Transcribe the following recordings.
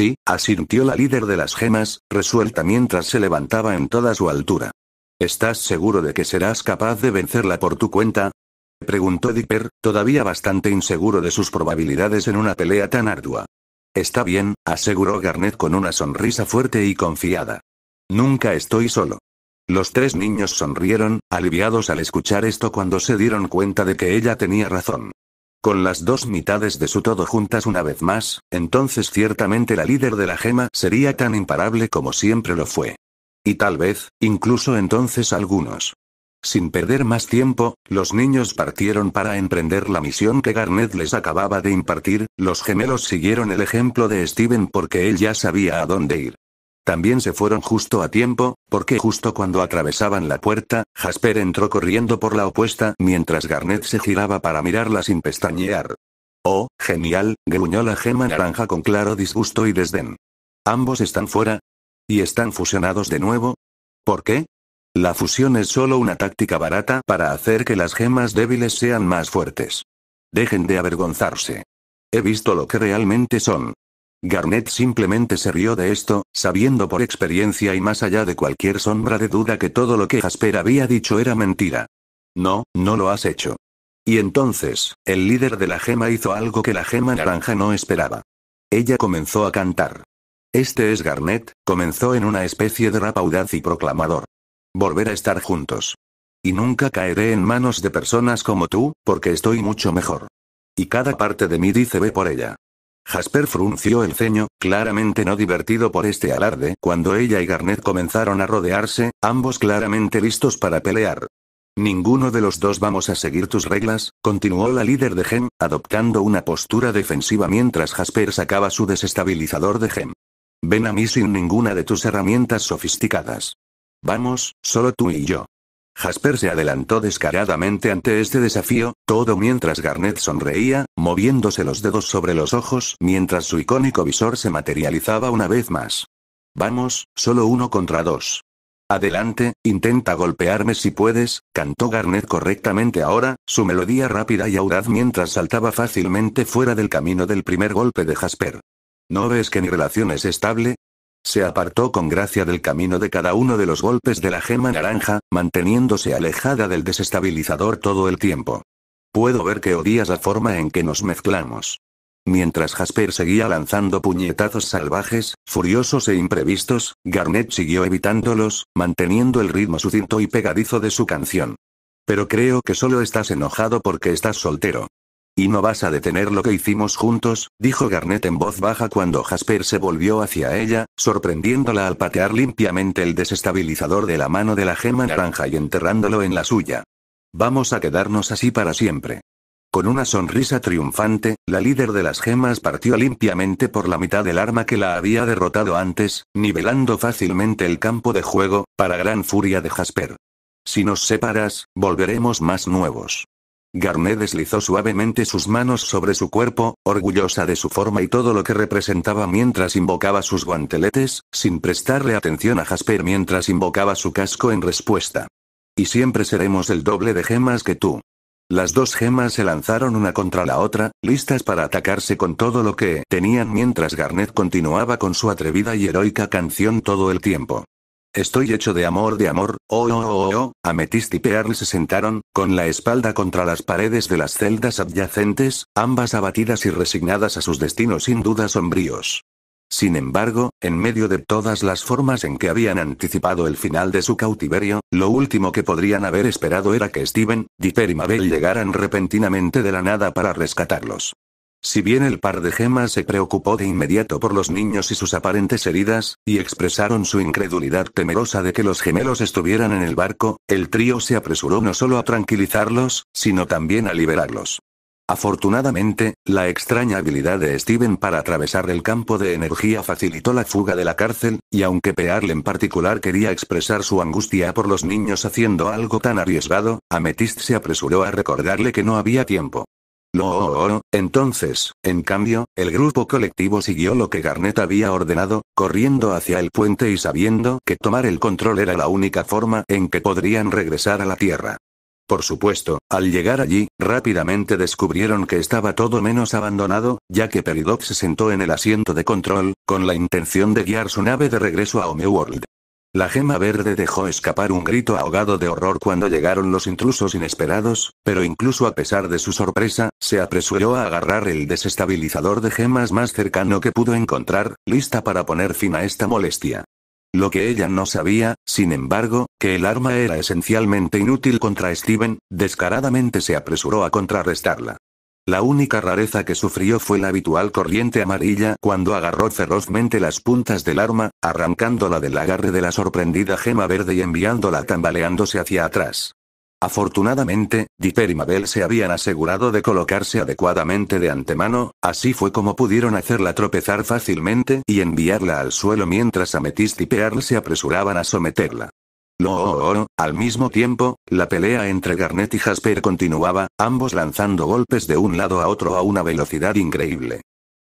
Sí, asintió la líder de las gemas, resuelta mientras se levantaba en toda su altura. ¿Estás seguro de que serás capaz de vencerla por tu cuenta? preguntó Dipper, todavía bastante inseguro de sus probabilidades en una pelea tan ardua. Está bien, aseguró Garnet con una sonrisa fuerte y confiada. Nunca estoy solo. Los tres niños sonrieron, aliviados al escuchar esto cuando se dieron cuenta de que ella tenía razón. Con las dos mitades de su todo juntas una vez más, entonces ciertamente la líder de la gema sería tan imparable como siempre lo fue. Y tal vez, incluso entonces algunos. Sin perder más tiempo, los niños partieron para emprender la misión que Garnet les acababa de impartir, los gemelos siguieron el ejemplo de Steven porque él ya sabía a dónde ir. También se fueron justo a tiempo, porque justo cuando atravesaban la puerta, Jasper entró corriendo por la opuesta mientras Garnet se giraba para mirarla sin pestañear. Oh, genial, gruñó la gema naranja con claro disgusto y desdén. ¿Ambos están fuera? ¿Y están fusionados de nuevo? ¿Por qué? La fusión es solo una táctica barata para hacer que las gemas débiles sean más fuertes. Dejen de avergonzarse. He visto lo que realmente son. Garnet simplemente se rió de esto, sabiendo por experiencia y más allá de cualquier sombra de duda que todo lo que Jasper había dicho era mentira. No, no lo has hecho. Y entonces, el líder de la gema hizo algo que la gema naranja no esperaba. Ella comenzó a cantar. Este es Garnet, comenzó en una especie de rap audaz y proclamador. Volver a estar juntos. Y nunca caeré en manos de personas como tú, porque estoy mucho mejor. Y cada parte de mí dice ve por ella. Jasper frunció el ceño, claramente no divertido por este alarde, cuando ella y Garnet comenzaron a rodearse, ambos claramente listos para pelear. Ninguno de los dos vamos a seguir tus reglas, continuó la líder de Gem, adoptando una postura defensiva mientras Jasper sacaba su desestabilizador de Gem. Ven a mí sin ninguna de tus herramientas sofisticadas. Vamos, solo tú y yo. Jasper se adelantó descaradamente ante este desafío, todo mientras Garnet sonreía, moviéndose los dedos sobre los ojos mientras su icónico visor se materializaba una vez más. Vamos, solo uno contra dos. Adelante, intenta golpearme si puedes, cantó Garnet correctamente ahora, su melodía rápida y audaz mientras saltaba fácilmente fuera del camino del primer golpe de Jasper. ¿No ves que mi relación es estable? Se apartó con gracia del camino de cada uno de los golpes de la gema naranja, manteniéndose alejada del desestabilizador todo el tiempo. Puedo ver que odias la forma en que nos mezclamos. Mientras Jasper seguía lanzando puñetazos salvajes, furiosos e imprevistos, Garnet siguió evitándolos, manteniendo el ritmo sucinto y pegadizo de su canción. Pero creo que solo estás enojado porque estás soltero. ¿Y no vas a detener lo que hicimos juntos? dijo Garnet en voz baja cuando Jasper se volvió hacia ella, sorprendiéndola al patear limpiamente el desestabilizador de la mano de la gema naranja y enterrándolo en la suya. Vamos a quedarnos así para siempre. Con una sonrisa triunfante, la líder de las gemas partió limpiamente por la mitad del arma que la había derrotado antes, nivelando fácilmente el campo de juego, para gran furia de Jasper. Si nos separas, volveremos más nuevos. Garnet deslizó suavemente sus manos sobre su cuerpo, orgullosa de su forma y todo lo que representaba mientras invocaba sus guanteletes, sin prestarle atención a Jasper mientras invocaba su casco en respuesta. Y siempre seremos el doble de gemas que tú. Las dos gemas se lanzaron una contra la otra, listas para atacarse con todo lo que tenían mientras Garnet continuaba con su atrevida y heroica canción todo el tiempo. Estoy hecho de amor de amor, oh, oh oh oh oh, Amethyst y Pearl se sentaron, con la espalda contra las paredes de las celdas adyacentes, ambas abatidas y resignadas a sus destinos sin duda sombríos. Sin embargo, en medio de todas las formas en que habían anticipado el final de su cautiverio, lo último que podrían haber esperado era que Steven, Dipper y Mabel llegaran repentinamente de la nada para rescatarlos. Si bien el par de gemas se preocupó de inmediato por los niños y sus aparentes heridas, y expresaron su incredulidad temerosa de que los gemelos estuvieran en el barco, el trío se apresuró no solo a tranquilizarlos, sino también a liberarlos. Afortunadamente, la extraña habilidad de Steven para atravesar el campo de energía facilitó la fuga de la cárcel, y aunque Pearl en particular quería expresar su angustia por los niños haciendo algo tan arriesgado, Amethyst se apresuró a recordarle que no había tiempo. No, oh, oh, oh. entonces, en cambio, el grupo colectivo siguió lo que Garnet había ordenado, corriendo hacia el puente y sabiendo que tomar el control era la única forma en que podrían regresar a la Tierra. Por supuesto, al llegar allí, rápidamente descubrieron que estaba todo menos abandonado, ya que Peridot se sentó en el asiento de control, con la intención de guiar su nave de regreso a Homeworld. La gema verde dejó escapar un grito ahogado de horror cuando llegaron los intrusos inesperados, pero incluso a pesar de su sorpresa, se apresuró a agarrar el desestabilizador de gemas más cercano que pudo encontrar, lista para poner fin a esta molestia. Lo que ella no sabía, sin embargo, que el arma era esencialmente inútil contra Steven, descaradamente se apresuró a contrarrestarla. La única rareza que sufrió fue la habitual corriente amarilla cuando agarró ferozmente las puntas del arma, arrancándola del agarre de la sorprendida gema verde y enviándola tambaleándose hacia atrás. Afortunadamente, Dipper y Mabel se habían asegurado de colocarse adecuadamente de antemano, así fue como pudieron hacerla tropezar fácilmente y enviarla al suelo mientras Amethyst y Pearl se apresuraban a someterla. Lo, Al mismo tiempo, la pelea entre Garnet y Jasper continuaba, ambos lanzando golpes de un lado a otro a una velocidad increíble.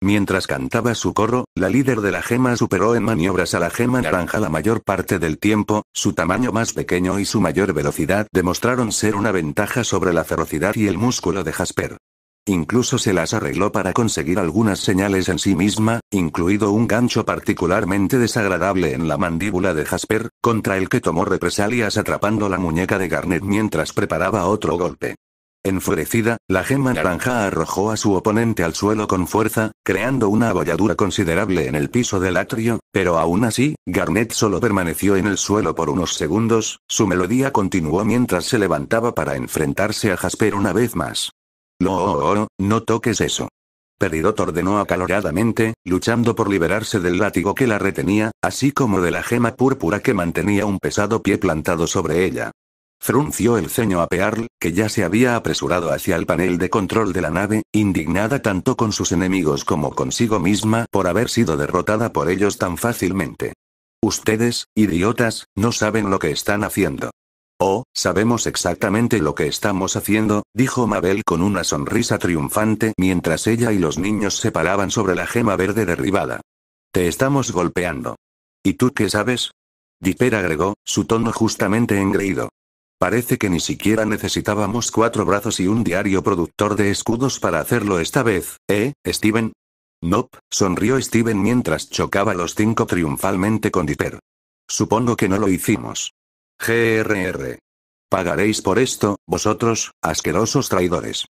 Mientras cantaba su corro, la líder de la gema superó en maniobras a la gema naranja la mayor parte del tiempo, su tamaño más pequeño y su mayor velocidad demostraron ser una ventaja sobre la ferocidad y el músculo de Jasper. Incluso se las arregló para conseguir algunas señales en sí misma, incluido un gancho particularmente desagradable en la mandíbula de Jasper, contra el que tomó represalias atrapando la muñeca de Garnet mientras preparaba otro golpe. Enfurecida, la gema naranja arrojó a su oponente al suelo con fuerza, creando una abolladura considerable en el piso del atrio, pero aún así, Garnet solo permaneció en el suelo por unos segundos, su melodía continuó mientras se levantaba para enfrentarse a Jasper una vez más. Lo, oh, oh, no toques eso. Peridot ordenó acaloradamente, luchando por liberarse del látigo que la retenía, así como de la gema púrpura que mantenía un pesado pie plantado sobre ella. Frunció el ceño a Pearl, que ya se había apresurado hacia el panel de control de la nave, indignada tanto con sus enemigos como consigo misma por haber sido derrotada por ellos tan fácilmente. Ustedes, idiotas, no saben lo que están haciendo. Oh, sabemos exactamente lo que estamos haciendo, dijo Mabel con una sonrisa triunfante mientras ella y los niños se paraban sobre la gema verde derribada. Te estamos golpeando. ¿Y tú qué sabes? Dipper agregó, su tono justamente engreído. Parece que ni siquiera necesitábamos cuatro brazos y un diario productor de escudos para hacerlo esta vez, ¿eh, Steven? Nope, sonrió Steven mientras chocaba los cinco triunfalmente con Dipper. Supongo que no lo hicimos. GRR. Pagaréis por esto, vosotros, asquerosos traidores.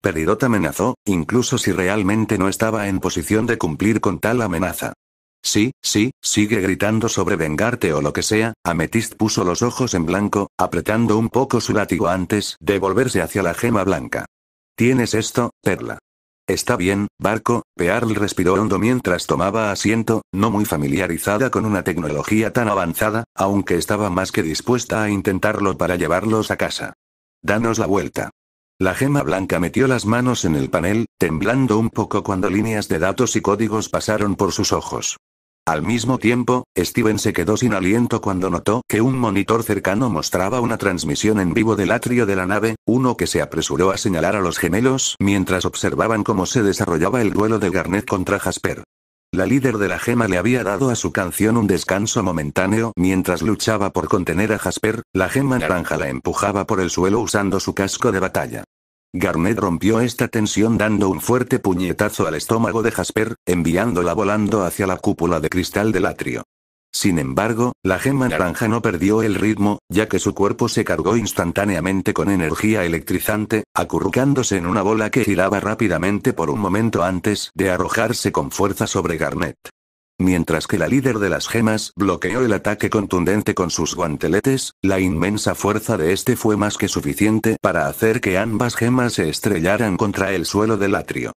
Peridot amenazó, incluso si realmente no estaba en posición de cumplir con tal amenaza. Sí, sí, sigue gritando sobre vengarte o lo que sea, Amethyst puso los ojos en blanco, apretando un poco su látigo antes de volverse hacia la gema blanca. Tienes esto, Perla. Está bien, barco, Pearl respiró hondo mientras tomaba asiento, no muy familiarizada con una tecnología tan avanzada, aunque estaba más que dispuesta a intentarlo para llevarlos a casa. Danos la vuelta. La gema blanca metió las manos en el panel, temblando un poco cuando líneas de datos y códigos pasaron por sus ojos. Al mismo tiempo, Steven se quedó sin aliento cuando notó que un monitor cercano mostraba una transmisión en vivo del atrio de la nave, uno que se apresuró a señalar a los gemelos mientras observaban cómo se desarrollaba el duelo de Garnet contra Jasper. La líder de la gema le había dado a su canción un descanso momentáneo mientras luchaba por contener a Jasper, la gema naranja la empujaba por el suelo usando su casco de batalla. Garnet rompió esta tensión dando un fuerte puñetazo al estómago de Jasper, enviándola volando hacia la cúpula de cristal del atrio. Sin embargo, la gema naranja no perdió el ritmo, ya que su cuerpo se cargó instantáneamente con energía electrizante, acurrucándose en una bola que giraba rápidamente por un momento antes de arrojarse con fuerza sobre Garnet. Mientras que la líder de las gemas bloqueó el ataque contundente con sus guanteletes, la inmensa fuerza de este fue más que suficiente para hacer que ambas gemas se estrellaran contra el suelo del atrio.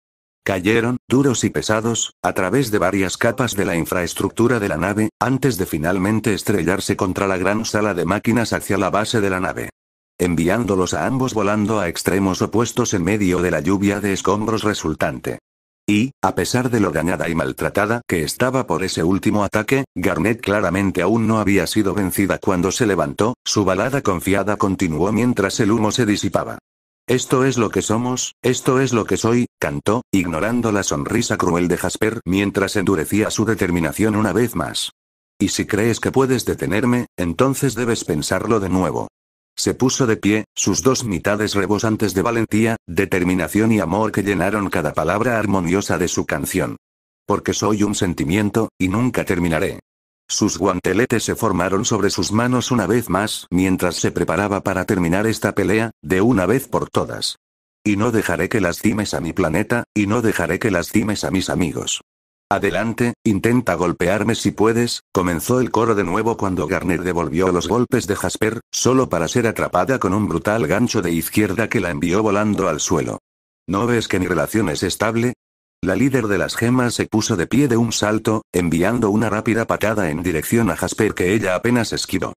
Cayeron, duros y pesados, a través de varias capas de la infraestructura de la nave, antes de finalmente estrellarse contra la gran sala de máquinas hacia la base de la nave. Enviándolos a ambos volando a extremos opuestos en medio de la lluvia de escombros resultante. Y, a pesar de lo dañada y maltratada que estaba por ese último ataque, Garnet claramente aún no había sido vencida cuando se levantó, su balada confiada continuó mientras el humo se disipaba. Esto es lo que somos, esto es lo que soy, cantó, ignorando la sonrisa cruel de Jasper mientras endurecía su determinación una vez más. Y si crees que puedes detenerme, entonces debes pensarlo de nuevo. Se puso de pie, sus dos mitades rebosantes de valentía, determinación y amor que llenaron cada palabra armoniosa de su canción. Porque soy un sentimiento, y nunca terminaré. Sus guanteletes se formaron sobre sus manos una vez más mientras se preparaba para terminar esta pelea, de una vez por todas. Y no dejaré que lastimes a mi planeta, y no dejaré que lastimes a mis amigos. Adelante, intenta golpearme si puedes, comenzó el coro de nuevo cuando Garner devolvió los golpes de Jasper, solo para ser atrapada con un brutal gancho de izquierda que la envió volando al suelo. ¿No ves que mi relación es estable? La líder de las gemas se puso de pie de un salto, enviando una rápida patada en dirección a Jasper que ella apenas esquivó.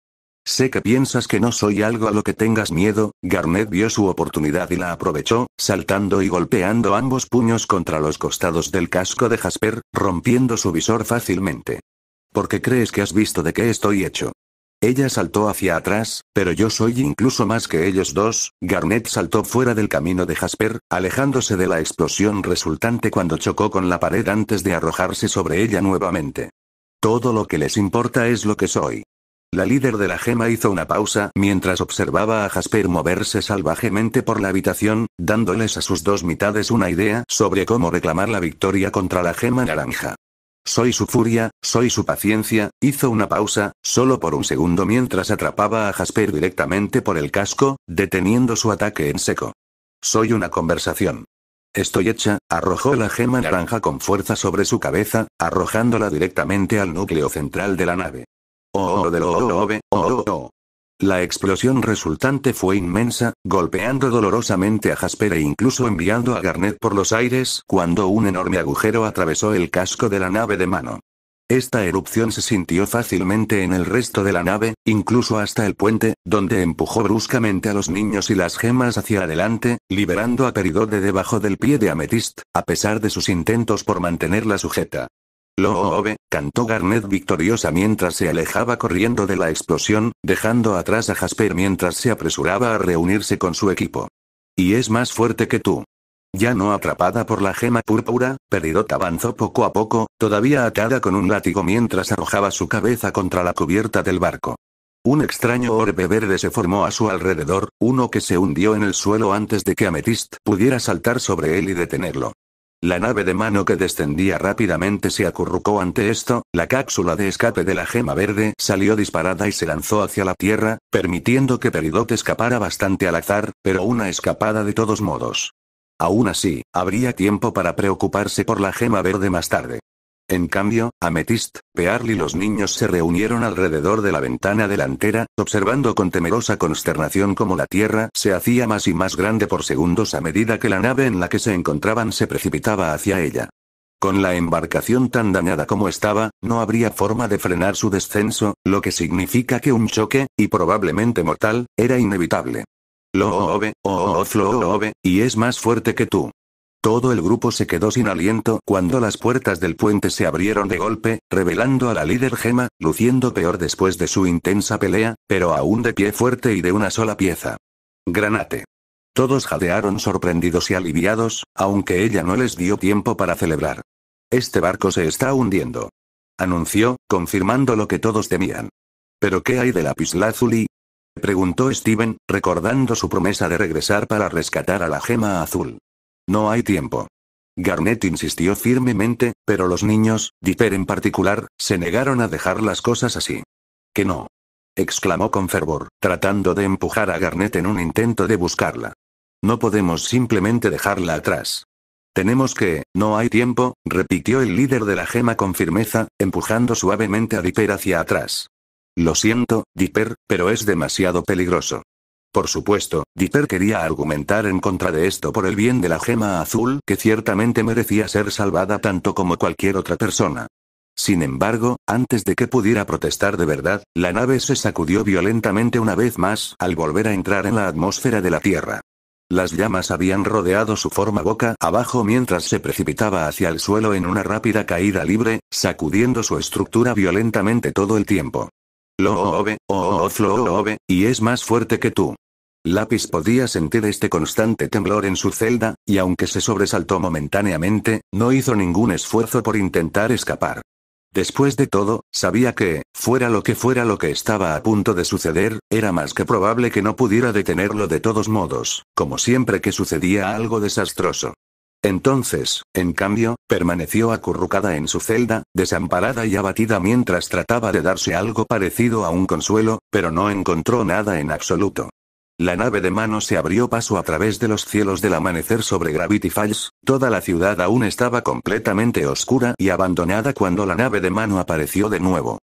Sé que piensas que no soy algo a lo que tengas miedo, Garnet vio su oportunidad y la aprovechó, saltando y golpeando ambos puños contra los costados del casco de Jasper, rompiendo su visor fácilmente. ¿Por qué crees que has visto de qué estoy hecho? Ella saltó hacia atrás, pero yo soy incluso más que ellos dos, Garnet saltó fuera del camino de Jasper, alejándose de la explosión resultante cuando chocó con la pared antes de arrojarse sobre ella nuevamente. Todo lo que les importa es lo que soy. La líder de la gema hizo una pausa mientras observaba a Jasper moverse salvajemente por la habitación, dándoles a sus dos mitades una idea sobre cómo reclamar la victoria contra la gema naranja. Soy su furia, soy su paciencia, hizo una pausa, solo por un segundo mientras atrapaba a Jasper directamente por el casco, deteniendo su ataque en seco. Soy una conversación. Estoy hecha, arrojó la gema naranja con fuerza sobre su cabeza, arrojándola directamente al núcleo central de la nave oh, de oh, lo oh, oh, oh, La explosión resultante fue inmensa, golpeando dolorosamente a Jasper e incluso enviando a Garnet por los aires cuando un enorme agujero atravesó el casco de la nave de mano. Esta erupción se sintió fácilmente en el resto de la nave, incluso hasta el puente, donde empujó bruscamente a los niños y las gemas hacia adelante, liberando a Peridot de debajo del pie de Amethyst, a pesar de sus intentos por mantenerla sujeta. Loobe, cantó Garnet victoriosa mientras se alejaba corriendo de la explosión, dejando atrás a Jasper mientras se apresuraba a reunirse con su equipo. Y es más fuerte que tú. Ya no atrapada por la gema púrpura, Peridot avanzó poco a poco, todavía atada con un látigo mientras arrojaba su cabeza contra la cubierta del barco. Un extraño orbe verde se formó a su alrededor, uno que se hundió en el suelo antes de que Amethyst pudiera saltar sobre él y detenerlo. La nave de mano que descendía rápidamente se acurrucó ante esto, la cápsula de escape de la gema verde salió disparada y se lanzó hacia la Tierra, permitiendo que Peridot escapara bastante al azar, pero una escapada de todos modos. Aún así, habría tiempo para preocuparse por la gema verde más tarde. En cambio, Amethyst, Pearl y los niños se reunieron alrededor de la ventana delantera, observando con temerosa consternación cómo la Tierra se hacía más y más grande por segundos a medida que la nave en la que se encontraban se precipitaba hacia ella. Con la embarcación tan dañada como estaba, no habría forma de frenar su descenso, lo que significa que un choque, y probablemente mortal, era inevitable. Lo ove, o y es más fuerte que tú. Todo el grupo se quedó sin aliento cuando las puertas del puente se abrieron de golpe, revelando a la líder Gema, luciendo peor después de su intensa pelea, pero aún de pie fuerte y de una sola pieza. Granate. Todos jadearon sorprendidos y aliviados, aunque ella no les dio tiempo para celebrar. Este barco se está hundiendo. Anunció, confirmando lo que todos temían. ¿Pero qué hay de la lapislázuli? Preguntó Steven, recordando su promesa de regresar para rescatar a la gema azul. No hay tiempo. Garnet insistió firmemente, pero los niños, Dipper en particular, se negaron a dejar las cosas así. Que no. exclamó con fervor, tratando de empujar a Garnet en un intento de buscarla. No podemos simplemente dejarla atrás. Tenemos que, no hay tiempo, repitió el líder de la gema con firmeza, empujando suavemente a Dipper hacia atrás. Lo siento, Dipper, pero es demasiado peligroso. Por supuesto, Dieter quería argumentar en contra de esto por el bien de la gema azul que ciertamente merecía ser salvada tanto como cualquier otra persona. Sin embargo, antes de que pudiera protestar de verdad, la nave se sacudió violentamente una vez más al volver a entrar en la atmósfera de la Tierra. Las llamas habían rodeado su forma boca abajo mientras se precipitaba hacia el suelo en una rápida caída libre, sacudiendo su estructura violentamente todo el tiempo o-o-o-o-o-o-o-o-o-o-o-ve, y es más fuerte que tú. Lápiz podía sentir este constante temblor en su celda, y aunque se sobresaltó momentáneamente, no hizo ningún esfuerzo por intentar escapar. Después de todo, sabía que, fuera lo que fuera lo que estaba a punto de suceder, era más que probable que no pudiera detenerlo de todos modos, como siempre que sucedía algo desastroso. Entonces, en cambio, permaneció acurrucada en su celda, desamparada y abatida mientras trataba de darse algo parecido a un consuelo, pero no encontró nada en absoluto. La nave de mano se abrió paso a través de los cielos del amanecer sobre Gravity Falls, toda la ciudad aún estaba completamente oscura y abandonada cuando la nave de mano apareció de nuevo.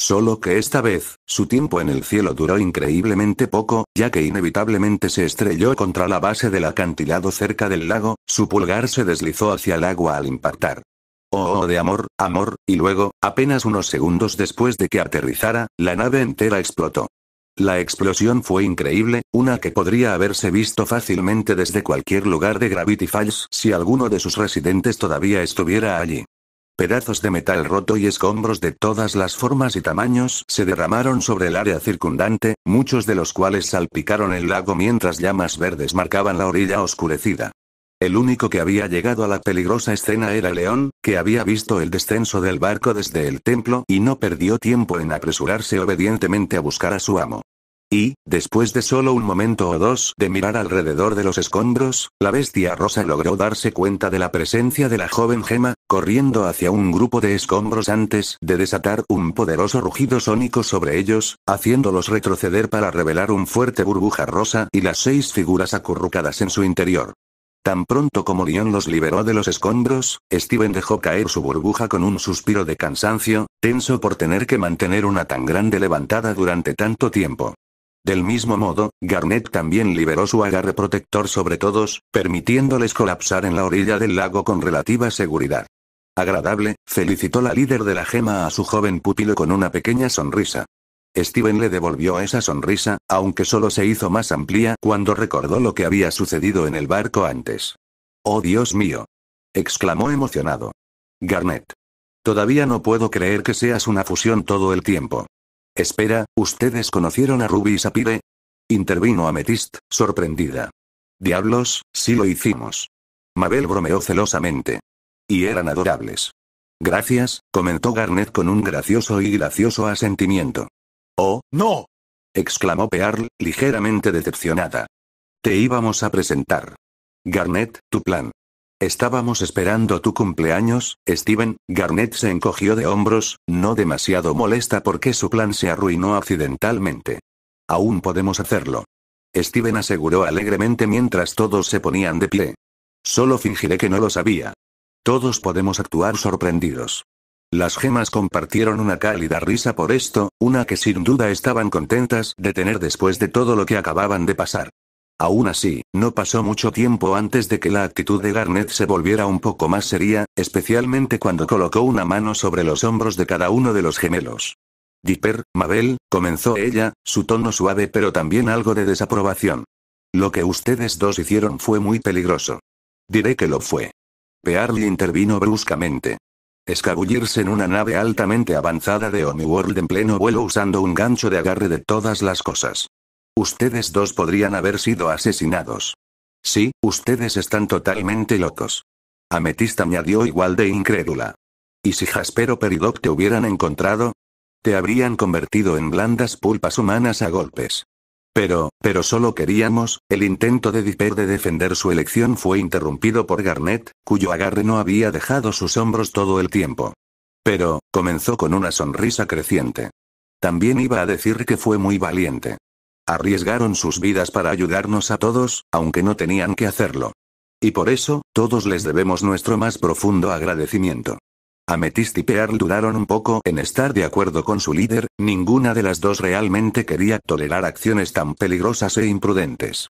Solo que esta vez, su tiempo en el cielo duró increíblemente poco, ya que inevitablemente se estrelló contra la base del acantilado cerca del lago, su pulgar se deslizó hacia el agua al impactar. Oh, oh, de amor, amor, y luego, apenas unos segundos después de que aterrizara, la nave entera explotó. La explosión fue increíble, una que podría haberse visto fácilmente desde cualquier lugar de Gravity Falls si alguno de sus residentes todavía estuviera allí. Pedazos de metal roto y escombros de todas las formas y tamaños se derramaron sobre el área circundante, muchos de los cuales salpicaron el lago mientras llamas verdes marcaban la orilla oscurecida. El único que había llegado a la peligrosa escena era León, que había visto el descenso del barco desde el templo y no perdió tiempo en apresurarse obedientemente a buscar a su amo. Y, después de solo un momento o dos de mirar alrededor de los escombros, la bestia rosa logró darse cuenta de la presencia de la joven gema, corriendo hacia un grupo de escombros antes de desatar un poderoso rugido sónico sobre ellos, haciéndolos retroceder para revelar un fuerte burbuja rosa y las seis figuras acurrucadas en su interior. Tan pronto como Leon los liberó de los escombros, Steven dejó caer su burbuja con un suspiro de cansancio, tenso por tener que mantener una tan grande levantada durante tanto tiempo. Del mismo modo, Garnet también liberó su agarre protector sobre todos, permitiéndoles colapsar en la orilla del lago con relativa seguridad. Agradable, felicitó la líder de la gema a su joven pupilo con una pequeña sonrisa. Steven le devolvió esa sonrisa, aunque solo se hizo más amplia cuando recordó lo que había sucedido en el barco antes. ¡Oh Dios mío! exclamó emocionado. Garnet. Todavía no puedo creer que seas una fusión todo el tiempo. Espera, ¿ustedes conocieron a Ruby y Sapire? Intervino Ametist, sorprendida. Diablos, sí lo hicimos. Mabel bromeó celosamente. Y eran adorables. Gracias, comentó Garnet con un gracioso y gracioso asentimiento. Oh, no. exclamó Pearl, ligeramente decepcionada. Te íbamos a presentar. Garnet, tu plan. Estábamos esperando tu cumpleaños, Steven. Garnet se encogió de hombros, no demasiado molesta porque su plan se arruinó accidentalmente. Aún podemos hacerlo. Steven aseguró alegremente mientras todos se ponían de pie. Solo fingiré que no lo sabía. Todos podemos actuar sorprendidos. Las gemas compartieron una cálida risa por esto, una que sin duda estaban contentas de tener después de todo lo que acababan de pasar. Aún así, no pasó mucho tiempo antes de que la actitud de Garnet se volviera un poco más seria, especialmente cuando colocó una mano sobre los hombros de cada uno de los gemelos. Dipper, Mabel, comenzó ella, su tono suave pero también algo de desaprobación. Lo que ustedes dos hicieron fue muy peligroso. Diré que lo fue. Pearly intervino bruscamente. Escabullirse en una nave altamente avanzada de World en pleno vuelo usando un gancho de agarre de todas las cosas. Ustedes dos podrían haber sido asesinados. Sí, ustedes están totalmente locos. Ametista añadió igual de incrédula. ¿Y si Jasper o Peridoc te hubieran encontrado? Te habrían convertido en blandas pulpas humanas a golpes. Pero, pero solo queríamos, el intento de Dipper de defender su elección fue interrumpido por Garnet, cuyo agarre no había dejado sus hombros todo el tiempo. Pero, comenzó con una sonrisa creciente. También iba a decir que fue muy valiente. Arriesgaron sus vidas para ayudarnos a todos, aunque no tenían que hacerlo. Y por eso, todos les debemos nuestro más profundo agradecimiento. Amethyst y Pearl duraron un poco en estar de acuerdo con su líder, ninguna de las dos realmente quería tolerar acciones tan peligrosas e imprudentes.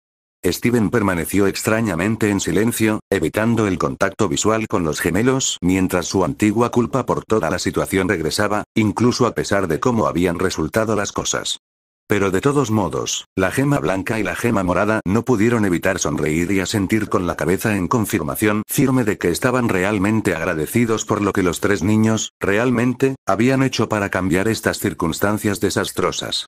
Steven permaneció extrañamente en silencio, evitando el contacto visual con los gemelos mientras su antigua culpa por toda la situación regresaba, incluso a pesar de cómo habían resultado las cosas. Pero de todos modos, la gema blanca y la gema morada no pudieron evitar sonreír y asentir con la cabeza en confirmación firme de que estaban realmente agradecidos por lo que los tres niños, realmente, habían hecho para cambiar estas circunstancias desastrosas.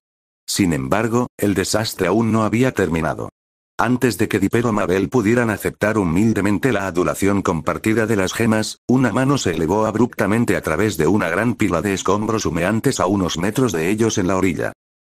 Sin embargo, el desastre aún no había terminado. Antes de que Dipero Mabel pudieran aceptar humildemente la adulación compartida de las gemas, una mano se elevó abruptamente a través de una gran pila de escombros humeantes a unos metros de ellos en la orilla.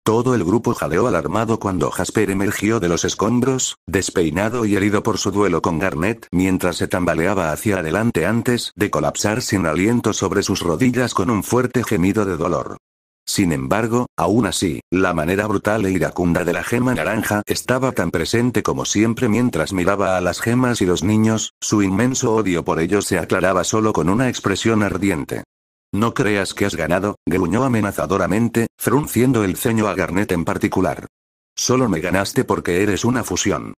Todo el grupo jaleó alarmado cuando Jasper emergió de los escombros, despeinado y herido por su duelo con Garnet, mientras se tambaleaba hacia adelante antes de colapsar sin aliento sobre sus rodillas con un fuerte gemido de dolor. Sin embargo, aún así, la manera brutal e iracunda de la gema naranja estaba tan presente como siempre mientras miraba a las gemas y los niños, su inmenso odio por ellos se aclaraba solo con una expresión ardiente. No creas que has ganado, gruñó amenazadoramente, frunciendo el ceño a Garnet en particular. Solo me ganaste porque eres una fusión.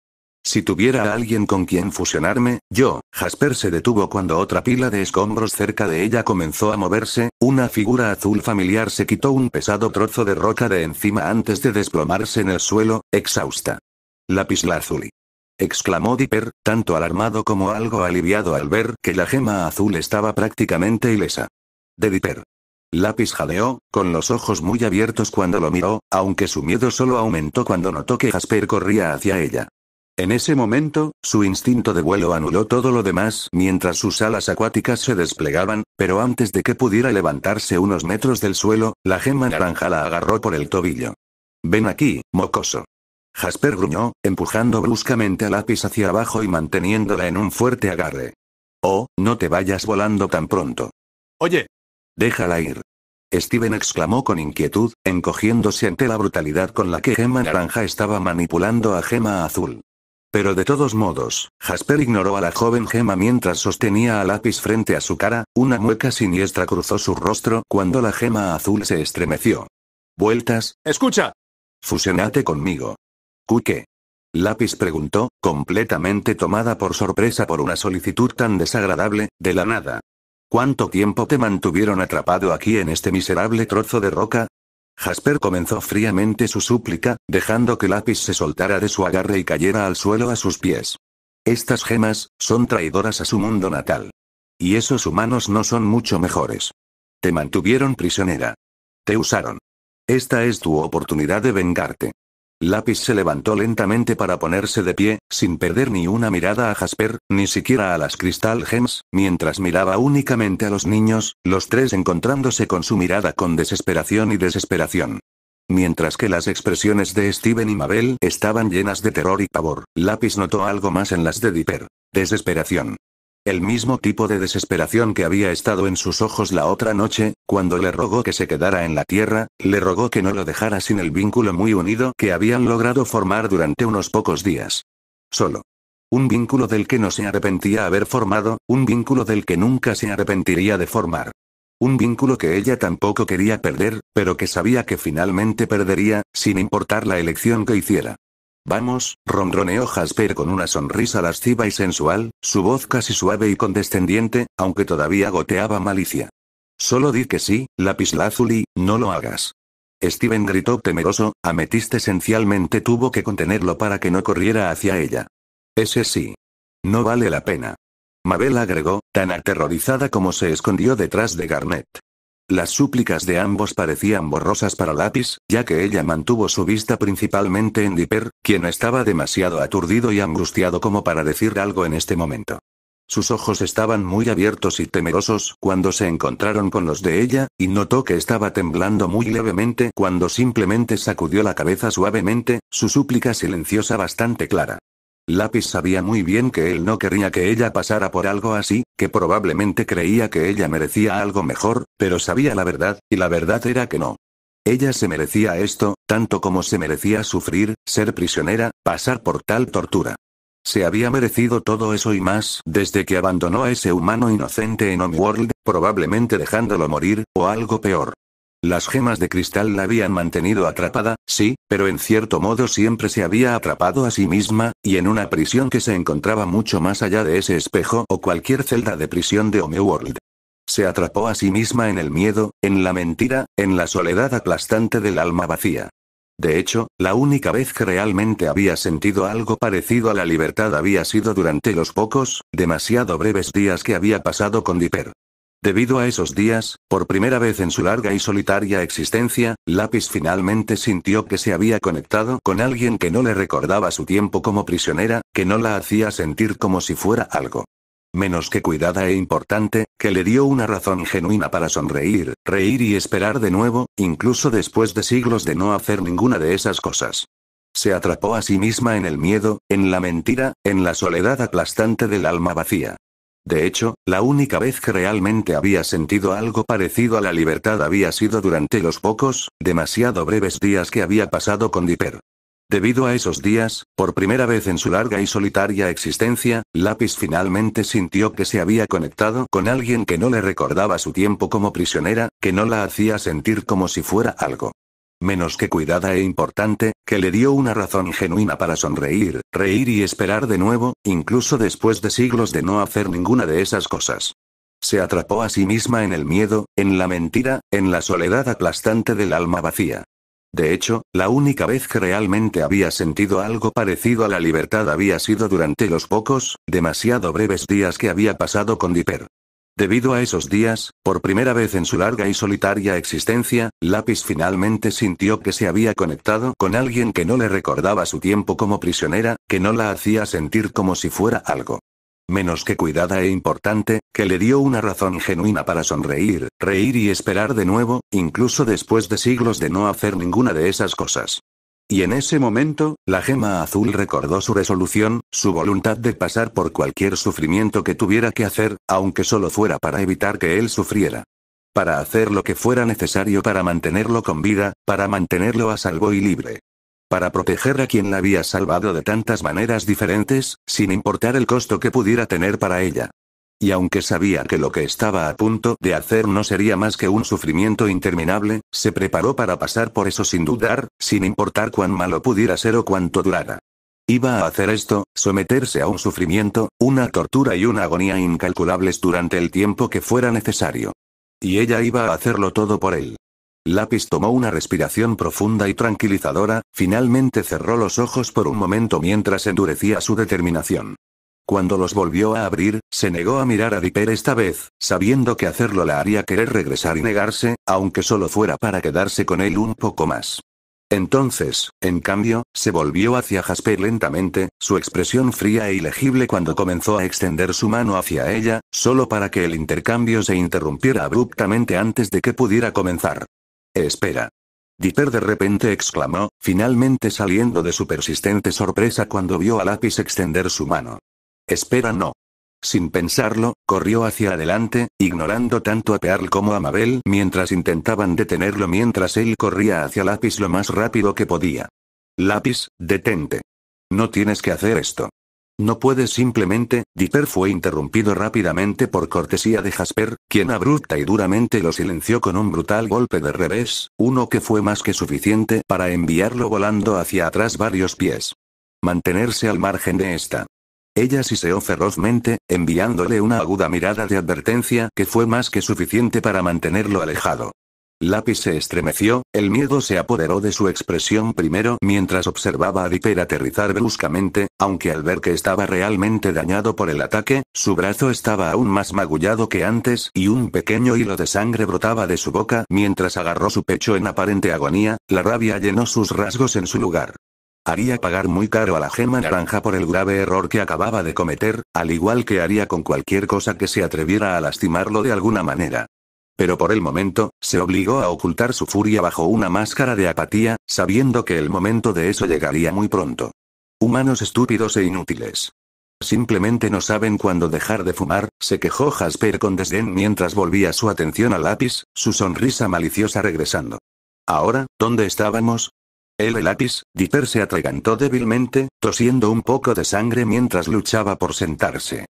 Si tuviera a alguien con quien fusionarme, yo, Jasper se detuvo cuando otra pila de escombros cerca de ella comenzó a moverse, una figura azul familiar se quitó un pesado trozo de roca de encima antes de desplomarse en el suelo, exhausta. Lapislázuli. exclamó Dipper, tanto alarmado como algo aliviado al ver que la gema azul estaba prácticamente ilesa de Viper. Lápiz jadeó, con los ojos muy abiertos cuando lo miró, aunque su miedo solo aumentó cuando notó que Jasper corría hacia ella. En ese momento, su instinto de vuelo anuló todo lo demás mientras sus alas acuáticas se desplegaban, pero antes de que pudiera levantarse unos metros del suelo, la gema naranja la agarró por el tobillo. Ven aquí, mocoso. Jasper gruñó, empujando bruscamente a lápiz hacia abajo y manteniéndola en un fuerte agarre. Oh, no te vayas volando tan pronto. Oye, Déjala ir. Steven exclamó con inquietud, encogiéndose ante la brutalidad con la que Gema Naranja estaba manipulando a Gema Azul. Pero de todos modos, Jasper ignoró a la joven Gema mientras sostenía a lápiz frente a su cara, una mueca siniestra cruzó su rostro cuando la Gema Azul se estremeció. Vueltas. Escucha. Fusionate conmigo. ¿Qué? Lápiz preguntó, completamente tomada por sorpresa por una solicitud tan desagradable, de la nada. ¿Cuánto tiempo te mantuvieron atrapado aquí en este miserable trozo de roca? Jasper comenzó fríamente su súplica, dejando que Lápiz se soltara de su agarre y cayera al suelo a sus pies. Estas gemas, son traidoras a su mundo natal. Y esos humanos no son mucho mejores. Te mantuvieron prisionera. Te usaron. Esta es tu oportunidad de vengarte. Lápiz se levantó lentamente para ponerse de pie, sin perder ni una mirada a Jasper, ni siquiera a las Crystal Gems, mientras miraba únicamente a los niños, los tres encontrándose con su mirada con desesperación y desesperación. Mientras que las expresiones de Steven y Mabel estaban llenas de terror y pavor, Lápiz notó algo más en las de Dipper. Desesperación. El mismo tipo de desesperación que había estado en sus ojos la otra noche, cuando le rogó que se quedara en la tierra, le rogó que no lo dejara sin el vínculo muy unido que habían logrado formar durante unos pocos días. Solo. Un vínculo del que no se arrepentía haber formado, un vínculo del que nunca se arrepentiría de formar. Un vínculo que ella tampoco quería perder, pero que sabía que finalmente perdería, sin importar la elección que hiciera. Vamos, ronroneó Jasper con una sonrisa lasciva y sensual, su voz casi suave y condescendiente, aunque todavía goteaba malicia. Solo di que sí, lapislázuli, no lo hagas. Steven gritó temeroso, Ametista esencialmente tuvo que contenerlo para que no corriera hacia ella. Ese sí. No vale la pena. Mabel agregó, tan aterrorizada como se escondió detrás de Garnet. Las súplicas de ambos parecían borrosas para Lápiz, ya que ella mantuvo su vista principalmente en Dipper, quien estaba demasiado aturdido y angustiado como para decir algo en este momento. Sus ojos estaban muy abiertos y temerosos cuando se encontraron con los de ella, y notó que estaba temblando muy levemente cuando simplemente sacudió la cabeza suavemente, su súplica silenciosa bastante clara. Lápiz sabía muy bien que él no quería que ella pasara por algo así, que probablemente creía que ella merecía algo mejor, pero sabía la verdad, y la verdad era que no. Ella se merecía esto, tanto como se merecía sufrir, ser prisionera, pasar por tal tortura. Se había merecido todo eso y más desde que abandonó a ese humano inocente en Homeworld, probablemente dejándolo morir, o algo peor. Las gemas de cristal la habían mantenido atrapada, sí, pero en cierto modo siempre se había atrapado a sí misma, y en una prisión que se encontraba mucho más allá de ese espejo o cualquier celda de prisión de Homeworld. Se atrapó a sí misma en el miedo, en la mentira, en la soledad aplastante del alma vacía. De hecho, la única vez que realmente había sentido algo parecido a la libertad había sido durante los pocos, demasiado breves días que había pasado con Dipper. Debido a esos días, por primera vez en su larga y solitaria existencia, Lápiz finalmente sintió que se había conectado con alguien que no le recordaba su tiempo como prisionera, que no la hacía sentir como si fuera algo. Menos que cuidada e importante, que le dio una razón genuina para sonreír, reír y esperar de nuevo, incluso después de siglos de no hacer ninguna de esas cosas. Se atrapó a sí misma en el miedo, en la mentira, en la soledad aplastante del alma vacía. De hecho, la única vez que realmente había sentido algo parecido a la libertad había sido durante los pocos, demasiado breves días que había pasado con Dipper. Debido a esos días, por primera vez en su larga y solitaria existencia, Lápiz finalmente sintió que se había conectado con alguien que no le recordaba su tiempo como prisionera, que no la hacía sentir como si fuera algo menos que cuidada e importante, que le dio una razón genuina para sonreír, reír y esperar de nuevo, incluso después de siglos de no hacer ninguna de esas cosas. Se atrapó a sí misma en el miedo, en la mentira, en la soledad aplastante del alma vacía. De hecho, la única vez que realmente había sentido algo parecido a la libertad había sido durante los pocos, demasiado breves días que había pasado con Dipper. Debido a esos días, por primera vez en su larga y solitaria existencia, Lápiz finalmente sintió que se había conectado con alguien que no le recordaba su tiempo como prisionera, que no la hacía sentir como si fuera algo. Menos que cuidada e importante, que le dio una razón genuina para sonreír, reír y esperar de nuevo, incluso después de siglos de no hacer ninguna de esas cosas. Y en ese momento, la gema azul recordó su resolución, su voluntad de pasar por cualquier sufrimiento que tuviera que hacer, aunque solo fuera para evitar que él sufriera. Para hacer lo que fuera necesario para mantenerlo con vida, para mantenerlo a salvo y libre. Para proteger a quien la había salvado de tantas maneras diferentes, sin importar el costo que pudiera tener para ella. Y aunque sabía que lo que estaba a punto de hacer no sería más que un sufrimiento interminable, se preparó para pasar por eso sin dudar, sin importar cuán malo pudiera ser o cuánto durara. Iba a hacer esto, someterse a un sufrimiento, una tortura y una agonía incalculables durante el tiempo que fuera necesario. Y ella iba a hacerlo todo por él. Lápiz tomó una respiración profunda y tranquilizadora, finalmente cerró los ojos por un momento mientras endurecía su determinación. Cuando los volvió a abrir, se negó a mirar a Dipper esta vez, sabiendo que hacerlo la haría querer regresar y negarse, aunque solo fuera para quedarse con él un poco más. Entonces, en cambio, se volvió hacia Jasper lentamente, su expresión fría e ilegible cuando comenzó a extender su mano hacia ella, solo para que el intercambio se interrumpiera abruptamente antes de que pudiera comenzar. Espera. Dipper de repente exclamó, finalmente saliendo de su persistente sorpresa cuando vio a Lápiz extender su mano. Espera, no. Sin pensarlo, corrió hacia adelante, ignorando tanto a Pearl como a Mabel mientras intentaban detenerlo mientras él corría hacia Lápiz lo más rápido que podía. Lápiz, detente. No tienes que hacer esto. No puedes simplemente, Dipper fue interrumpido rápidamente por cortesía de Jasper, quien abrupta y duramente lo silenció con un brutal golpe de revés, uno que fue más que suficiente para enviarlo volando hacia atrás varios pies. Mantenerse al margen de esta ella siseó ferozmente, enviándole una aguda mirada de advertencia que fue más que suficiente para mantenerlo alejado. Lápiz se estremeció, el miedo se apoderó de su expresión primero mientras observaba a Dipper aterrizar bruscamente, aunque al ver que estaba realmente dañado por el ataque, su brazo estaba aún más magullado que antes y un pequeño hilo de sangre brotaba de su boca mientras agarró su pecho en aparente agonía, la rabia llenó sus rasgos en su lugar haría pagar muy caro a la gema naranja por el grave error que acababa de cometer, al igual que haría con cualquier cosa que se atreviera a lastimarlo de alguna manera. Pero por el momento, se obligó a ocultar su furia bajo una máscara de apatía, sabiendo que el momento de eso llegaría muy pronto. Humanos estúpidos e inútiles. Simplemente no saben cuándo dejar de fumar, se quejó Jasper con desdén mientras volvía su atención al lápiz, su sonrisa maliciosa regresando. Ahora, ¿dónde estábamos? El lápiz, Dipper se atragantó débilmente, tosiendo un poco de sangre mientras luchaba por sentarse.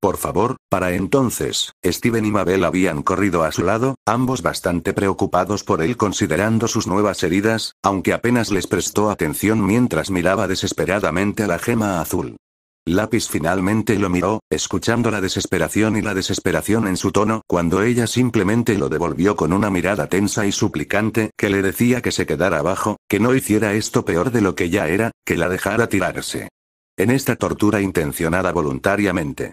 Por favor, para entonces, Steven y Mabel habían corrido a su lado, ambos bastante preocupados por él considerando sus nuevas heridas, aunque apenas les prestó atención mientras miraba desesperadamente a la gema azul. Lápiz finalmente lo miró, escuchando la desesperación y la desesperación en su tono, cuando ella simplemente lo devolvió con una mirada tensa y suplicante, que le decía que se quedara abajo, que no hiciera esto peor de lo que ya era, que la dejara tirarse. En esta tortura intencionada voluntariamente.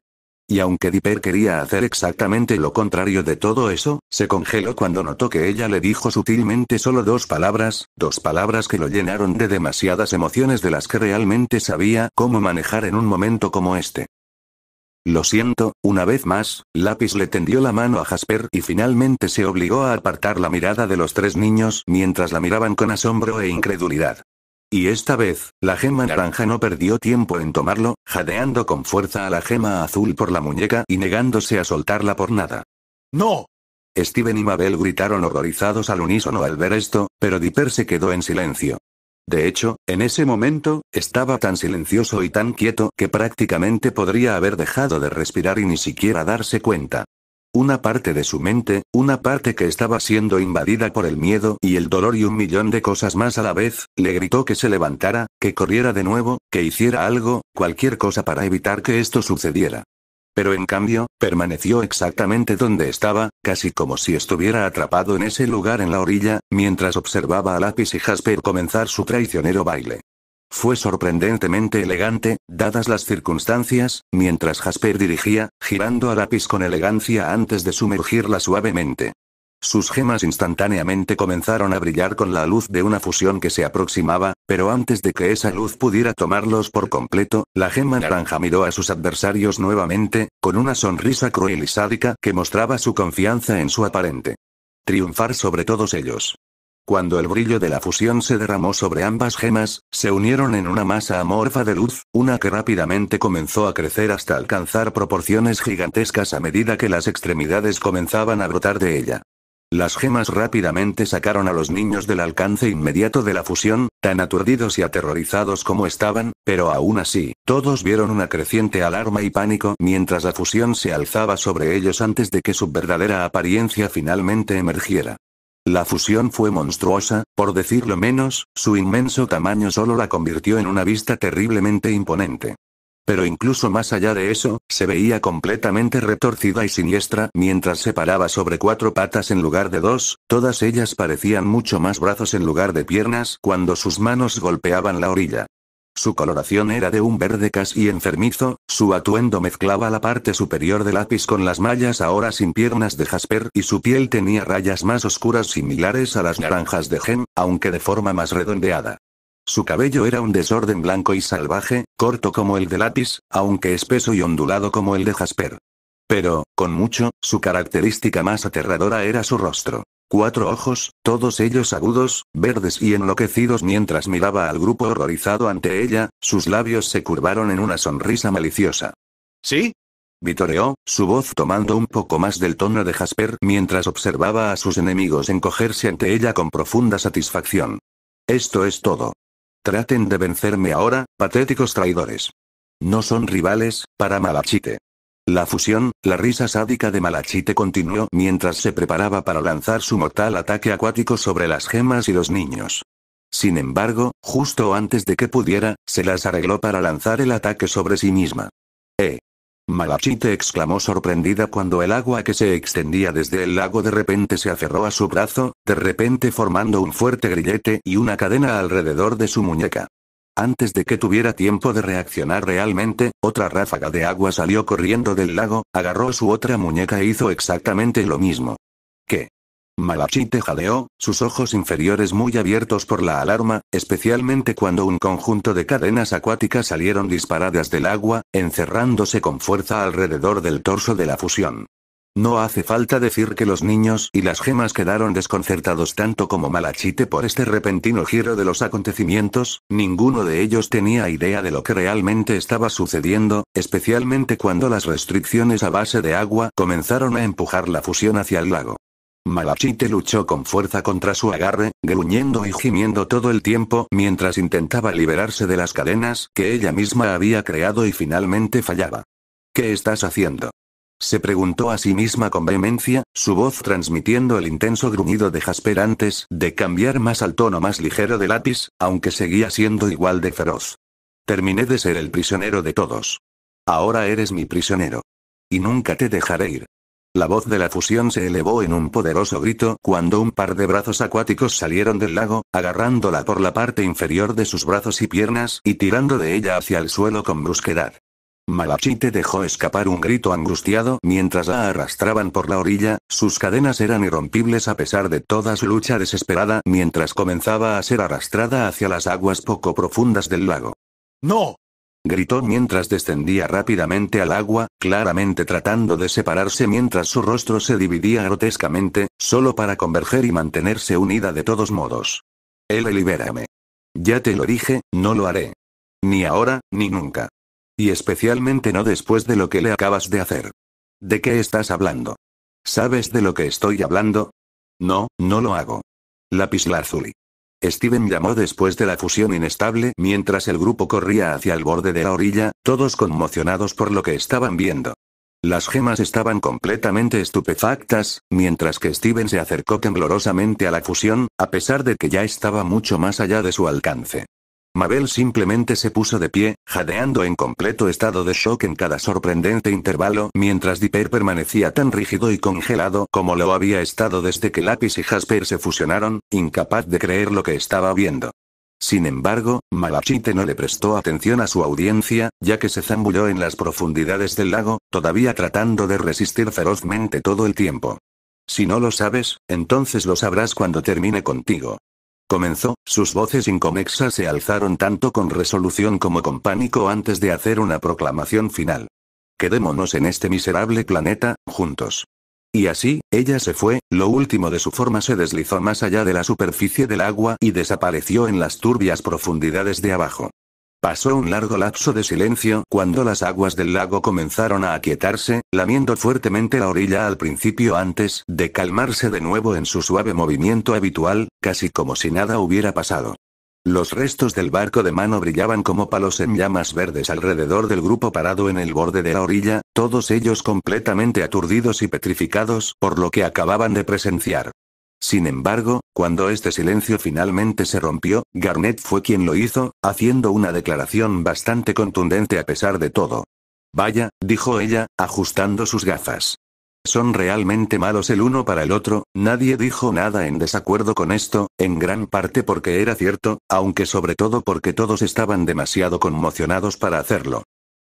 Y aunque Dipper quería hacer exactamente lo contrario de todo eso, se congeló cuando notó que ella le dijo sutilmente solo dos palabras, dos palabras que lo llenaron de demasiadas emociones de las que realmente sabía cómo manejar en un momento como este. Lo siento, una vez más, Lápiz le tendió la mano a Jasper y finalmente se obligó a apartar la mirada de los tres niños mientras la miraban con asombro e incredulidad. Y esta vez, la gema naranja no perdió tiempo en tomarlo, jadeando con fuerza a la gema azul por la muñeca y negándose a soltarla por nada. ¡No! Steven y Mabel gritaron horrorizados al unísono al ver esto, pero Dipper se quedó en silencio. De hecho, en ese momento, estaba tan silencioso y tan quieto que prácticamente podría haber dejado de respirar y ni siquiera darse cuenta. Una parte de su mente, una parte que estaba siendo invadida por el miedo y el dolor y un millón de cosas más a la vez, le gritó que se levantara, que corriera de nuevo, que hiciera algo, cualquier cosa para evitar que esto sucediera. Pero en cambio, permaneció exactamente donde estaba, casi como si estuviera atrapado en ese lugar en la orilla, mientras observaba a lápiz y Jasper comenzar su traicionero baile. Fue sorprendentemente elegante, dadas las circunstancias, mientras Jasper dirigía, girando a lápiz con elegancia antes de sumergirla suavemente. Sus gemas instantáneamente comenzaron a brillar con la luz de una fusión que se aproximaba, pero antes de que esa luz pudiera tomarlos por completo, la gema naranja miró a sus adversarios nuevamente, con una sonrisa cruel y sádica que mostraba su confianza en su aparente triunfar sobre todos ellos. Cuando el brillo de la fusión se derramó sobre ambas gemas, se unieron en una masa amorfa de luz, una que rápidamente comenzó a crecer hasta alcanzar proporciones gigantescas a medida que las extremidades comenzaban a brotar de ella. Las gemas rápidamente sacaron a los niños del alcance inmediato de la fusión, tan aturdidos y aterrorizados como estaban, pero aún así, todos vieron una creciente alarma y pánico mientras la fusión se alzaba sobre ellos antes de que su verdadera apariencia finalmente emergiera. La fusión fue monstruosa, por decirlo menos, su inmenso tamaño solo la convirtió en una vista terriblemente imponente. Pero incluso más allá de eso, se veía completamente retorcida y siniestra mientras se paraba sobre cuatro patas en lugar de dos, todas ellas parecían mucho más brazos en lugar de piernas cuando sus manos golpeaban la orilla. Su coloración era de un verde casi enfermizo, su atuendo mezclaba la parte superior del lápiz con las mallas ahora sin piernas de Jasper y su piel tenía rayas más oscuras similares a las naranjas de Gem, aunque de forma más redondeada. Su cabello era un desorden blanco y salvaje, corto como el de lápiz, aunque espeso y ondulado como el de Jasper. Pero, con mucho, su característica más aterradora era su rostro. Cuatro ojos, todos ellos agudos, verdes y enloquecidos mientras miraba al grupo horrorizado ante ella, sus labios se curvaron en una sonrisa maliciosa. ¿Sí? Vitoreó, su voz tomando un poco más del tono de Jasper mientras observaba a sus enemigos encogerse ante ella con profunda satisfacción. Esto es todo. Traten de vencerme ahora, patéticos traidores. No son rivales, para Malachite. La fusión, la risa sádica de Malachite continuó mientras se preparaba para lanzar su mortal ataque acuático sobre las gemas y los niños. Sin embargo, justo antes de que pudiera, se las arregló para lanzar el ataque sobre sí misma. ¡Eh! Malachite exclamó sorprendida cuando el agua que se extendía desde el lago de repente se aferró a su brazo, de repente formando un fuerte grillete y una cadena alrededor de su muñeca. Antes de que tuviera tiempo de reaccionar realmente, otra ráfaga de agua salió corriendo del lago, agarró su otra muñeca e hizo exactamente lo mismo. ¿Qué? Malachite jadeó, sus ojos inferiores muy abiertos por la alarma, especialmente cuando un conjunto de cadenas acuáticas salieron disparadas del agua, encerrándose con fuerza alrededor del torso de la fusión. No hace falta decir que los niños y las gemas quedaron desconcertados tanto como Malachite por este repentino giro de los acontecimientos, ninguno de ellos tenía idea de lo que realmente estaba sucediendo, especialmente cuando las restricciones a base de agua comenzaron a empujar la fusión hacia el lago. Malachite luchó con fuerza contra su agarre, gruñendo y gimiendo todo el tiempo mientras intentaba liberarse de las cadenas que ella misma había creado y finalmente fallaba. ¿Qué estás haciendo? Se preguntó a sí misma con vehemencia, su voz transmitiendo el intenso gruñido de Jasper antes de cambiar más al tono más ligero de lápiz, aunque seguía siendo igual de feroz. Terminé de ser el prisionero de todos. Ahora eres mi prisionero. Y nunca te dejaré ir. La voz de la fusión se elevó en un poderoso grito cuando un par de brazos acuáticos salieron del lago, agarrándola por la parte inferior de sus brazos y piernas y tirando de ella hacia el suelo con brusquedad. Malachite dejó escapar un grito angustiado mientras la arrastraban por la orilla, sus cadenas eran irrompibles a pesar de toda su lucha desesperada mientras comenzaba a ser arrastrada hacia las aguas poco profundas del lago. ¡No! gritó mientras descendía rápidamente al agua, claramente tratando de separarse mientras su rostro se dividía grotescamente, solo para converger y mantenerse unida de todos modos. Él libérame. Ya te lo dije, no lo haré. Ni ahora, ni nunca. Y especialmente no después de lo que le acabas de hacer. ¿De qué estás hablando? ¿Sabes de lo que estoy hablando? No, no lo hago. Lápiz lazuli. Steven llamó después de la fusión inestable mientras el grupo corría hacia el borde de la orilla, todos conmocionados por lo que estaban viendo. Las gemas estaban completamente estupefactas, mientras que Steven se acercó temblorosamente a la fusión, a pesar de que ya estaba mucho más allá de su alcance. Mabel simplemente se puso de pie, jadeando en completo estado de shock en cada sorprendente intervalo, mientras Dipper permanecía tan rígido y congelado como lo había estado desde que Lapis y Jasper se fusionaron, incapaz de creer lo que estaba viendo. Sin embargo, Malachite no le prestó atención a su audiencia, ya que se zambulló en las profundidades del lago, todavía tratando de resistir ferozmente todo el tiempo. Si no lo sabes, entonces lo sabrás cuando termine contigo. Comenzó, sus voces inconexas se alzaron tanto con resolución como con pánico antes de hacer una proclamación final. Quedémonos en este miserable planeta, juntos. Y así, ella se fue, lo último de su forma se deslizó más allá de la superficie del agua y desapareció en las turbias profundidades de abajo. Pasó un largo lapso de silencio cuando las aguas del lago comenzaron a aquietarse, lamiendo fuertemente la orilla al principio antes de calmarse de nuevo en su suave movimiento habitual, casi como si nada hubiera pasado. Los restos del barco de mano brillaban como palos en llamas verdes alrededor del grupo parado en el borde de la orilla, todos ellos completamente aturdidos y petrificados por lo que acababan de presenciar. Sin embargo, cuando este silencio finalmente se rompió, Garnett fue quien lo hizo, haciendo una declaración bastante contundente a pesar de todo. Vaya, dijo ella, ajustando sus gafas. Son realmente malos el uno para el otro, nadie dijo nada en desacuerdo con esto, en gran parte porque era cierto, aunque sobre todo porque todos estaban demasiado conmocionados para hacerlo.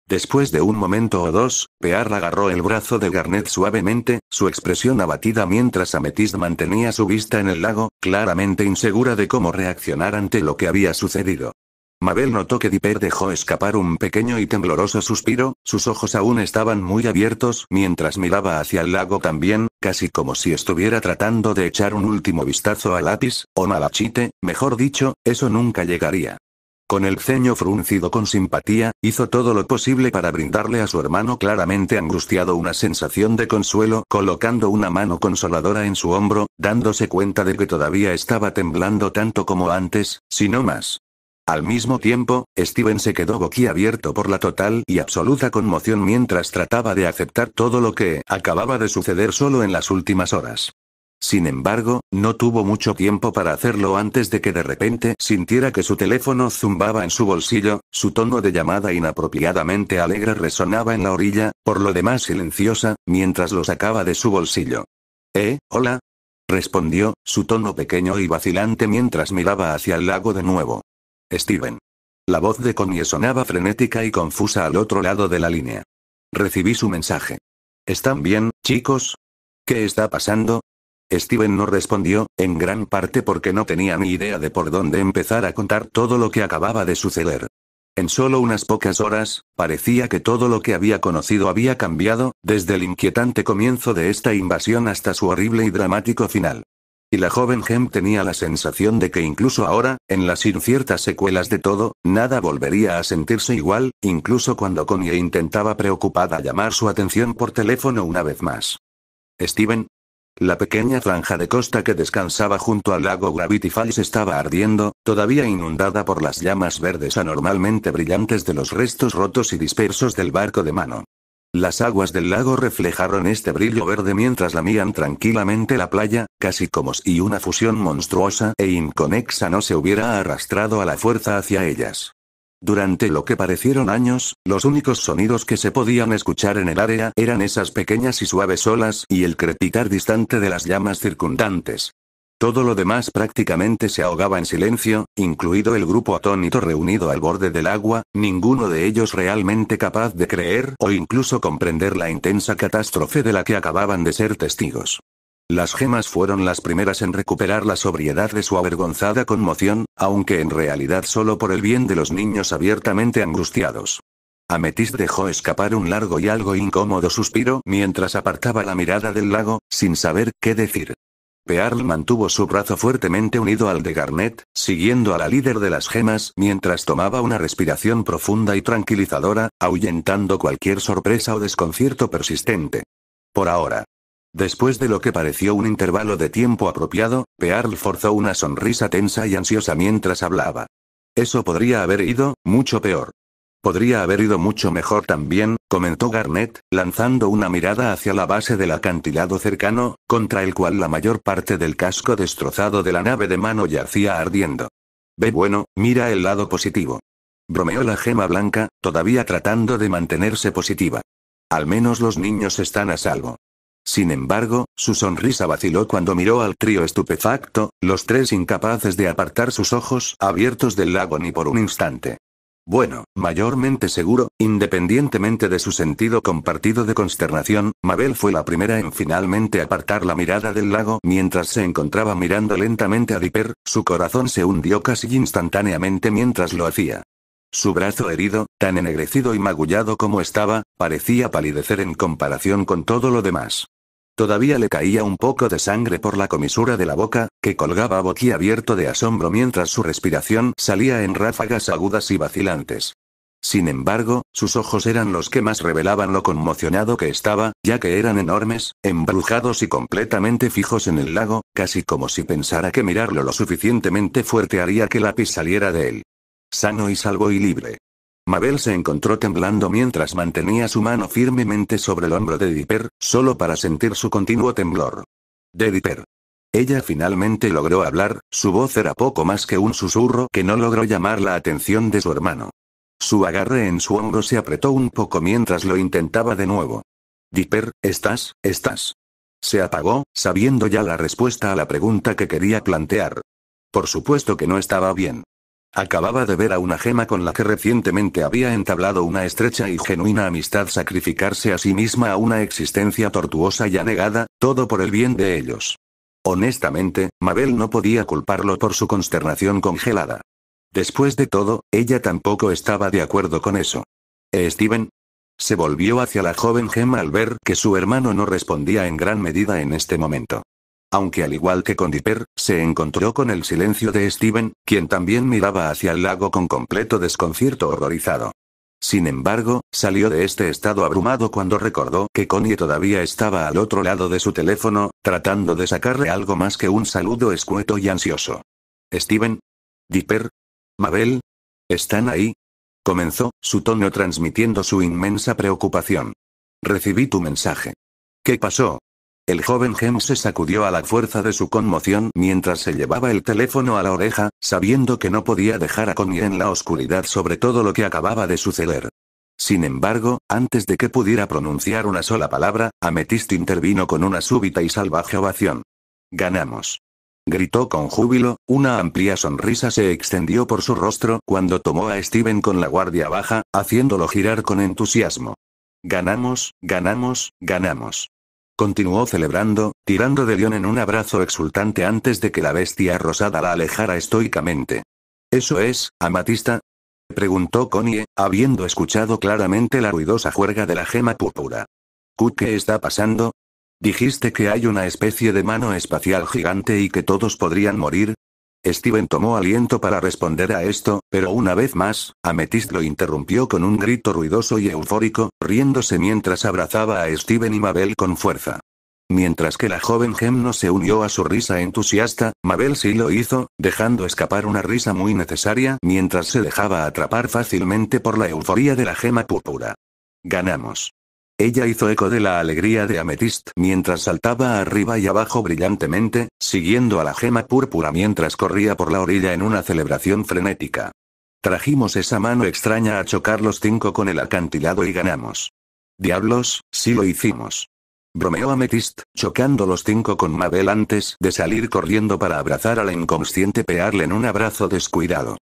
Después de un momento o dos, Pear agarró el brazo de Garnet suavemente, su expresión abatida mientras Amethyst mantenía su vista en el lago, claramente insegura de cómo reaccionar ante lo que había sucedido. Mabel notó que Dipper dejó escapar un pequeño y tembloroso suspiro, sus ojos aún estaban muy abiertos mientras miraba hacia el lago también, casi como si estuviera tratando de echar un último vistazo a Lápiz, o Malachite, mejor dicho, eso nunca llegaría con el ceño fruncido con simpatía, hizo todo lo posible para brindarle a su hermano claramente angustiado una sensación de consuelo, colocando una mano consoladora en su hombro, dándose cuenta de que todavía estaba temblando tanto como antes, si no más. Al mismo tiempo, Steven se quedó boquiabierto por la total y absoluta conmoción mientras trataba de aceptar todo lo que acababa de suceder solo en las últimas horas. Sin embargo, no tuvo mucho tiempo para hacerlo antes de que de repente sintiera que su teléfono zumbaba en su bolsillo, su tono de llamada inapropiadamente alegre resonaba en la orilla, por lo demás silenciosa, mientras lo sacaba de su bolsillo. ¿Eh, hola? respondió, su tono pequeño y vacilante mientras miraba hacia el lago de nuevo. Steven. La voz de Connie sonaba frenética y confusa al otro lado de la línea. Recibí su mensaje. ¿Están bien, chicos? ¿Qué está pasando? Steven no respondió, en gran parte porque no tenía ni idea de por dónde empezar a contar todo lo que acababa de suceder. En solo unas pocas horas, parecía que todo lo que había conocido había cambiado, desde el inquietante comienzo de esta invasión hasta su horrible y dramático final. Y la joven Gem tenía la sensación de que incluso ahora, en las inciertas secuelas de todo, nada volvería a sentirse igual, incluso cuando Connie intentaba preocupada llamar su atención por teléfono una vez más. Steven, la pequeña franja de costa que descansaba junto al lago Gravity Falls estaba ardiendo, todavía inundada por las llamas verdes anormalmente brillantes de los restos rotos y dispersos del barco de mano. Las aguas del lago reflejaron este brillo verde mientras lamían tranquilamente la playa, casi como si una fusión monstruosa e inconexa no se hubiera arrastrado a la fuerza hacia ellas. Durante lo que parecieron años, los únicos sonidos que se podían escuchar en el área eran esas pequeñas y suaves olas y el crepitar distante de las llamas circundantes. Todo lo demás prácticamente se ahogaba en silencio, incluido el grupo atónito reunido al borde del agua, ninguno de ellos realmente capaz de creer o incluso comprender la intensa catástrofe de la que acababan de ser testigos. Las gemas fueron las primeras en recuperar la sobriedad de su avergonzada conmoción, aunque en realidad solo por el bien de los niños abiertamente angustiados. Ametis dejó escapar un largo y algo incómodo suspiro mientras apartaba la mirada del lago, sin saber qué decir. Pearl mantuvo su brazo fuertemente unido al de Garnet, siguiendo a la líder de las gemas mientras tomaba una respiración profunda y tranquilizadora, ahuyentando cualquier sorpresa o desconcierto persistente. Por ahora. Después de lo que pareció un intervalo de tiempo apropiado, Pearl forzó una sonrisa tensa y ansiosa mientras hablaba. Eso podría haber ido, mucho peor. Podría haber ido mucho mejor también, comentó Garnet, lanzando una mirada hacia la base del acantilado cercano, contra el cual la mayor parte del casco destrozado de la nave de mano yacía ardiendo. Ve bueno, mira el lado positivo. Bromeó la gema blanca, todavía tratando de mantenerse positiva. Al menos los niños están a salvo. Sin embargo, su sonrisa vaciló cuando miró al trío estupefacto, los tres incapaces de apartar sus ojos abiertos del lago ni por un instante. Bueno, mayormente seguro, independientemente de su sentido compartido de consternación, Mabel fue la primera en finalmente apartar la mirada del lago mientras se encontraba mirando lentamente a Dipper, su corazón se hundió casi instantáneamente mientras lo hacía. Su brazo herido, tan ennegrecido y magullado como estaba, parecía palidecer en comparación con todo lo demás. Todavía le caía un poco de sangre por la comisura de la boca, que colgaba boquiabierto de asombro mientras su respiración salía en ráfagas agudas y vacilantes. Sin embargo, sus ojos eran los que más revelaban lo conmocionado que estaba, ya que eran enormes, embrujados y completamente fijos en el lago, casi como si pensara que mirarlo lo suficientemente fuerte haría que lápiz saliera de él. Sano y salvo y libre. Mabel se encontró temblando mientras mantenía su mano firmemente sobre el hombro de Dipper, solo para sentir su continuo temblor. De Dipper. Ella finalmente logró hablar, su voz era poco más que un susurro que no logró llamar la atención de su hermano. Su agarre en su hombro se apretó un poco mientras lo intentaba de nuevo. Dipper, estás, estás. Se apagó, sabiendo ya la respuesta a la pregunta que quería plantear. Por supuesto que no estaba bien. Acababa de ver a una gema con la que recientemente había entablado una estrecha y genuina amistad sacrificarse a sí misma a una existencia tortuosa y anegada, todo por el bien de ellos. Honestamente, Mabel no podía culparlo por su consternación congelada. Después de todo, ella tampoco estaba de acuerdo con eso. ¿Eh, Steven? Se volvió hacia la joven gema al ver que su hermano no respondía en gran medida en este momento aunque al igual que con Dipper, se encontró con el silencio de Steven, quien también miraba hacia el lago con completo desconcierto horrorizado. Sin embargo, salió de este estado abrumado cuando recordó que Connie todavía estaba al otro lado de su teléfono, tratando de sacarle algo más que un saludo escueto y ansioso. Steven? Dipper? Mabel? ¿Están ahí? Comenzó, su tono transmitiendo su inmensa preocupación. Recibí tu mensaje. ¿Qué pasó? El joven Gem se sacudió a la fuerza de su conmoción mientras se llevaba el teléfono a la oreja, sabiendo que no podía dejar a Connie en la oscuridad sobre todo lo que acababa de suceder. Sin embargo, antes de que pudiera pronunciar una sola palabra, Amethyst intervino con una súbita y salvaje ovación. Ganamos. Gritó con júbilo, una amplia sonrisa se extendió por su rostro cuando tomó a Steven con la guardia baja, haciéndolo girar con entusiasmo. Ganamos, ganamos, ganamos. Continuó celebrando, tirando de León en un abrazo exultante antes de que la bestia rosada la alejara estoicamente. ¿Eso es, amatista? preguntó Connie, habiendo escuchado claramente la ruidosa juerga de la gema púrpura. ¿Qué está pasando? Dijiste que hay una especie de mano espacial gigante y que todos podrían morir, Steven tomó aliento para responder a esto, pero una vez más, Amethyst lo interrumpió con un grito ruidoso y eufórico, riéndose mientras abrazaba a Steven y Mabel con fuerza. Mientras que la joven Gem no se unió a su risa entusiasta, Mabel sí lo hizo, dejando escapar una risa muy necesaria mientras se dejaba atrapar fácilmente por la euforía de la gema púrpura. Ganamos. Ella hizo eco de la alegría de Amethyst mientras saltaba arriba y abajo brillantemente, siguiendo a la gema púrpura mientras corría por la orilla en una celebración frenética. Trajimos esa mano extraña a chocar los cinco con el acantilado y ganamos. Diablos, sí lo hicimos. Bromeó Amethyst, chocando los cinco con Mabel antes de salir corriendo para abrazar a la inconsciente Pearle en un abrazo descuidado.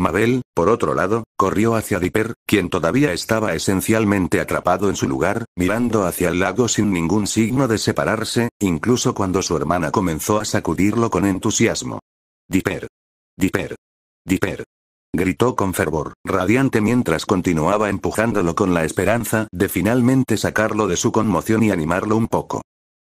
Mabel, por otro lado, corrió hacia Dipper, quien todavía estaba esencialmente atrapado en su lugar, mirando hacia el lago sin ningún signo de separarse, incluso cuando su hermana comenzó a sacudirlo con entusiasmo. Dipper. Dipper. Dipper. Gritó con fervor, radiante mientras continuaba empujándolo con la esperanza de finalmente sacarlo de su conmoción y animarlo un poco.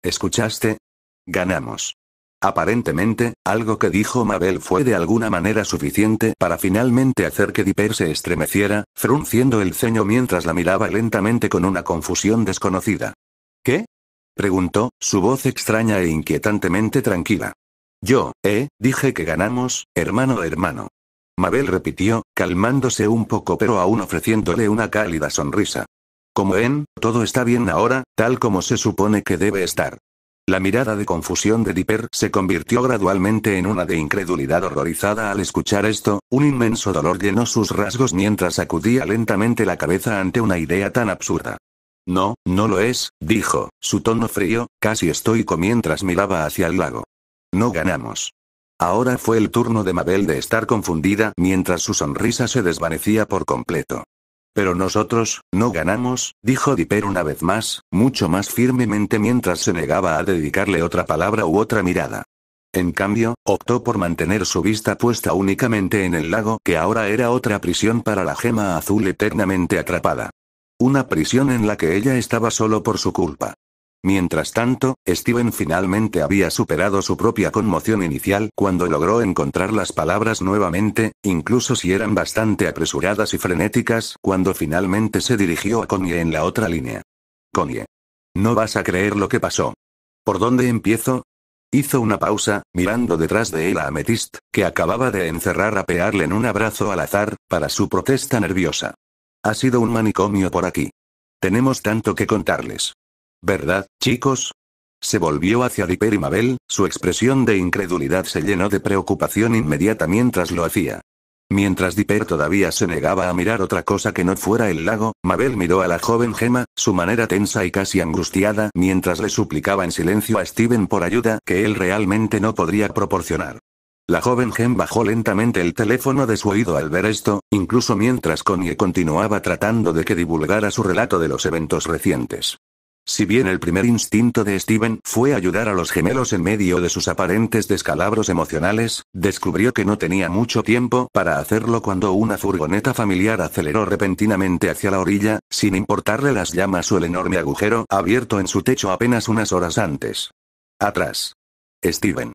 ¿Escuchaste? Ganamos. Aparentemente, algo que dijo Mabel fue de alguna manera suficiente para finalmente hacer que Dipper se estremeciera, frunciendo el ceño mientras la miraba lentamente con una confusión desconocida. ¿Qué? preguntó, su voz extraña e inquietantemente tranquila. Yo, eh, dije que ganamos, hermano hermano. Mabel repitió, calmándose un poco pero aún ofreciéndole una cálida sonrisa. Como en, todo está bien ahora, tal como se supone que debe estar. La mirada de confusión de Dipper se convirtió gradualmente en una de incredulidad horrorizada al escuchar esto, un inmenso dolor llenó sus rasgos mientras sacudía lentamente la cabeza ante una idea tan absurda. No, no lo es, dijo, su tono frío, casi estoico mientras miraba hacia el lago. No ganamos. Ahora fue el turno de Mabel de estar confundida mientras su sonrisa se desvanecía por completo. Pero nosotros, no ganamos, dijo Dipper una vez más, mucho más firmemente mientras se negaba a dedicarle otra palabra u otra mirada. En cambio, optó por mantener su vista puesta únicamente en el lago que ahora era otra prisión para la gema azul eternamente atrapada. Una prisión en la que ella estaba solo por su culpa. Mientras tanto, Steven finalmente había superado su propia conmoción inicial cuando logró encontrar las palabras nuevamente, incluso si eran bastante apresuradas y frenéticas, cuando finalmente se dirigió a Connie en la otra línea. Connie. No vas a creer lo que pasó. ¿Por dónde empiezo? Hizo una pausa, mirando detrás de él a Amethyst, que acababa de encerrar a Pearle en un abrazo al azar, para su protesta nerviosa. Ha sido un manicomio por aquí. Tenemos tanto que contarles. ¿Verdad, chicos? Se volvió hacia Dipper y Mabel, su expresión de incredulidad se llenó de preocupación inmediata mientras lo hacía. Mientras Dipper todavía se negaba a mirar otra cosa que no fuera el lago, Mabel miró a la joven Gemma, su manera tensa y casi angustiada, mientras le suplicaba en silencio a Steven por ayuda que él realmente no podría proporcionar. La joven Gem bajó lentamente el teléfono de su oído al ver esto, incluso mientras Connie continuaba tratando de que divulgara su relato de los eventos recientes. Si bien el primer instinto de Steven fue ayudar a los gemelos en medio de sus aparentes descalabros emocionales, descubrió que no tenía mucho tiempo para hacerlo cuando una furgoneta familiar aceleró repentinamente hacia la orilla, sin importarle las llamas o el enorme agujero abierto en su techo apenas unas horas antes. Atrás. Steven.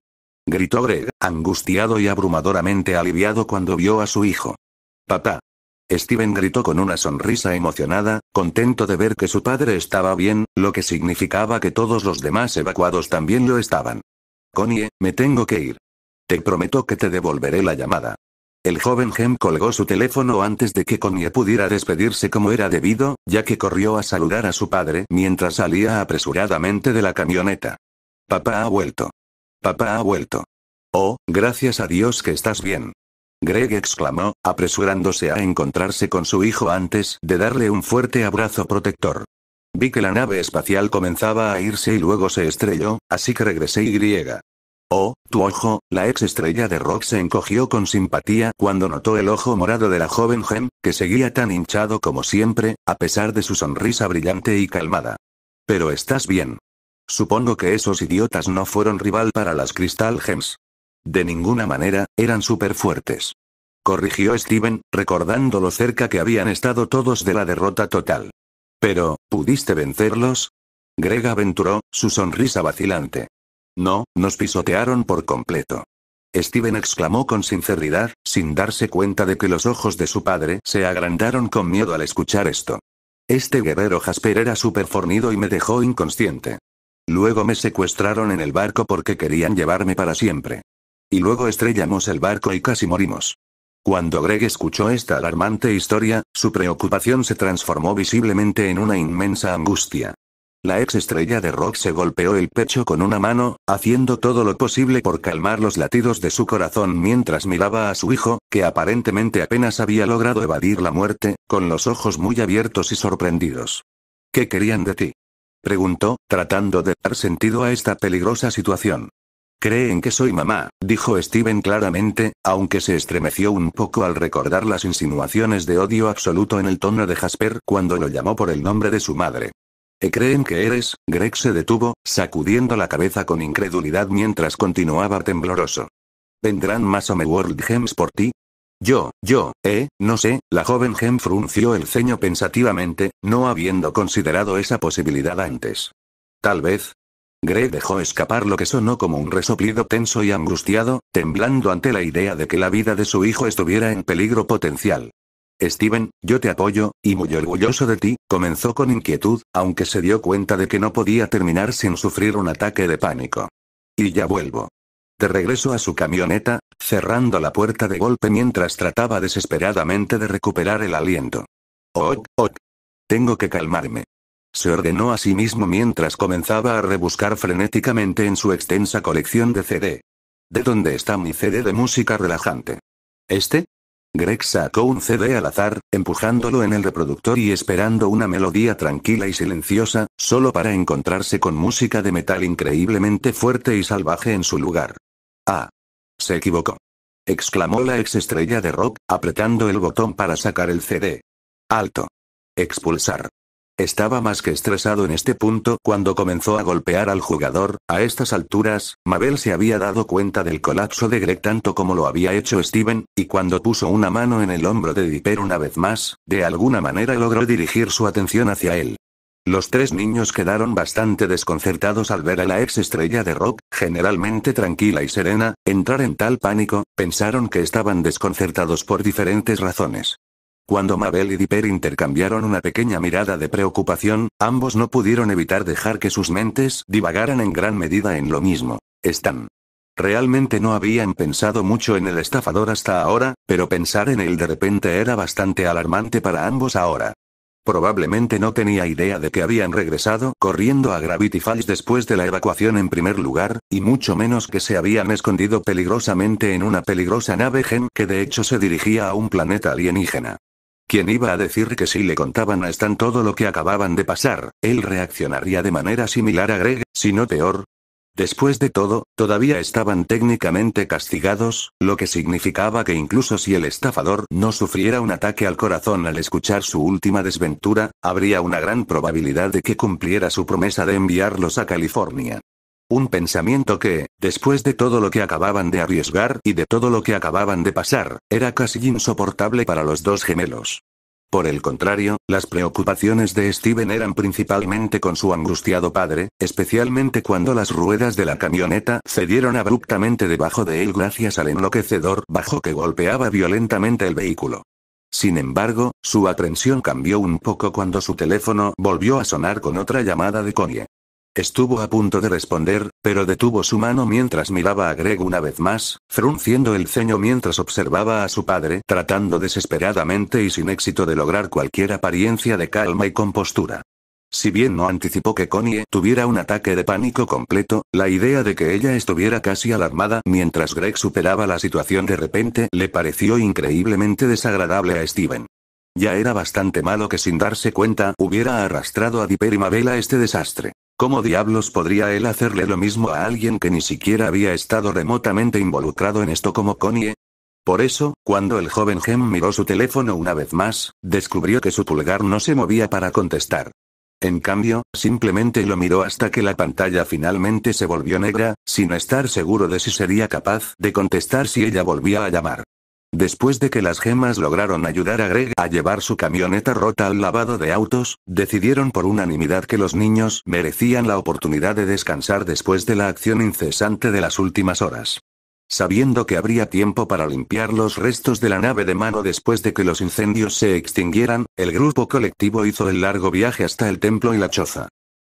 Gritó Greg, angustiado y abrumadoramente aliviado cuando vio a su hijo. Papá. Steven gritó con una sonrisa emocionada, contento de ver que su padre estaba bien, lo que significaba que todos los demás evacuados también lo estaban. Connie, me tengo que ir. Te prometo que te devolveré la llamada. El joven Gem colgó su teléfono antes de que Connie pudiera despedirse como era debido, ya que corrió a saludar a su padre mientras salía apresuradamente de la camioneta. Papá ha vuelto. Papá ha vuelto. Oh, gracias a Dios que estás bien. Greg exclamó, apresurándose a encontrarse con su hijo antes de darle un fuerte abrazo protector. Vi que la nave espacial comenzaba a irse y luego se estrelló, así que regresé y griega. Oh, tu ojo, la ex estrella de rock se encogió con simpatía cuando notó el ojo morado de la joven Gem, que seguía tan hinchado como siempre, a pesar de su sonrisa brillante y calmada. Pero estás bien. Supongo que esos idiotas no fueron rival para las Crystal Gems. De ninguna manera, eran súper fuertes. Corrigió Steven, recordando lo cerca que habían estado todos de la derrota total. Pero, ¿pudiste vencerlos? Greg aventuró, su sonrisa vacilante. No, nos pisotearon por completo. Steven exclamó con sinceridad, sin darse cuenta de que los ojos de su padre se agrandaron con miedo al escuchar esto. Este guerrero Jasper era súper fornido y me dejó inconsciente. Luego me secuestraron en el barco porque querían llevarme para siempre. Y luego estrellamos el barco y casi morimos. Cuando Greg escuchó esta alarmante historia, su preocupación se transformó visiblemente en una inmensa angustia. La ex estrella de rock se golpeó el pecho con una mano, haciendo todo lo posible por calmar los latidos de su corazón mientras miraba a su hijo, que aparentemente apenas había logrado evadir la muerte, con los ojos muy abiertos y sorprendidos. ¿Qué querían de ti? preguntó, tratando de dar sentido a esta peligrosa situación. Creen que soy mamá, dijo Steven claramente, aunque se estremeció un poco al recordar las insinuaciones de odio absoluto en el tono de Jasper cuando lo llamó por el nombre de su madre. ¿E creen que eres? Greg se detuvo, sacudiendo la cabeza con incredulidad mientras continuaba tembloroso. ¿Vendrán más World Gems por ti? Yo, yo, eh, no sé, la joven Gem frunció el ceño pensativamente, no habiendo considerado esa posibilidad antes. Tal vez, Gray dejó escapar lo que sonó como un resoplido tenso y angustiado, temblando ante la idea de que la vida de su hijo estuviera en peligro potencial. Steven, yo te apoyo, y muy orgulloso de ti, comenzó con inquietud, aunque se dio cuenta de que no podía terminar sin sufrir un ataque de pánico. Y ya vuelvo. De regreso a su camioneta, cerrando la puerta de golpe mientras trataba desesperadamente de recuperar el aliento. oh, Tengo que calmarme se ordenó a sí mismo mientras comenzaba a rebuscar frenéticamente en su extensa colección de CD. ¿De dónde está mi CD de música relajante? ¿Este? Greg sacó un CD al azar, empujándolo en el reproductor y esperando una melodía tranquila y silenciosa, solo para encontrarse con música de metal increíblemente fuerte y salvaje en su lugar. Ah. Se equivocó. Exclamó la ex estrella de rock, apretando el botón para sacar el CD. Alto. Expulsar. Estaba más que estresado en este punto cuando comenzó a golpear al jugador, a estas alturas, Mabel se había dado cuenta del colapso de Greg tanto como lo había hecho Steven, y cuando puso una mano en el hombro de Dipper una vez más, de alguna manera logró dirigir su atención hacia él. Los tres niños quedaron bastante desconcertados al ver a la ex estrella de rock, generalmente tranquila y serena, entrar en tal pánico, pensaron que estaban desconcertados por diferentes razones. Cuando Mabel y Dipper intercambiaron una pequeña mirada de preocupación, ambos no pudieron evitar dejar que sus mentes divagaran en gran medida en lo mismo. Están. Realmente no habían pensado mucho en el estafador hasta ahora, pero pensar en él de repente era bastante alarmante para ambos ahora. Probablemente no tenía idea de que habían regresado corriendo a Gravity Falls después de la evacuación en primer lugar, y mucho menos que se habían escondido peligrosamente en una peligrosa nave gen que de hecho se dirigía a un planeta alienígena. Quien iba a decir que si le contaban a Stan todo lo que acababan de pasar, él reaccionaría de manera similar a Greg, si no peor? Después de todo, todavía estaban técnicamente castigados, lo que significaba que incluso si el estafador no sufriera un ataque al corazón al escuchar su última desventura, habría una gran probabilidad de que cumpliera su promesa de enviarlos a California. Un pensamiento que, después de todo lo que acababan de arriesgar y de todo lo que acababan de pasar, era casi insoportable para los dos gemelos. Por el contrario, las preocupaciones de Steven eran principalmente con su angustiado padre, especialmente cuando las ruedas de la camioneta cedieron abruptamente debajo de él gracias al enloquecedor bajo que golpeaba violentamente el vehículo. Sin embargo, su atención cambió un poco cuando su teléfono volvió a sonar con otra llamada de Connie. Estuvo a punto de responder, pero detuvo su mano mientras miraba a Greg una vez más, frunciendo el ceño mientras observaba a su padre, tratando desesperadamente y sin éxito de lograr cualquier apariencia de calma y compostura. Si bien no anticipó que Connie tuviera un ataque de pánico completo, la idea de que ella estuviera casi alarmada mientras Greg superaba la situación de repente le pareció increíblemente desagradable a Steven. Ya era bastante malo que sin darse cuenta hubiera arrastrado a Dipper y Mabel a este desastre. ¿Cómo diablos podría él hacerle lo mismo a alguien que ni siquiera había estado remotamente involucrado en esto como Connie? Por eso, cuando el joven Gem miró su teléfono una vez más, descubrió que su pulgar no se movía para contestar. En cambio, simplemente lo miró hasta que la pantalla finalmente se volvió negra, sin estar seguro de si sería capaz de contestar si ella volvía a llamar. Después de que las gemas lograron ayudar a Greg a llevar su camioneta rota al lavado de autos, decidieron por unanimidad que los niños merecían la oportunidad de descansar después de la acción incesante de las últimas horas. Sabiendo que habría tiempo para limpiar los restos de la nave de mano después de que los incendios se extinguieran, el grupo colectivo hizo el largo viaje hasta el templo y la choza.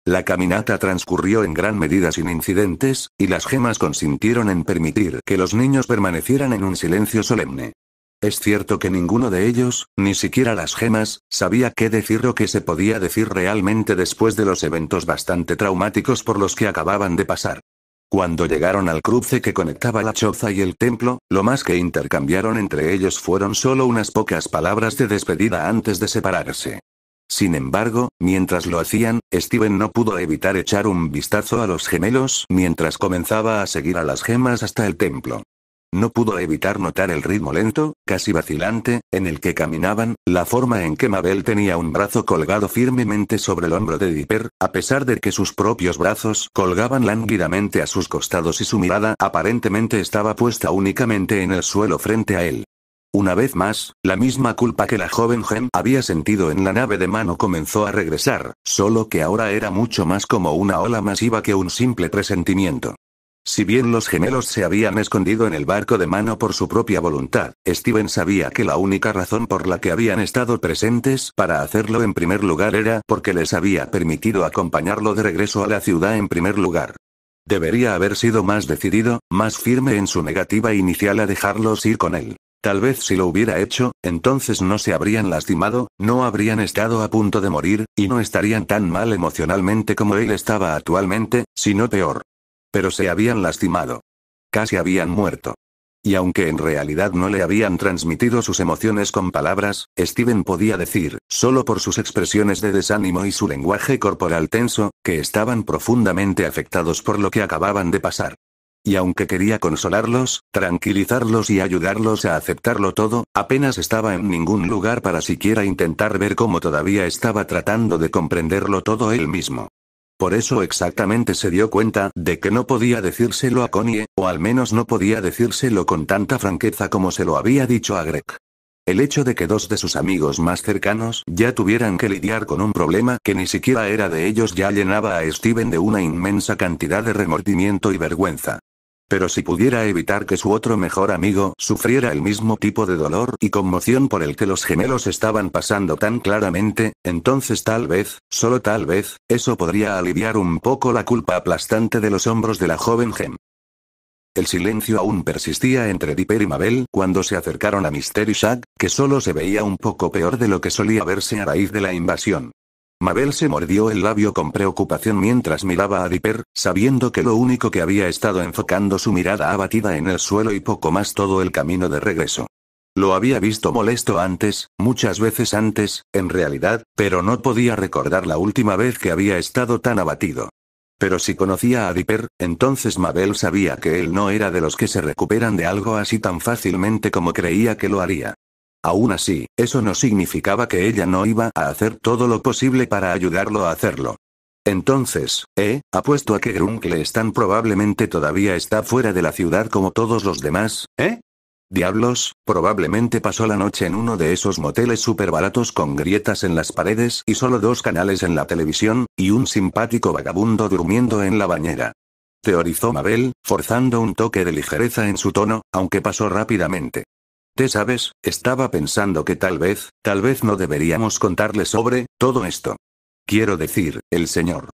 La caminata transcurrió en gran medida sin incidentes, y las gemas consintieron en permitir que los niños permanecieran en un silencio solemne. Es cierto que ninguno de ellos, ni siquiera las gemas, sabía qué decir lo que se podía decir realmente después de los eventos bastante traumáticos por los que acababan de pasar. Cuando llegaron al cruce que conectaba la choza y el templo, lo más que intercambiaron entre ellos fueron solo unas pocas palabras de despedida antes de separarse. Sin embargo, mientras lo hacían, Steven no pudo evitar echar un vistazo a los gemelos mientras comenzaba a seguir a las gemas hasta el templo. No pudo evitar notar el ritmo lento, casi vacilante, en el que caminaban, la forma en que Mabel tenía un brazo colgado firmemente sobre el hombro de Dipper, a pesar de que sus propios brazos colgaban lánguidamente a sus costados y su mirada aparentemente estaba puesta únicamente en el suelo frente a él. Una vez más, la misma culpa que la joven Gem había sentido en la nave de mano comenzó a regresar, solo que ahora era mucho más como una ola masiva que un simple presentimiento. Si bien los gemelos se habían escondido en el barco de mano por su propia voluntad, Steven sabía que la única razón por la que habían estado presentes para hacerlo en primer lugar era porque les había permitido acompañarlo de regreso a la ciudad en primer lugar. Debería haber sido más decidido, más firme en su negativa inicial a dejarlos ir con él. Tal vez si lo hubiera hecho, entonces no se habrían lastimado, no habrían estado a punto de morir, y no estarían tan mal emocionalmente como él estaba actualmente, sino peor. Pero se habían lastimado. Casi habían muerto. Y aunque en realidad no le habían transmitido sus emociones con palabras, Steven podía decir, solo por sus expresiones de desánimo y su lenguaje corporal tenso, que estaban profundamente afectados por lo que acababan de pasar. Y aunque quería consolarlos, tranquilizarlos y ayudarlos a aceptarlo todo, apenas estaba en ningún lugar para siquiera intentar ver cómo todavía estaba tratando de comprenderlo todo él mismo. Por eso exactamente se dio cuenta de que no podía decírselo a Connie, o al menos no podía decírselo con tanta franqueza como se lo había dicho a Greg. El hecho de que dos de sus amigos más cercanos ya tuvieran que lidiar con un problema que ni siquiera era de ellos ya llenaba a Steven de una inmensa cantidad de remordimiento y vergüenza. Pero si pudiera evitar que su otro mejor amigo sufriera el mismo tipo de dolor y conmoción por el que los gemelos estaban pasando tan claramente, entonces tal vez, solo tal vez, eso podría aliviar un poco la culpa aplastante de los hombros de la joven Gem. El silencio aún persistía entre Dipper y Mabel cuando se acercaron a Mister Isaac, que solo se veía un poco peor de lo que solía verse a raíz de la invasión. Mabel se mordió el labio con preocupación mientras miraba a Dipper, sabiendo que lo único que había estado enfocando su mirada abatida en el suelo y poco más todo el camino de regreso. Lo había visto molesto antes, muchas veces antes, en realidad, pero no podía recordar la última vez que había estado tan abatido. Pero si conocía a Dipper, entonces Mabel sabía que él no era de los que se recuperan de algo así tan fácilmente como creía que lo haría. Aún así, eso no significaba que ella no iba a hacer todo lo posible para ayudarlo a hacerlo. Entonces, eh, apuesto a que Grunkle tan probablemente todavía está fuera de la ciudad como todos los demás, ¿eh? Diablos, probablemente pasó la noche en uno de esos moteles súper baratos con grietas en las paredes y solo dos canales en la televisión, y un simpático vagabundo durmiendo en la bañera. Teorizó Mabel, forzando un toque de ligereza en su tono, aunque pasó rápidamente sabes, estaba pensando que tal vez, tal vez no deberíamos contarle sobre, todo esto. Quiero decir, el señor.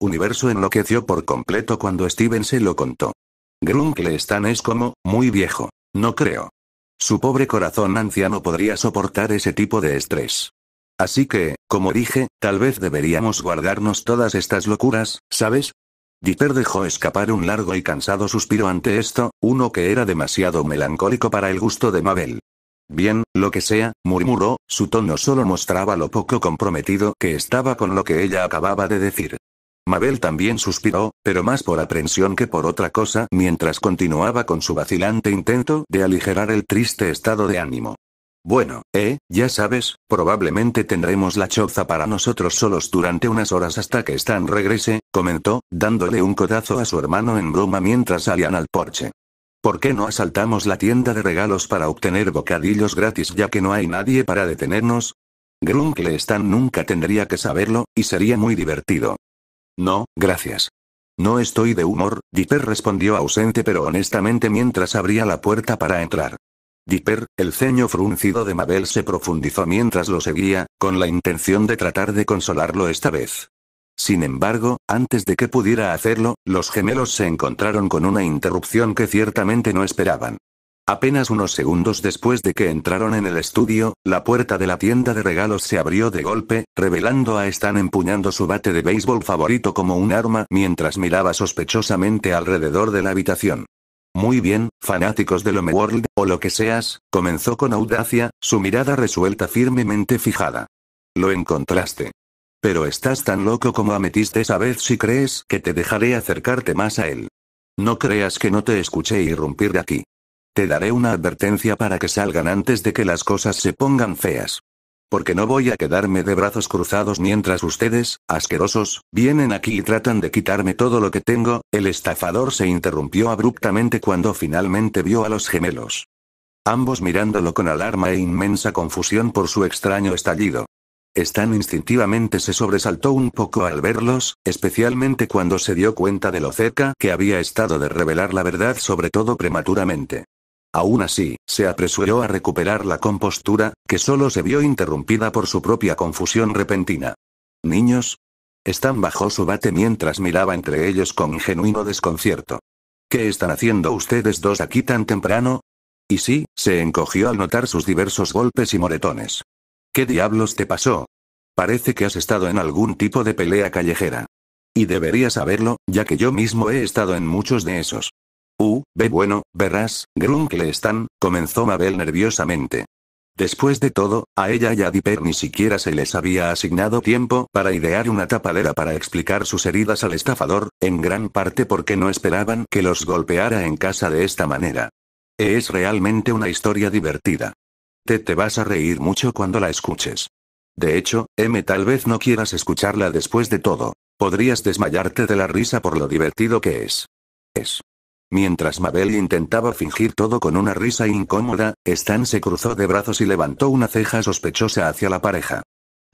Universo enloqueció por completo cuando Steven se lo contó. Grunkle Stan es como, muy viejo. No creo. Su pobre corazón anciano podría soportar ese tipo de estrés. Así que, como dije, tal vez deberíamos guardarnos todas estas locuras, ¿sabes? Dieter dejó escapar un largo y cansado suspiro ante esto, uno que era demasiado melancólico para el gusto de Mabel. Bien, lo que sea, murmuró, su tono solo mostraba lo poco comprometido que estaba con lo que ella acababa de decir. Mabel también suspiró, pero más por aprensión que por otra cosa mientras continuaba con su vacilante intento de aligerar el triste estado de ánimo. Bueno, eh, ya sabes, probablemente tendremos la choza para nosotros solos durante unas horas hasta que Stan regrese, comentó, dándole un codazo a su hermano en broma mientras salían al porche. ¿Por qué no asaltamos la tienda de regalos para obtener bocadillos gratis ya que no hay nadie para detenernos? Grunkle Stan nunca tendría que saberlo, y sería muy divertido. No, gracias. No estoy de humor, Jipper respondió ausente pero honestamente mientras abría la puerta para entrar. Dipper, el ceño fruncido de Mabel se profundizó mientras lo seguía, con la intención de tratar de consolarlo esta vez. Sin embargo, antes de que pudiera hacerlo, los gemelos se encontraron con una interrupción que ciertamente no esperaban. Apenas unos segundos después de que entraron en el estudio, la puerta de la tienda de regalos se abrió de golpe, revelando a Stan empuñando su bate de béisbol favorito como un arma mientras miraba sospechosamente alrededor de la habitación. Muy bien, fanáticos del Homeworld, o lo que seas, comenzó con audacia, su mirada resuelta firmemente fijada. Lo encontraste. Pero estás tan loco como ametiste esa vez si crees que te dejaré acercarte más a él. No creas que no te escuché irrumpir de aquí. Te daré una advertencia para que salgan antes de que las cosas se pongan feas porque no voy a quedarme de brazos cruzados mientras ustedes, asquerosos, vienen aquí y tratan de quitarme todo lo que tengo, el estafador se interrumpió abruptamente cuando finalmente vio a los gemelos. Ambos mirándolo con alarma e inmensa confusión por su extraño estallido. Stan instintivamente se sobresaltó un poco al verlos, especialmente cuando se dio cuenta de lo cerca que había estado de revelar la verdad sobre todo prematuramente. Aún así, se apresuró a recuperar la compostura, que solo se vio interrumpida por su propia confusión repentina. Niños. están bajo su bate mientras miraba entre ellos con genuino desconcierto. ¿Qué están haciendo ustedes dos aquí tan temprano? Y sí, se encogió al notar sus diversos golpes y moretones. ¿Qué diablos te pasó? Parece que has estado en algún tipo de pelea callejera. Y debería saberlo, ya que yo mismo he estado en muchos de esos. Uh, ve bueno, verás, Grunkle están, comenzó Mabel nerviosamente. Después de todo, a ella y a Dipper ni siquiera se les había asignado tiempo para idear una tapadera para explicar sus heridas al estafador, en gran parte porque no esperaban que los golpeara en casa de esta manera. Es realmente una historia divertida. Te te vas a reír mucho cuando la escuches. De hecho, M tal vez no quieras escucharla después de todo. Podrías desmayarte de la risa por lo divertido que es. Es. Mientras Mabel intentaba fingir todo con una risa incómoda, Stan se cruzó de brazos y levantó una ceja sospechosa hacia la pareja.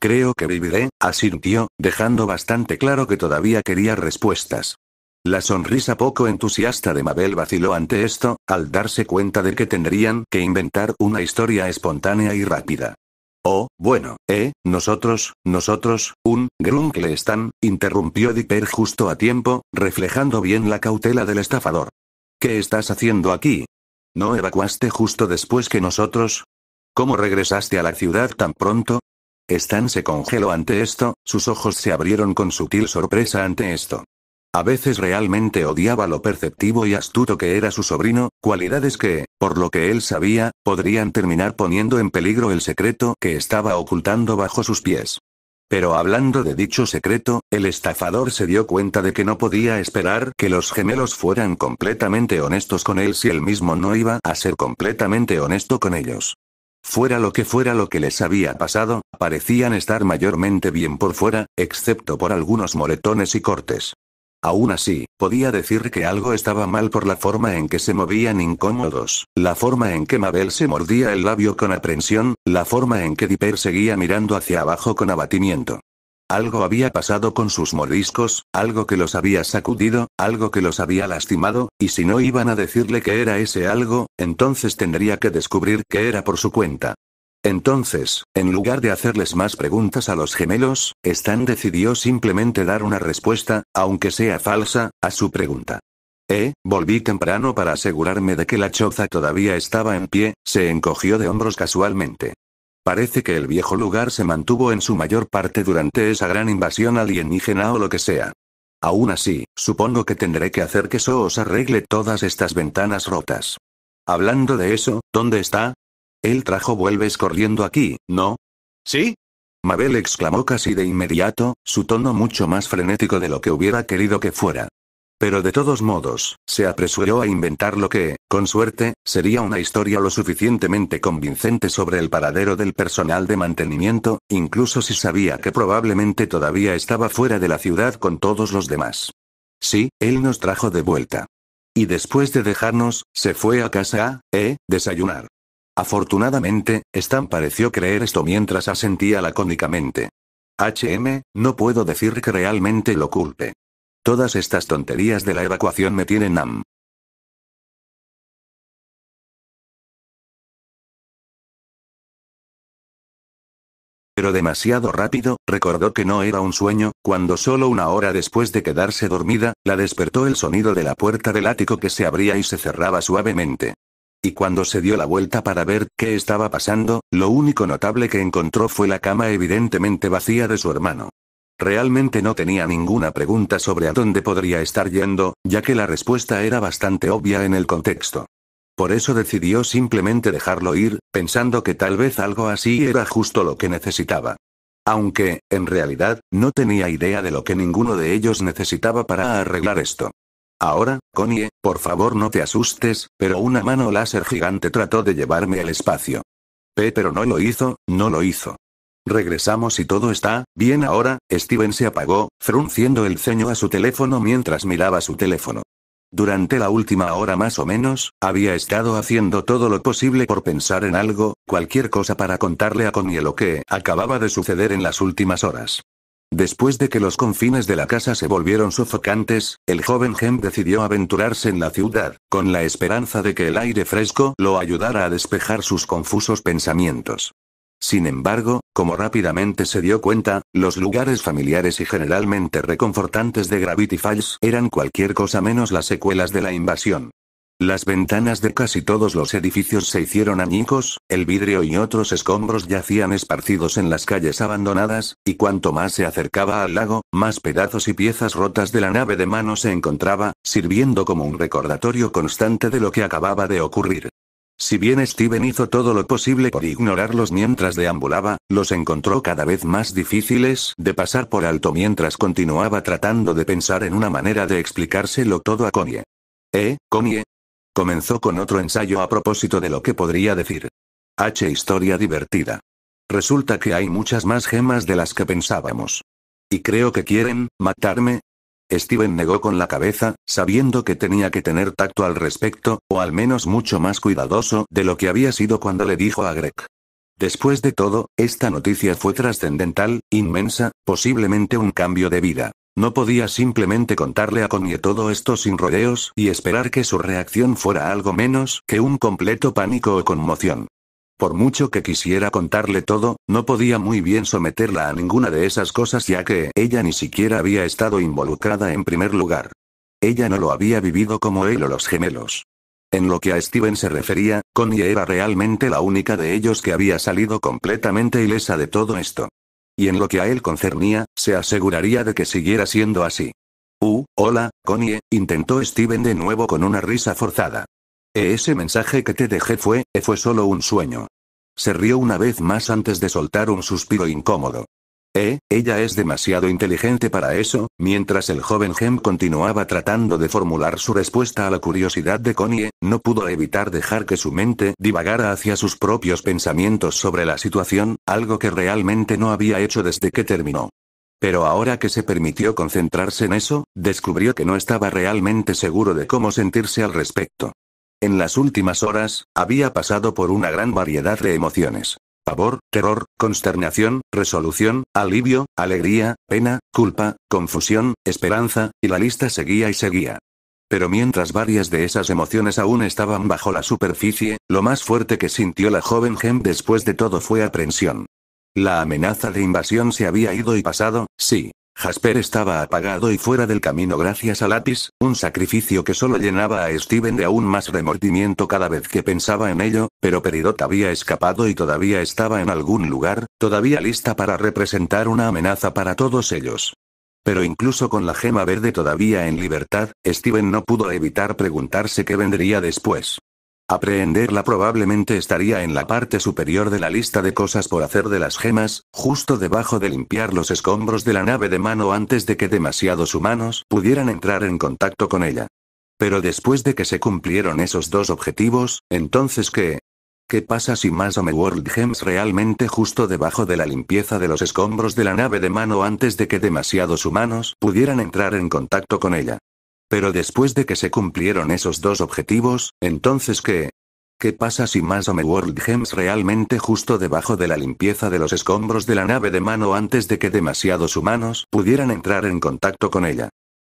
Creo que viviré, asintió, dejando bastante claro que todavía quería respuestas. La sonrisa poco entusiasta de Mabel vaciló ante esto, al darse cuenta de que tendrían que inventar una historia espontánea y rápida. Oh, bueno, eh, nosotros, nosotros, un, Grunkle Stan, interrumpió Dipper justo a tiempo, reflejando bien la cautela del estafador. ¿Qué estás haciendo aquí? ¿No evacuaste justo después que nosotros? ¿Cómo regresaste a la ciudad tan pronto? Stan se congeló ante esto, sus ojos se abrieron con sutil sorpresa ante esto. A veces realmente odiaba lo perceptivo y astuto que era su sobrino, cualidades que, por lo que él sabía, podrían terminar poniendo en peligro el secreto que estaba ocultando bajo sus pies. Pero hablando de dicho secreto, el estafador se dio cuenta de que no podía esperar que los gemelos fueran completamente honestos con él si él mismo no iba a ser completamente honesto con ellos. Fuera lo que fuera lo que les había pasado, parecían estar mayormente bien por fuera, excepto por algunos moretones y cortes. Aún así, podía decir que algo estaba mal por la forma en que se movían incómodos, la forma en que Mabel se mordía el labio con aprensión, la forma en que Dipper seguía mirando hacia abajo con abatimiento. Algo había pasado con sus mordiscos, algo que los había sacudido, algo que los había lastimado, y si no iban a decirle que era ese algo, entonces tendría que descubrir que era por su cuenta. Entonces, en lugar de hacerles más preguntas a los gemelos, Stan decidió simplemente dar una respuesta, aunque sea falsa, a su pregunta. Eh, volví temprano para asegurarme de que la choza todavía estaba en pie, se encogió de hombros casualmente. Parece que el viejo lugar se mantuvo en su mayor parte durante esa gran invasión alienígena o lo que sea. Aún así, supongo que tendré que hacer que Soos arregle todas estas ventanas rotas. Hablando de eso, ¿dónde está? él trajo vuelves corriendo aquí, ¿no? ¿Sí? Mabel exclamó casi de inmediato, su tono mucho más frenético de lo que hubiera querido que fuera. Pero de todos modos, se apresuró a inventar lo que, con suerte, sería una historia lo suficientemente convincente sobre el paradero del personal de mantenimiento, incluso si sabía que probablemente todavía estaba fuera de la ciudad con todos los demás. Sí, él nos trajo de vuelta. Y después de dejarnos, se fue a casa a, eh, desayunar. Afortunadamente, Stan pareció creer esto mientras asentía lacónicamente. HM, no puedo decir que realmente lo culpe. Todas estas tonterías de la evacuación me tienen am. Pero demasiado rápido, recordó que no era un sueño, cuando solo una hora después de quedarse dormida, la despertó el sonido de la puerta del ático que se abría y se cerraba suavemente y cuando se dio la vuelta para ver qué estaba pasando, lo único notable que encontró fue la cama evidentemente vacía de su hermano. Realmente no tenía ninguna pregunta sobre a dónde podría estar yendo, ya que la respuesta era bastante obvia en el contexto. Por eso decidió simplemente dejarlo ir, pensando que tal vez algo así era justo lo que necesitaba. Aunque, en realidad, no tenía idea de lo que ninguno de ellos necesitaba para arreglar esto. Ahora, Connie, por favor no te asustes, pero una mano láser gigante trató de llevarme al espacio. P pero no lo hizo, no lo hizo. Regresamos y todo está bien ahora, Steven se apagó, frunciendo el ceño a su teléfono mientras miraba su teléfono. Durante la última hora más o menos, había estado haciendo todo lo posible por pensar en algo, cualquier cosa para contarle a Connie lo que acababa de suceder en las últimas horas. Después de que los confines de la casa se volvieron sofocantes, el joven Gem decidió aventurarse en la ciudad, con la esperanza de que el aire fresco lo ayudara a despejar sus confusos pensamientos. Sin embargo, como rápidamente se dio cuenta, los lugares familiares y generalmente reconfortantes de Gravity Falls eran cualquier cosa menos las secuelas de la invasión. Las ventanas de casi todos los edificios se hicieron añicos, el vidrio y otros escombros yacían esparcidos en las calles abandonadas, y cuanto más se acercaba al lago, más pedazos y piezas rotas de la nave de mano se encontraba, sirviendo como un recordatorio constante de lo que acababa de ocurrir. Si bien Steven hizo todo lo posible por ignorarlos mientras deambulaba, los encontró cada vez más difíciles de pasar por alto mientras continuaba tratando de pensar en una manera de explicárselo todo a Connie. Eh, Connie, Comenzó con otro ensayo a propósito de lo que podría decir. H. Historia divertida. Resulta que hay muchas más gemas de las que pensábamos. Y creo que quieren, matarme. Steven negó con la cabeza, sabiendo que tenía que tener tacto al respecto, o al menos mucho más cuidadoso de lo que había sido cuando le dijo a Greg. Después de todo, esta noticia fue trascendental, inmensa, posiblemente un cambio de vida. No podía simplemente contarle a Connie todo esto sin rodeos y esperar que su reacción fuera algo menos que un completo pánico o conmoción. Por mucho que quisiera contarle todo, no podía muy bien someterla a ninguna de esas cosas ya que ella ni siquiera había estado involucrada en primer lugar. Ella no lo había vivido como él o los gemelos. En lo que a Steven se refería, Connie era realmente la única de ellos que había salido completamente ilesa de todo esto y en lo que a él concernía, se aseguraría de que siguiera siendo así. Uh, hola, Connie, intentó Steven de nuevo con una risa forzada. E, ese mensaje que te dejé fue, e fue solo un sueño. Se rió una vez más antes de soltar un suspiro incómodo. Eh, ella es demasiado inteligente para eso, mientras el joven Gem continuaba tratando de formular su respuesta a la curiosidad de Connie, eh, no pudo evitar dejar que su mente divagara hacia sus propios pensamientos sobre la situación, algo que realmente no había hecho desde que terminó. Pero ahora que se permitió concentrarse en eso, descubrió que no estaba realmente seguro de cómo sentirse al respecto. En las últimas horas, había pasado por una gran variedad de emociones pavor, terror, consternación, resolución, alivio, alegría, pena, culpa, confusión, esperanza, y la lista seguía y seguía. Pero mientras varias de esas emociones aún estaban bajo la superficie, lo más fuerte que sintió la joven Gem después de todo fue aprensión. La amenaza de invasión se había ido y pasado, sí, Jasper estaba apagado y fuera del camino gracias a lápiz, un sacrificio que solo llenaba a Steven de aún más remordimiento cada vez que pensaba en ello, pero Peridot había escapado y todavía estaba en algún lugar, todavía lista para representar una amenaza para todos ellos. Pero incluso con la gema verde todavía en libertad, Steven no pudo evitar preguntarse qué vendría después. Aprehenderla probablemente estaría en la parte superior de la lista de cosas por hacer de las gemas, justo debajo de limpiar los escombros de la nave de mano antes de que demasiados humanos pudieran entrar en contacto con ella. Pero después de que se cumplieron esos dos objetivos, entonces ¿qué? ¿Qué pasa si más World Gems realmente justo debajo de la limpieza de los escombros de la nave de mano antes de que demasiados humanos pudieran entrar en contacto con ella? Pero después de que se cumplieron esos dos objetivos, entonces ¿qué? ¿Qué pasa si más World Gems realmente justo debajo de la limpieza de los escombros de la nave de mano antes de que demasiados humanos pudieran entrar en contacto con ella?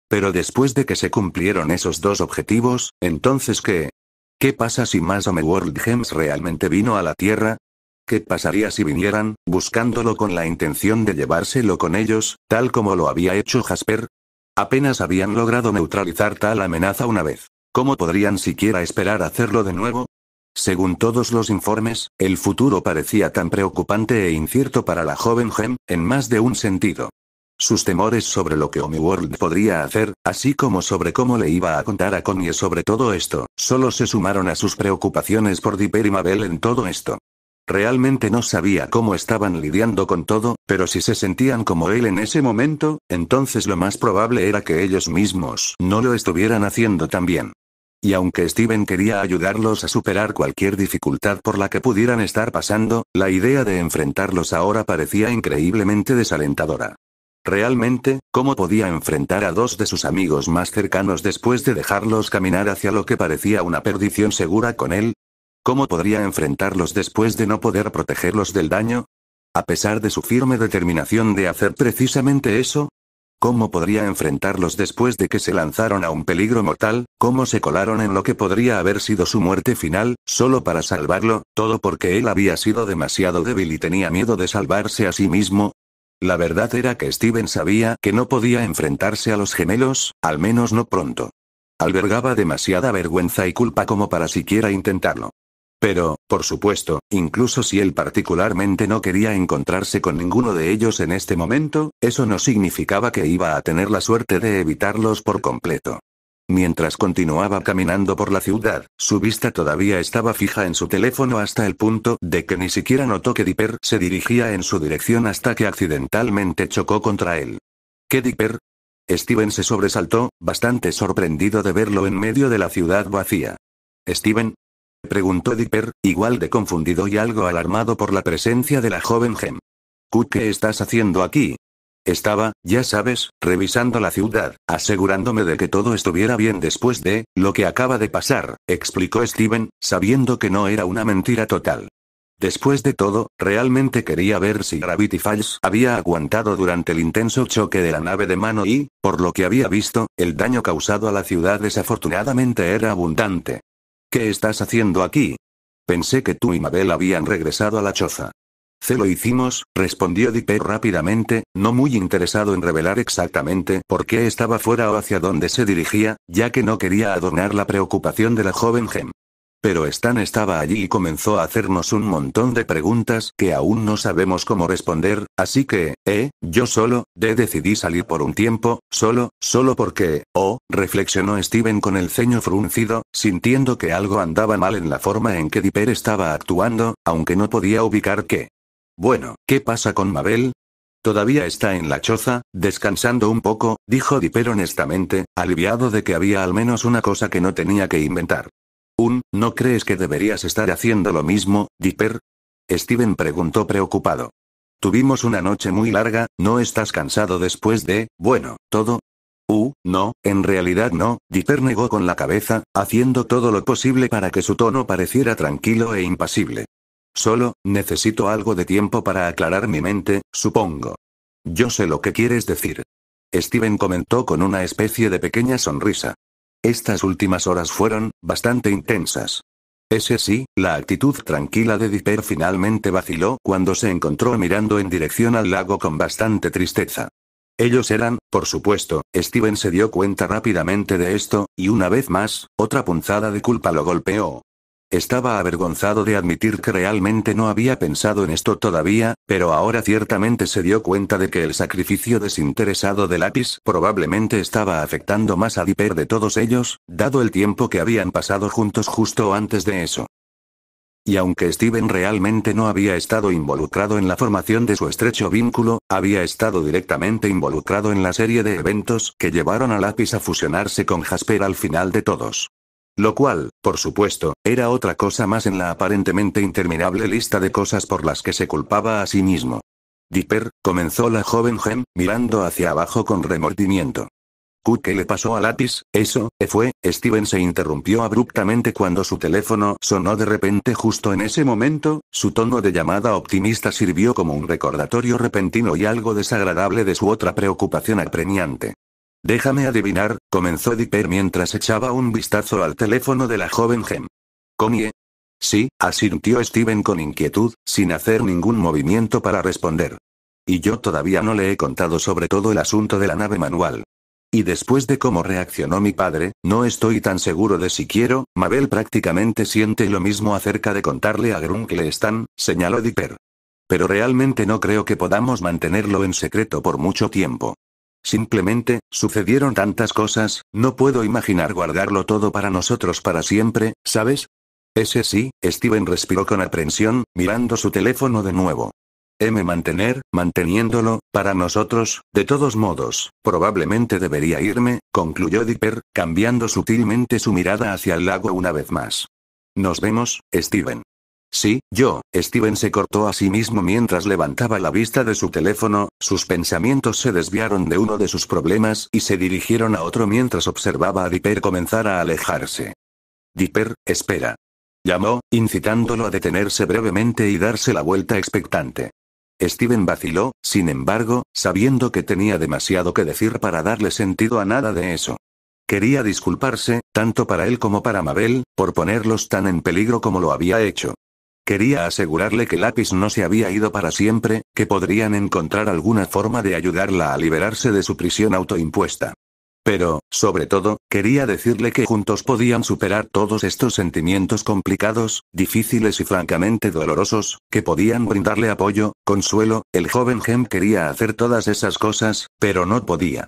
Pero después de que se cumplieron esos dos objetivos, entonces ¿qué? ¿Qué pasa si más World Gems realmente vino a la Tierra? ¿Qué pasaría si vinieran, buscándolo con la intención de llevárselo con ellos, tal como lo había hecho Jasper? Apenas habían logrado neutralizar tal amenaza una vez. ¿Cómo podrían siquiera esperar hacerlo de nuevo? Según todos los informes, el futuro parecía tan preocupante e incierto para la joven Gem, en más de un sentido. Sus temores sobre lo que World podría hacer, así como sobre cómo le iba a contar a Connie sobre todo esto, solo se sumaron a sus preocupaciones por Dipper y Mabel en todo esto. Realmente no sabía cómo estaban lidiando con todo, pero si se sentían como él en ese momento, entonces lo más probable era que ellos mismos no lo estuvieran haciendo tan bien. Y aunque Steven quería ayudarlos a superar cualquier dificultad por la que pudieran estar pasando, la idea de enfrentarlos ahora parecía increíblemente desalentadora. Realmente, ¿cómo podía enfrentar a dos de sus amigos más cercanos después de dejarlos caminar hacia lo que parecía una perdición segura con él? ¿Cómo podría enfrentarlos después de no poder protegerlos del daño? A pesar de su firme determinación de hacer precisamente eso, ¿Cómo podría enfrentarlos después de que se lanzaron a un peligro mortal? ¿Cómo se colaron en lo que podría haber sido su muerte final, solo para salvarlo, todo porque él había sido demasiado débil y tenía miedo de salvarse a sí mismo? La verdad era que Steven sabía que no podía enfrentarse a los gemelos, al menos no pronto. Albergaba demasiada vergüenza y culpa como para siquiera intentarlo. Pero, por supuesto, incluso si él particularmente no quería encontrarse con ninguno de ellos en este momento, eso no significaba que iba a tener la suerte de evitarlos por completo. Mientras continuaba caminando por la ciudad, su vista todavía estaba fija en su teléfono hasta el punto de que ni siquiera notó que Dipper se dirigía en su dirección hasta que accidentalmente chocó contra él. ¿Qué Dipper? Steven se sobresaltó, bastante sorprendido de verlo en medio de la ciudad vacía. Steven, preguntó Dipper, igual de confundido y algo alarmado por la presencia de la joven Gem. qué estás haciendo aquí? Estaba, ya sabes, revisando la ciudad, asegurándome de que todo estuviera bien después de lo que acaba de pasar, explicó Steven, sabiendo que no era una mentira total. Después de todo, realmente quería ver si Gravity Falls había aguantado durante el intenso choque de la nave de mano y, por lo que había visto, el daño causado a la ciudad desafortunadamente era abundante. ¿Qué estás haciendo aquí? Pensé que tú y Mabel habían regresado a la choza. Se lo hicimos, respondió Dipper rápidamente, no muy interesado en revelar exactamente por qué estaba fuera o hacia dónde se dirigía, ya que no quería adornar la preocupación de la joven Gem. Pero Stan estaba allí y comenzó a hacernos un montón de preguntas que aún no sabemos cómo responder, así que, eh, yo solo, de decidí salir por un tiempo, solo, solo porque, oh, reflexionó Steven con el ceño fruncido, sintiendo que algo andaba mal en la forma en que Dipper estaba actuando, aunque no podía ubicar qué. Bueno, ¿qué pasa con Mabel? Todavía está en la choza, descansando un poco, dijo Dipper honestamente, aliviado de que había al menos una cosa que no tenía que inventar. Un, ¿no crees que deberías estar haciendo lo mismo, Dipper? Steven preguntó preocupado. Tuvimos una noche muy larga, ¿no estás cansado después de, bueno, todo? Uh, no, en realidad no, Dipper negó con la cabeza, haciendo todo lo posible para que su tono pareciera tranquilo e impasible. Solo, necesito algo de tiempo para aclarar mi mente, supongo. Yo sé lo que quieres decir. Steven comentó con una especie de pequeña sonrisa. Estas últimas horas fueron, bastante intensas. Ese sí, la actitud tranquila de Dipper finalmente vaciló cuando se encontró mirando en dirección al lago con bastante tristeza. Ellos eran, por supuesto, Steven se dio cuenta rápidamente de esto, y una vez más, otra punzada de culpa lo golpeó. Estaba avergonzado de admitir que realmente no había pensado en esto todavía, pero ahora ciertamente se dio cuenta de que el sacrificio desinteresado de Lápiz probablemente estaba afectando más a Dipper de todos ellos, dado el tiempo que habían pasado juntos justo antes de eso. Y aunque Steven realmente no había estado involucrado en la formación de su estrecho vínculo, había estado directamente involucrado en la serie de eventos que llevaron a Lápiz a fusionarse con Jasper al final de todos. Lo cual, por supuesto, era otra cosa más en la aparentemente interminable lista de cosas por las que se culpaba a sí mismo. Dipper, comenzó la joven Gem, mirando hacia abajo con remordimiento. ¿Qué le pasó a lápiz? Eso, fue, Steven se interrumpió abruptamente cuando su teléfono sonó de repente justo en ese momento, su tono de llamada optimista sirvió como un recordatorio repentino y algo desagradable de su otra preocupación apremiante. Déjame adivinar, comenzó Dipper mientras echaba un vistazo al teléfono de la joven Gem. Connie. Sí, asintió Steven con inquietud, sin hacer ningún movimiento para responder. Y yo todavía no le he contado sobre todo el asunto de la nave manual. Y después de cómo reaccionó mi padre, no estoy tan seguro de si quiero, Mabel prácticamente siente lo mismo acerca de contarle a Grunkle Stan, señaló Dipper. Pero realmente no creo que podamos mantenerlo en secreto por mucho tiempo. Simplemente, sucedieron tantas cosas, no puedo imaginar guardarlo todo para nosotros para siempre, ¿sabes? Ese sí, Steven respiró con aprensión, mirando su teléfono de nuevo. M mantener, manteniéndolo, para nosotros, de todos modos, probablemente debería irme, concluyó Dipper, cambiando sutilmente su mirada hacia el lago una vez más. Nos vemos, Steven. Sí, yo, Steven se cortó a sí mismo mientras levantaba la vista de su teléfono, sus pensamientos se desviaron de uno de sus problemas y se dirigieron a otro mientras observaba a Dipper comenzar a alejarse. Dipper, espera. Llamó, incitándolo a detenerse brevemente y darse la vuelta expectante. Steven vaciló, sin embargo, sabiendo que tenía demasiado que decir para darle sentido a nada de eso. Quería disculparse, tanto para él como para Mabel, por ponerlos tan en peligro como lo había hecho. Quería asegurarle que Lápiz no se había ido para siempre, que podrían encontrar alguna forma de ayudarla a liberarse de su prisión autoimpuesta. Pero, sobre todo, quería decirle que juntos podían superar todos estos sentimientos complicados, difíciles y francamente dolorosos, que podían brindarle apoyo, consuelo, el joven Gem quería hacer todas esas cosas, pero no podía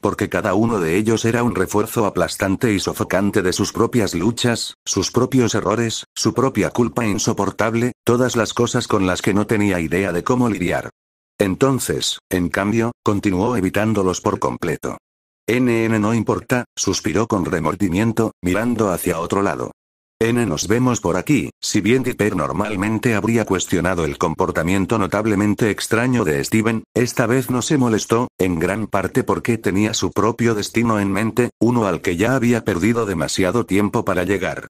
porque cada uno de ellos era un refuerzo aplastante y sofocante de sus propias luchas, sus propios errores, su propia culpa insoportable, todas las cosas con las que no tenía idea de cómo lidiar. Entonces, en cambio, continuó evitándolos por completo. NN no importa, suspiró con remordimiento, mirando hacia otro lado. N. Nos vemos por aquí. Si bien Dipper normalmente habría cuestionado el comportamiento notablemente extraño de Steven, esta vez no se molestó, en gran parte porque tenía su propio destino en mente, uno al que ya había perdido demasiado tiempo para llegar.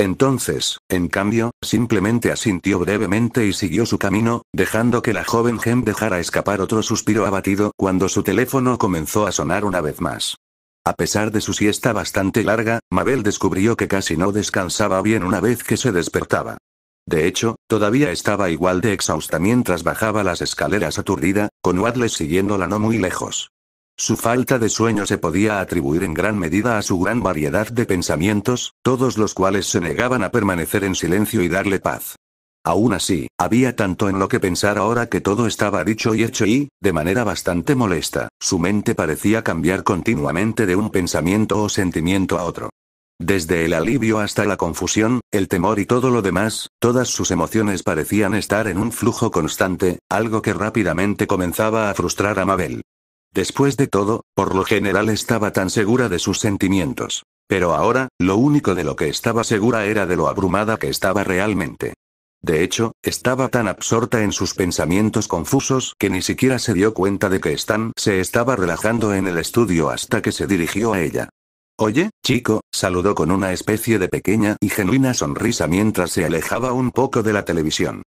Entonces, en cambio, simplemente asintió brevemente y siguió su camino, dejando que la joven Gem dejara escapar otro suspiro abatido cuando su teléfono comenzó a sonar una vez más. A pesar de su siesta bastante larga, Mabel descubrió que casi no descansaba bien una vez que se despertaba. De hecho, todavía estaba igual de exhausta mientras bajaba las escaleras aturdida, con Wadley siguiéndola no muy lejos. Su falta de sueño se podía atribuir en gran medida a su gran variedad de pensamientos, todos los cuales se negaban a permanecer en silencio y darle paz. Aún así, había tanto en lo que pensar ahora que todo estaba dicho y hecho y, de manera bastante molesta, su mente parecía cambiar continuamente de un pensamiento o sentimiento a otro. Desde el alivio hasta la confusión, el temor y todo lo demás, todas sus emociones parecían estar en un flujo constante, algo que rápidamente comenzaba a frustrar a Mabel. Después de todo, por lo general estaba tan segura de sus sentimientos. Pero ahora, lo único de lo que estaba segura era de lo abrumada que estaba realmente. De hecho, estaba tan absorta en sus pensamientos confusos que ni siquiera se dio cuenta de que Stan se estaba relajando en el estudio hasta que se dirigió a ella. Oye, chico, saludó con una especie de pequeña y genuina sonrisa mientras se alejaba un poco de la televisión.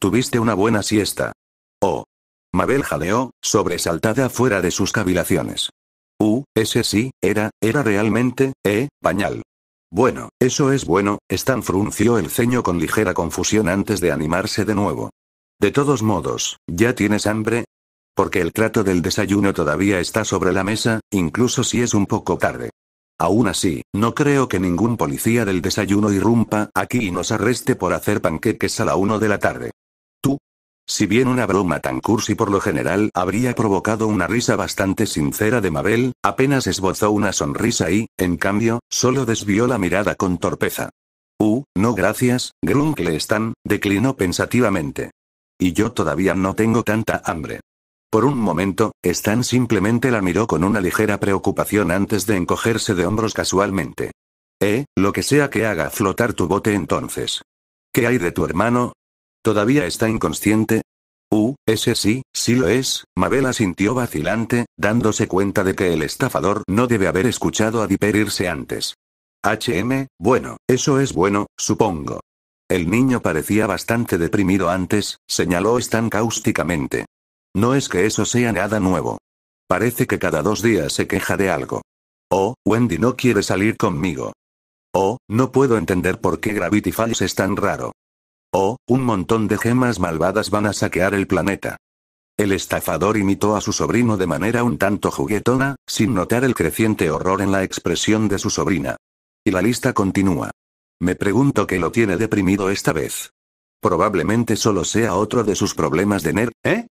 Tuviste una buena siesta. Oh. Mabel jaleó, sobresaltada fuera de sus cavilaciones. U, uh, ese sí, era, era realmente, eh, pañal. Bueno, eso es bueno, Stan frunció el ceño con ligera confusión antes de animarse de nuevo. De todos modos, ¿ya tienes hambre? Porque el trato del desayuno todavía está sobre la mesa, incluso si es un poco tarde. Aún así, no creo que ningún policía del desayuno irrumpa aquí y nos arreste por hacer panqueques a la 1 de la tarde. Si bien una broma tan cursi por lo general habría provocado una risa bastante sincera de Mabel, apenas esbozó una sonrisa y, en cambio, solo desvió la mirada con torpeza. Uh, no gracias, Grunkle Stan, declinó pensativamente. Y yo todavía no tengo tanta hambre. Por un momento, Stan simplemente la miró con una ligera preocupación antes de encogerse de hombros casualmente. Eh, lo que sea que haga flotar tu bote entonces. ¿Qué hay de tu hermano, ¿Todavía está inconsciente? Uh, ese sí, sí lo es, Mabel sintió vacilante, dándose cuenta de que el estafador no debe haber escuchado a Dipper irse antes. HM, bueno, eso es bueno, supongo. El niño parecía bastante deprimido antes, señaló Stan cáusticamente. No es que eso sea nada nuevo. Parece que cada dos días se queja de algo. O, oh, Wendy no quiere salir conmigo. O, oh, no puedo entender por qué Gravity Falls es tan raro. Oh, un montón de gemas malvadas van a saquear el planeta. El estafador imitó a su sobrino de manera un tanto juguetona, sin notar el creciente horror en la expresión de su sobrina. Y la lista continúa. Me pregunto qué lo tiene deprimido esta vez. Probablemente solo sea otro de sus problemas de ner. ¿eh?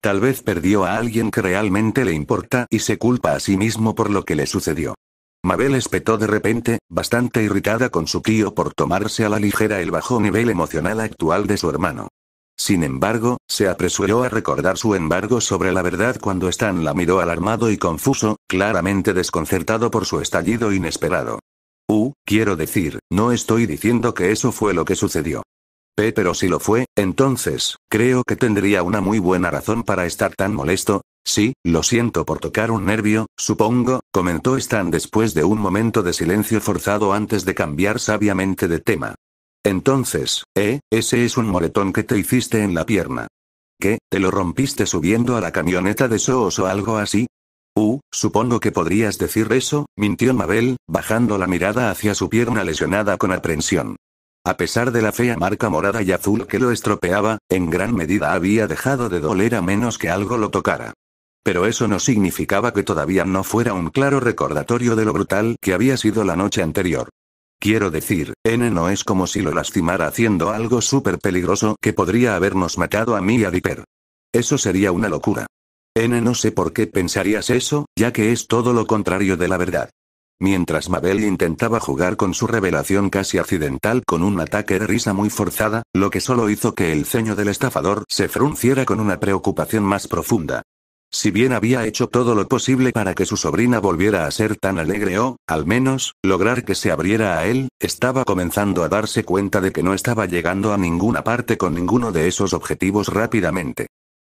Tal vez perdió a alguien que realmente le importa y se culpa a sí mismo por lo que le sucedió. Mabel espetó de repente, bastante irritada con su tío por tomarse a la ligera el bajo nivel emocional actual de su hermano. Sin embargo, se apresuró a recordar su embargo sobre la verdad cuando Stan la miró alarmado y confuso, claramente desconcertado por su estallido inesperado. Uh, quiero decir, no estoy diciendo que eso fue lo que sucedió. P pero si lo fue, entonces, creo que tendría una muy buena razón para estar tan molesto, Sí, lo siento por tocar un nervio, supongo, comentó Stan después de un momento de silencio forzado antes de cambiar sabiamente de tema. Entonces, eh, ese es un moretón que te hiciste en la pierna. ¿Qué, te lo rompiste subiendo a la camioneta de Soos o algo así? Uh, supongo que podrías decir eso, mintió Mabel, bajando la mirada hacia su pierna lesionada con aprensión. A pesar de la fea marca morada y azul que lo estropeaba, en gran medida había dejado de doler a menos que algo lo tocara. Pero eso no significaba que todavía no fuera un claro recordatorio de lo brutal que había sido la noche anterior. Quiero decir, N no es como si lo lastimara haciendo algo súper peligroso que podría habernos matado a mí y a Dipper. Eso sería una locura. N no sé por qué pensarías eso, ya que es todo lo contrario de la verdad. Mientras Mabel intentaba jugar con su revelación casi accidental con un ataque de risa muy forzada, lo que solo hizo que el ceño del estafador se frunciera con una preocupación más profunda. Si bien había hecho todo lo posible para que su sobrina volviera a ser tan alegre o, al menos, lograr que se abriera a él, estaba comenzando a darse cuenta de que no estaba llegando a ninguna parte con ninguno de esos objetivos rápidamente.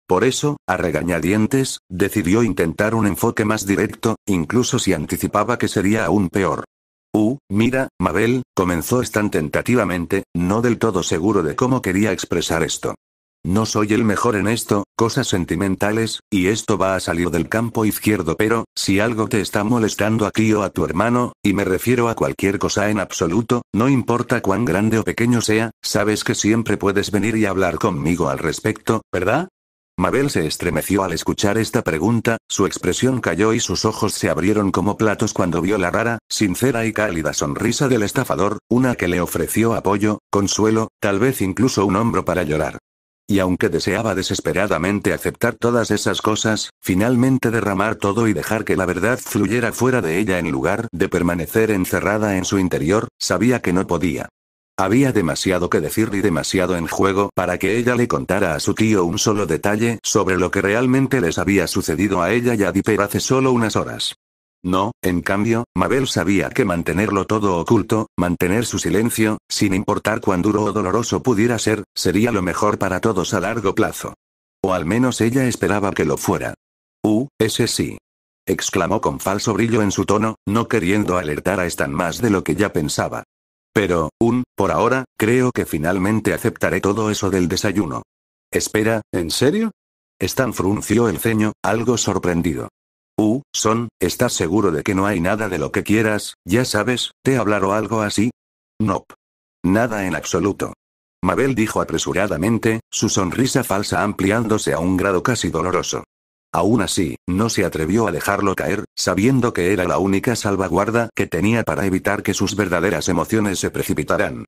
Por eso, a regañadientes, decidió intentar un enfoque más directo, incluso si anticipaba que sería aún peor. Uh, mira, Mabel, comenzó tan tentativamente, no del todo seguro de cómo quería expresar esto. No soy el mejor en esto, cosas sentimentales, y esto va a salir del campo izquierdo, pero, si algo te está molestando aquí o a tu hermano, y me refiero a cualquier cosa en absoluto, no importa cuán grande o pequeño sea, sabes que siempre puedes venir y hablar conmigo al respecto, ¿verdad? Mabel se estremeció al escuchar esta pregunta, su expresión cayó y sus ojos se abrieron como platos cuando vio la rara, sincera y cálida sonrisa del estafador, una que le ofreció apoyo, consuelo, tal vez incluso un hombro para llorar. Y aunque deseaba desesperadamente aceptar todas esas cosas, finalmente derramar todo y dejar que la verdad fluyera fuera de ella en lugar de permanecer encerrada en su interior, sabía que no podía. Había demasiado que decir y demasiado en juego para que ella le contara a su tío un solo detalle sobre lo que realmente les había sucedido a ella y a Dipper hace solo unas horas. No, en cambio, Mabel sabía que mantenerlo todo oculto, mantener su silencio, sin importar cuán duro o doloroso pudiera ser, sería lo mejor para todos a largo plazo. O al menos ella esperaba que lo fuera. Uh, ese sí. exclamó con falso brillo en su tono, no queriendo alertar a Stan más de lo que ya pensaba. Pero, un, por ahora, creo que finalmente aceptaré todo eso del desayuno. Espera, ¿en serio? Stan frunció el ceño, algo sorprendido. Uh, Son, ¿estás seguro de que no hay nada de lo que quieras, ya sabes, te hablar o algo así? No, Nada en absoluto. Mabel dijo apresuradamente, su sonrisa falsa ampliándose a un grado casi doloroso. Aún así, no se atrevió a dejarlo caer, sabiendo que era la única salvaguarda que tenía para evitar que sus verdaderas emociones se precipitaran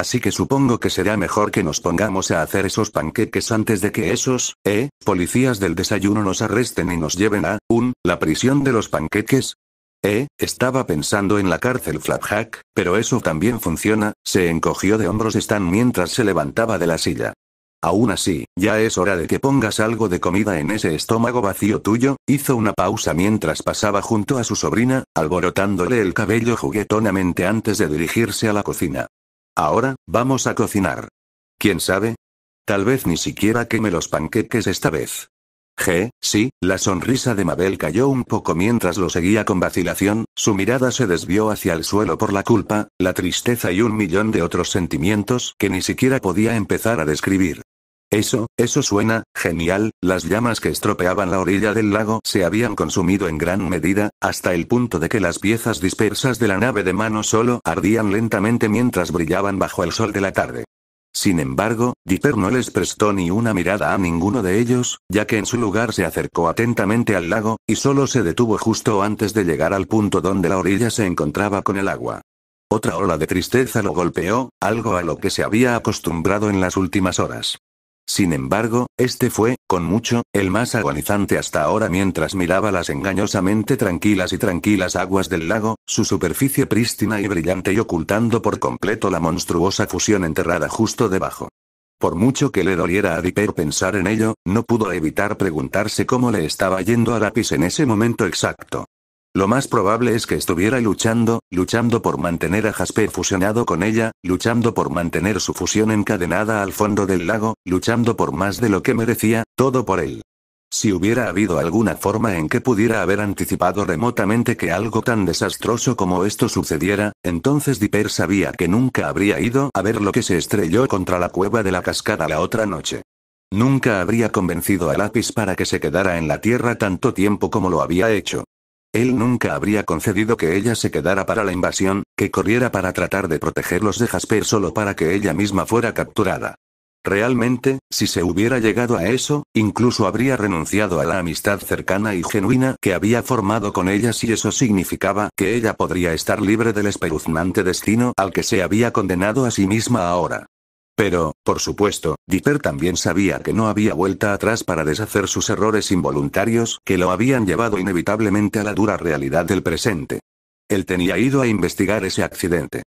así que supongo que será mejor que nos pongamos a hacer esos panqueques antes de que esos, eh, policías del desayuno nos arresten y nos lleven a, un, la prisión de los panqueques. Eh, estaba pensando en la cárcel Flapjack, pero eso también funciona, se encogió de hombros Stan mientras se levantaba de la silla. Aún así, ya es hora de que pongas algo de comida en ese estómago vacío tuyo, hizo una pausa mientras pasaba junto a su sobrina, alborotándole el cabello juguetonamente antes de dirigirse a la cocina. Ahora, vamos a cocinar. ¿Quién sabe? Tal vez ni siquiera queme los panqueques esta vez. G, sí, la sonrisa de Mabel cayó un poco mientras lo seguía con vacilación, su mirada se desvió hacia el suelo por la culpa, la tristeza y un millón de otros sentimientos que ni siquiera podía empezar a describir. Eso, eso suena, genial, las llamas que estropeaban la orilla del lago se habían consumido en gran medida, hasta el punto de que las piezas dispersas de la nave de mano solo ardían lentamente mientras brillaban bajo el sol de la tarde. Sin embargo, Dipper no les prestó ni una mirada a ninguno de ellos, ya que en su lugar se acercó atentamente al lago, y solo se detuvo justo antes de llegar al punto donde la orilla se encontraba con el agua. Otra ola de tristeza lo golpeó, algo a lo que se había acostumbrado en las últimas horas. Sin embargo, este fue, con mucho, el más agonizante hasta ahora mientras miraba las engañosamente tranquilas y tranquilas aguas del lago, su superficie prístina y brillante y ocultando por completo la monstruosa fusión enterrada justo debajo. Por mucho que le doliera a Dipper pensar en ello, no pudo evitar preguntarse cómo le estaba yendo a Lapis en ese momento exacto. Lo más probable es que estuviera luchando, luchando por mantener a Jasper fusionado con ella, luchando por mantener su fusión encadenada al fondo del lago, luchando por más de lo que merecía, todo por él. Si hubiera habido alguna forma en que pudiera haber anticipado remotamente que algo tan desastroso como esto sucediera, entonces Dipper sabía que nunca habría ido a ver lo que se estrelló contra la cueva de la cascada la otra noche. Nunca habría convencido a Lápiz para que se quedara en la tierra tanto tiempo como lo había hecho. Él nunca habría concedido que ella se quedara para la invasión, que corriera para tratar de protegerlos de Jasper solo para que ella misma fuera capturada. Realmente, si se hubiera llegado a eso, incluso habría renunciado a la amistad cercana y genuina que había formado con ella si eso significaba que ella podría estar libre del espeluznante destino al que se había condenado a sí misma ahora. Pero, por supuesto, Dipper también sabía que no había vuelta atrás para deshacer sus errores involuntarios que lo habían llevado inevitablemente a la dura realidad del presente. Él tenía ido a investigar ese accidente.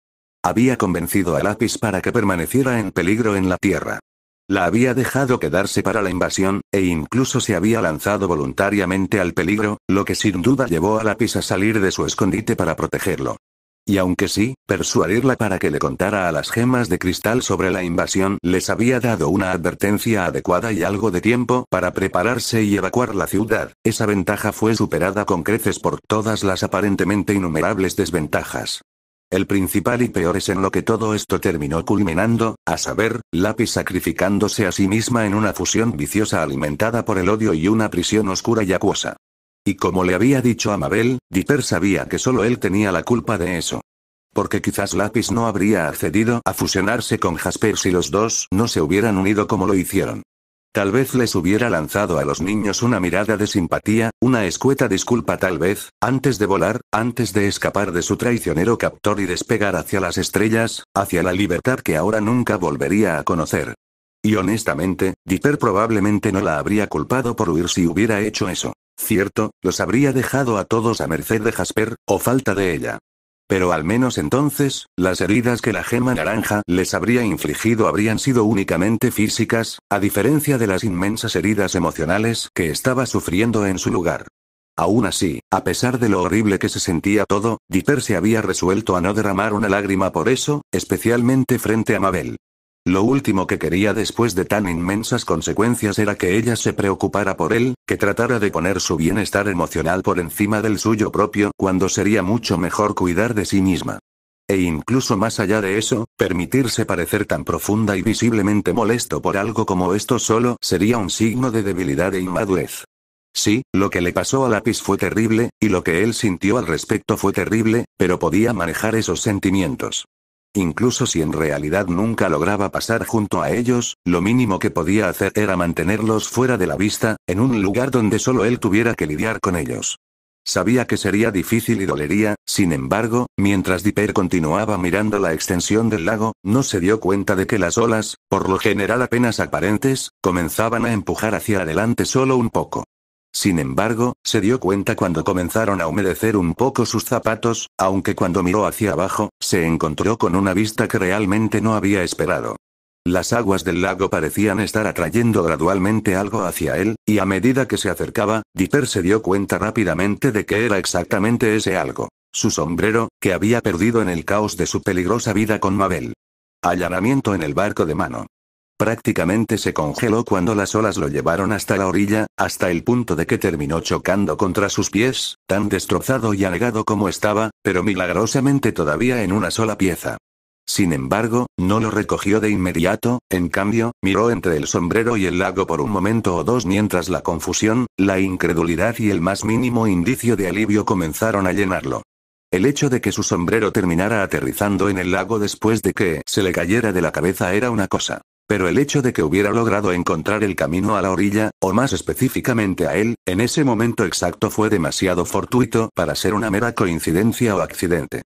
Había convencido a Lapis para que permaneciera en peligro en la Tierra. La había dejado quedarse para la invasión, e incluso se había lanzado voluntariamente al peligro, lo que sin duda llevó a Lapis a salir de su escondite para protegerlo. Y aunque sí, persuadirla para que le contara a las gemas de cristal sobre la invasión les había dado una advertencia adecuada y algo de tiempo para prepararse y evacuar la ciudad, esa ventaja fue superada con creces por todas las aparentemente innumerables desventajas. El principal y peor es en lo que todo esto terminó culminando, a saber, Lápiz sacrificándose a sí misma en una fusión viciosa alimentada por el odio y una prisión oscura y acuosa. Y como le había dicho a Mabel, Dipper sabía que solo él tenía la culpa de eso. Porque quizás Lapis no habría accedido a fusionarse con Jasper si los dos no se hubieran unido como lo hicieron. Tal vez les hubiera lanzado a los niños una mirada de simpatía, una escueta disculpa tal vez, antes de volar, antes de escapar de su traicionero captor y despegar hacia las estrellas, hacia la libertad que ahora nunca volvería a conocer. Y honestamente, Dipper probablemente no la habría culpado por huir si hubiera hecho eso. Cierto, los habría dejado a todos a merced de Jasper, o falta de ella. Pero al menos entonces, las heridas que la gema naranja les habría infligido habrían sido únicamente físicas, a diferencia de las inmensas heridas emocionales que estaba sufriendo en su lugar. Aún así, a pesar de lo horrible que se sentía todo, Dipper se había resuelto a no derramar una lágrima por eso, especialmente frente a Mabel. Lo último que quería después de tan inmensas consecuencias era que ella se preocupara por él, que tratara de poner su bienestar emocional por encima del suyo propio, cuando sería mucho mejor cuidar de sí misma. E incluso más allá de eso, permitirse parecer tan profunda y visiblemente molesto por algo como esto solo sería un signo de debilidad e inmadurez. Sí, lo que le pasó a Lápiz fue terrible, y lo que él sintió al respecto fue terrible, pero podía manejar esos sentimientos. Incluso si en realidad nunca lograba pasar junto a ellos, lo mínimo que podía hacer era mantenerlos fuera de la vista, en un lugar donde solo él tuviera que lidiar con ellos. Sabía que sería difícil y dolería, sin embargo, mientras Dipper continuaba mirando la extensión del lago, no se dio cuenta de que las olas, por lo general apenas aparentes, comenzaban a empujar hacia adelante solo un poco. Sin embargo, se dio cuenta cuando comenzaron a humedecer un poco sus zapatos, aunque cuando miró hacia abajo, se encontró con una vista que realmente no había esperado. Las aguas del lago parecían estar atrayendo gradualmente algo hacia él, y a medida que se acercaba, Dipper se dio cuenta rápidamente de que era exactamente ese algo. Su sombrero, que había perdido en el caos de su peligrosa vida con Mabel. Allanamiento en el barco de mano. Prácticamente se congeló cuando las olas lo llevaron hasta la orilla, hasta el punto de que terminó chocando contra sus pies, tan destrozado y anegado como estaba, pero milagrosamente todavía en una sola pieza. Sin embargo, no lo recogió de inmediato, en cambio, miró entre el sombrero y el lago por un momento o dos mientras la confusión, la incredulidad y el más mínimo indicio de alivio comenzaron a llenarlo. El hecho de que su sombrero terminara aterrizando en el lago después de que se le cayera de la cabeza era una cosa pero el hecho de que hubiera logrado encontrar el camino a la orilla, o más específicamente a él, en ese momento exacto fue demasiado fortuito para ser una mera coincidencia o accidente.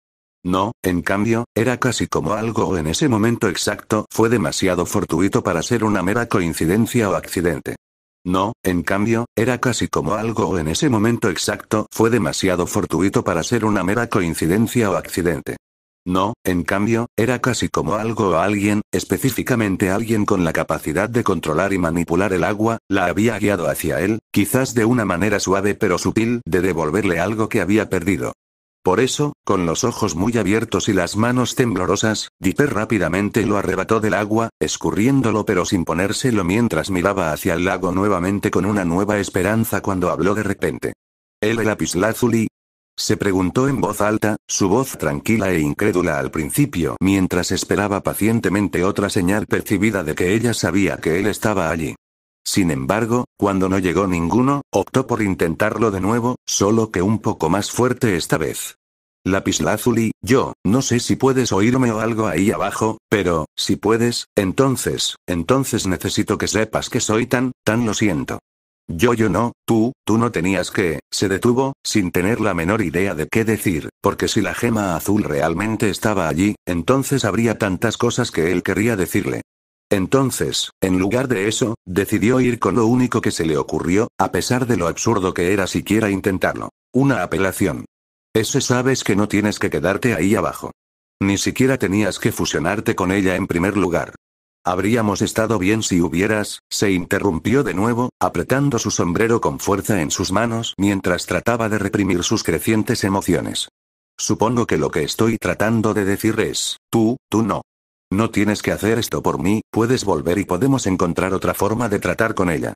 No, en cambio, era casi como algo en ese momento exacto fue demasiado fortuito para ser una mera coincidencia o accidente. No, en cambio, era casi como algo en ese momento exacto fue demasiado fortuito para ser una mera coincidencia o accidente. No, en cambio, era casi como algo o alguien, específicamente alguien con la capacidad de controlar y manipular el agua, la había guiado hacia él, quizás de una manera suave pero sutil de devolverle algo que había perdido. Por eso, con los ojos muy abiertos y las manos temblorosas, Dipper rápidamente lo arrebató del agua, escurriéndolo pero sin ponérselo mientras miraba hacia el lago nuevamente con una nueva esperanza cuando habló de repente. El lapislázuli, se preguntó en voz alta, su voz tranquila e incrédula al principio mientras esperaba pacientemente otra señal percibida de que ella sabía que él estaba allí. Sin embargo, cuando no llegó ninguno, optó por intentarlo de nuevo, solo que un poco más fuerte esta vez. Lapislázuli, yo, no sé si puedes oírme o algo ahí abajo, pero, si puedes, entonces, entonces necesito que sepas que soy tan, tan lo siento. Yo yo no, tú, tú no tenías que, se detuvo, sin tener la menor idea de qué decir, porque si la gema azul realmente estaba allí, entonces habría tantas cosas que él quería decirle. Entonces, en lugar de eso, decidió ir con lo único que se le ocurrió, a pesar de lo absurdo que era siquiera intentarlo. Una apelación. Ese sabes que no tienes que quedarte ahí abajo. Ni siquiera tenías que fusionarte con ella en primer lugar. Habríamos estado bien si hubieras, se interrumpió de nuevo, apretando su sombrero con fuerza en sus manos mientras trataba de reprimir sus crecientes emociones. Supongo que lo que estoy tratando de decir es, tú, tú no. No tienes que hacer esto por mí, puedes volver y podemos encontrar otra forma de tratar con ella.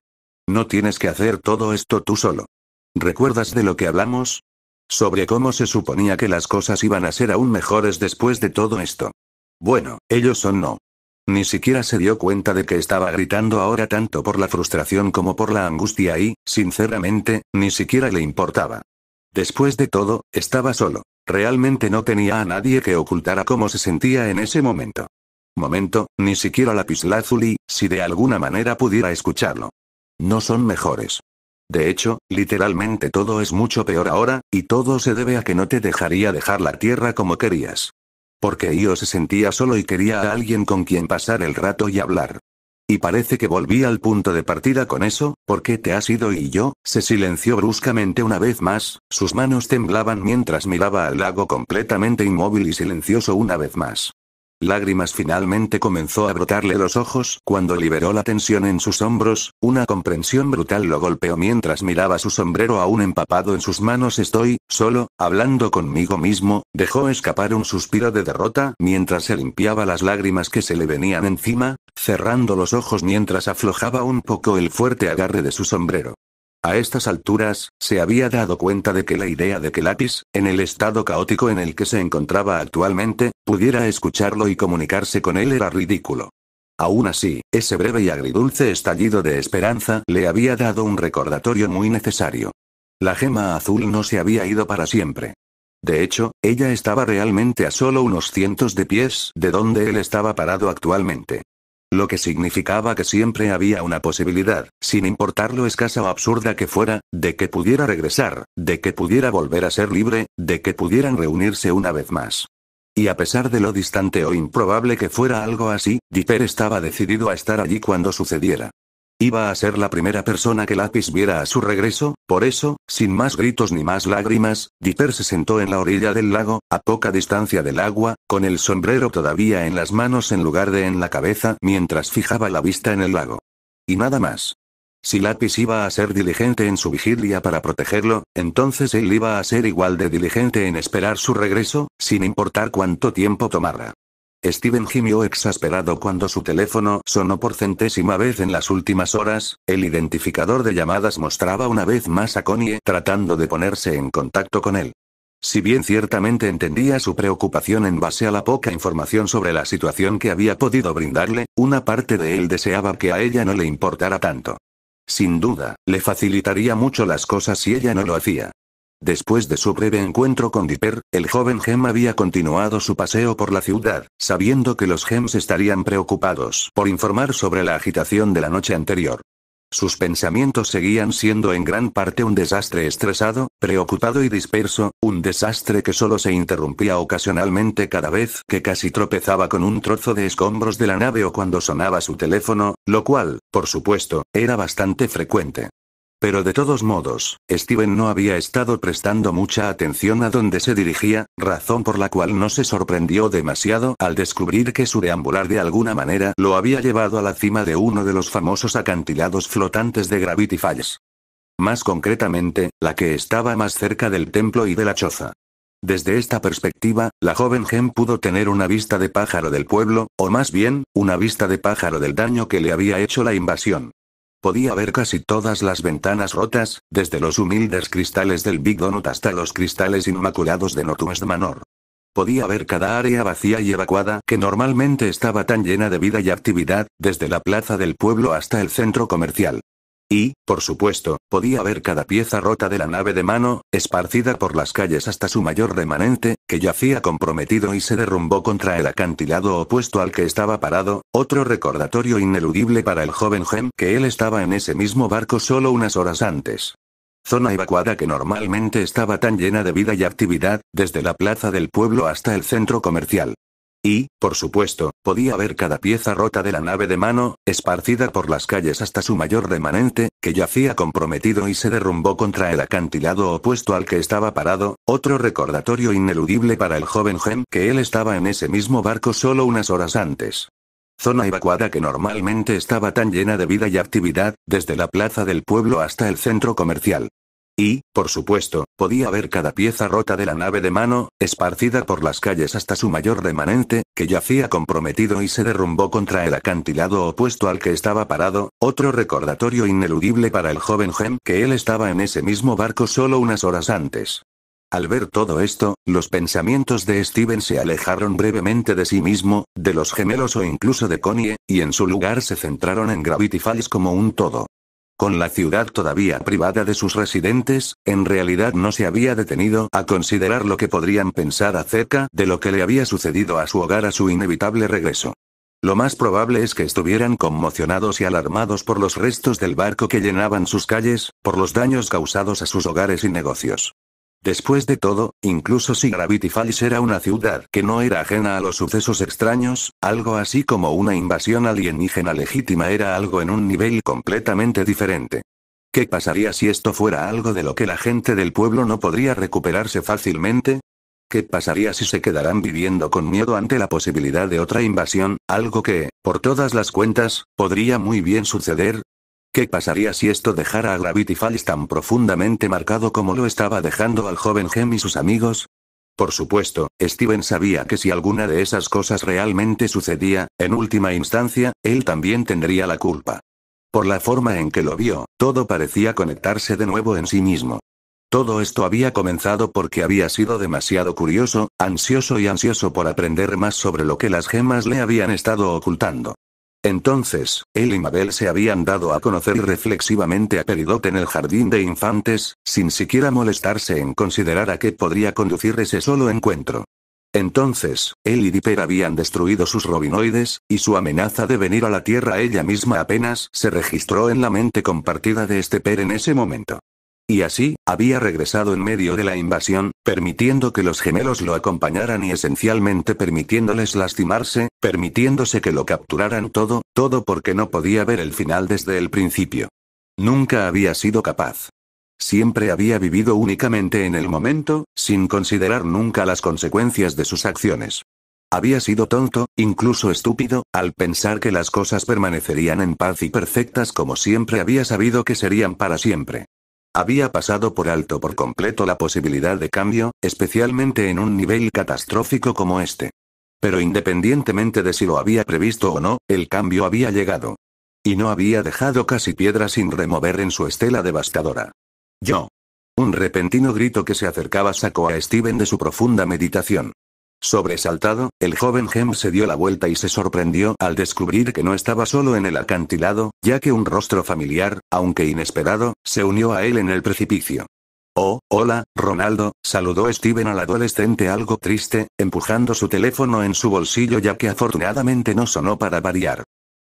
No tienes que hacer todo esto tú solo. ¿Recuerdas de lo que hablamos? Sobre cómo se suponía que las cosas iban a ser aún mejores después de todo esto. Bueno, ellos son no. Ni siquiera se dio cuenta de que estaba gritando ahora tanto por la frustración como por la angustia y, sinceramente, ni siquiera le importaba. Después de todo, estaba solo. Realmente no tenía a nadie que ocultara cómo se sentía en ese momento. Momento, ni siquiera Lapislazuli, si de alguna manera pudiera escucharlo. No son mejores. De hecho, literalmente todo es mucho peor ahora, y todo se debe a que no te dejaría dejar la tierra como querías. Porque yo se sentía solo y quería a alguien con quien pasar el rato y hablar. Y parece que volví al punto de partida con eso, porque te has ido y yo, se silenció bruscamente una vez más, sus manos temblaban mientras miraba al lago completamente inmóvil y silencioso una vez más. Lágrimas finalmente comenzó a brotarle los ojos cuando liberó la tensión en sus hombros, una comprensión brutal lo golpeó mientras miraba su sombrero aún empapado en sus manos. Estoy, solo, hablando conmigo mismo, dejó escapar un suspiro de derrota mientras se limpiaba las lágrimas que se le venían encima, cerrando los ojos mientras aflojaba un poco el fuerte agarre de su sombrero. A estas alturas, se había dado cuenta de que la idea de que Lápiz, en el estado caótico en el que se encontraba actualmente, pudiera escucharlo y comunicarse con él era ridículo. Aún así, ese breve y agridulce estallido de esperanza le había dado un recordatorio muy necesario. La gema azul no se había ido para siempre. De hecho, ella estaba realmente a solo unos cientos de pies de donde él estaba parado actualmente. Lo que significaba que siempre había una posibilidad, sin importar lo escasa o absurda que fuera, de que pudiera regresar, de que pudiera volver a ser libre, de que pudieran reunirse una vez más. Y a pesar de lo distante o improbable que fuera algo así, Dipper estaba decidido a estar allí cuando sucediera. Iba a ser la primera persona que Lapis viera a su regreso, por eso, sin más gritos ni más lágrimas, Dieter se sentó en la orilla del lago, a poca distancia del agua, con el sombrero todavía en las manos en lugar de en la cabeza mientras fijaba la vista en el lago. Y nada más. Si Lapis iba a ser diligente en su vigilia para protegerlo, entonces él iba a ser igual de diligente en esperar su regreso, sin importar cuánto tiempo tomara. Steven gimió exasperado cuando su teléfono sonó por centésima vez en las últimas horas, el identificador de llamadas mostraba una vez más a Connie tratando de ponerse en contacto con él. Si bien ciertamente entendía su preocupación en base a la poca información sobre la situación que había podido brindarle, una parte de él deseaba que a ella no le importara tanto. Sin duda, le facilitaría mucho las cosas si ella no lo hacía. Después de su breve encuentro con Dipper, el joven Gem había continuado su paseo por la ciudad, sabiendo que los Gems estarían preocupados por informar sobre la agitación de la noche anterior. Sus pensamientos seguían siendo en gran parte un desastre estresado, preocupado y disperso, un desastre que solo se interrumpía ocasionalmente cada vez que casi tropezaba con un trozo de escombros de la nave o cuando sonaba su teléfono, lo cual, por supuesto, era bastante frecuente. Pero de todos modos, Steven no había estado prestando mucha atención a dónde se dirigía, razón por la cual no se sorprendió demasiado al descubrir que su deambular de alguna manera lo había llevado a la cima de uno de los famosos acantilados flotantes de Gravity Falls. Más concretamente, la que estaba más cerca del templo y de la choza. Desde esta perspectiva, la joven Gen pudo tener una vista de pájaro del pueblo, o más bien, una vista de pájaro del daño que le había hecho la invasión. Podía ver casi todas las ventanas rotas, desde los humildes cristales del Big Donut hasta los cristales inmaculados de Notumest Manor. Podía ver cada área vacía y evacuada que normalmente estaba tan llena de vida y actividad, desde la plaza del pueblo hasta el centro comercial. Y, por supuesto, podía ver cada pieza rota de la nave de mano, esparcida por las calles hasta su mayor remanente, que yacía comprometido y se derrumbó contra el acantilado opuesto al que estaba parado, otro recordatorio ineludible para el joven Gem que él estaba en ese mismo barco solo unas horas antes. Zona evacuada que normalmente estaba tan llena de vida y actividad, desde la plaza del pueblo hasta el centro comercial. Y, por supuesto, podía ver cada pieza rota de la nave de mano, esparcida por las calles hasta su mayor remanente, que yacía comprometido y se derrumbó contra el acantilado opuesto al que estaba parado, otro recordatorio ineludible para el joven Gem que él estaba en ese mismo barco solo unas horas antes. Zona evacuada que normalmente estaba tan llena de vida y actividad, desde la plaza del pueblo hasta el centro comercial. Y, por supuesto, podía ver cada pieza rota de la nave de mano, esparcida por las calles hasta su mayor remanente, que yacía comprometido y se derrumbó contra el acantilado opuesto al que estaba parado, otro recordatorio ineludible para el joven Gem que él estaba en ese mismo barco solo unas horas antes. Al ver todo esto, los pensamientos de Steven se alejaron brevemente de sí mismo, de los gemelos o incluso de Connie, y en su lugar se centraron en Gravity Falls como un todo. Con la ciudad todavía privada de sus residentes, en realidad no se había detenido a considerar lo que podrían pensar acerca de lo que le había sucedido a su hogar a su inevitable regreso. Lo más probable es que estuvieran conmocionados y alarmados por los restos del barco que llenaban sus calles, por los daños causados a sus hogares y negocios. Después de todo, incluso si Gravity Falls era una ciudad que no era ajena a los sucesos extraños, algo así como una invasión alienígena legítima era algo en un nivel completamente diferente. ¿Qué pasaría si esto fuera algo de lo que la gente del pueblo no podría recuperarse fácilmente? ¿Qué pasaría si se quedaran viviendo con miedo ante la posibilidad de otra invasión, algo que, por todas las cuentas, podría muy bien suceder? ¿Qué pasaría si esto dejara a Gravity Falls tan profundamente marcado como lo estaba dejando al joven Gem y sus amigos? Por supuesto, Steven sabía que si alguna de esas cosas realmente sucedía, en última instancia, él también tendría la culpa. Por la forma en que lo vio, todo parecía conectarse de nuevo en sí mismo. Todo esto había comenzado porque había sido demasiado curioso, ansioso y ansioso por aprender más sobre lo que las gemas le habían estado ocultando. Entonces, él y Mabel se habían dado a conocer reflexivamente a Peridot en el jardín de infantes, sin siquiera molestarse en considerar a qué podría conducir ese solo encuentro. Entonces, él y Dipper habían destruido sus robinoides, y su amenaza de venir a la Tierra ella misma apenas se registró en la mente compartida de este Per en ese momento. Y así, había regresado en medio de la invasión, permitiendo que los gemelos lo acompañaran y esencialmente permitiéndoles lastimarse, permitiéndose que lo capturaran todo, todo porque no podía ver el final desde el principio. Nunca había sido capaz. Siempre había vivido únicamente en el momento, sin considerar nunca las consecuencias de sus acciones. Había sido tonto, incluso estúpido, al pensar que las cosas permanecerían en paz y perfectas como siempre había sabido que serían para siempre. Había pasado por alto por completo la posibilidad de cambio, especialmente en un nivel catastrófico como este. Pero independientemente de si lo había previsto o no, el cambio había llegado. Y no había dejado casi piedra sin remover en su estela devastadora. Yo. Un repentino grito que se acercaba sacó a Steven de su profunda meditación. Sobresaltado, el joven Hem se dio la vuelta y se sorprendió al descubrir que no estaba solo en el acantilado, ya que un rostro familiar, aunque inesperado, se unió a él en el precipicio. Oh, hola, Ronaldo, saludó Steven al adolescente algo triste, empujando su teléfono en su bolsillo ya que afortunadamente no sonó para variar.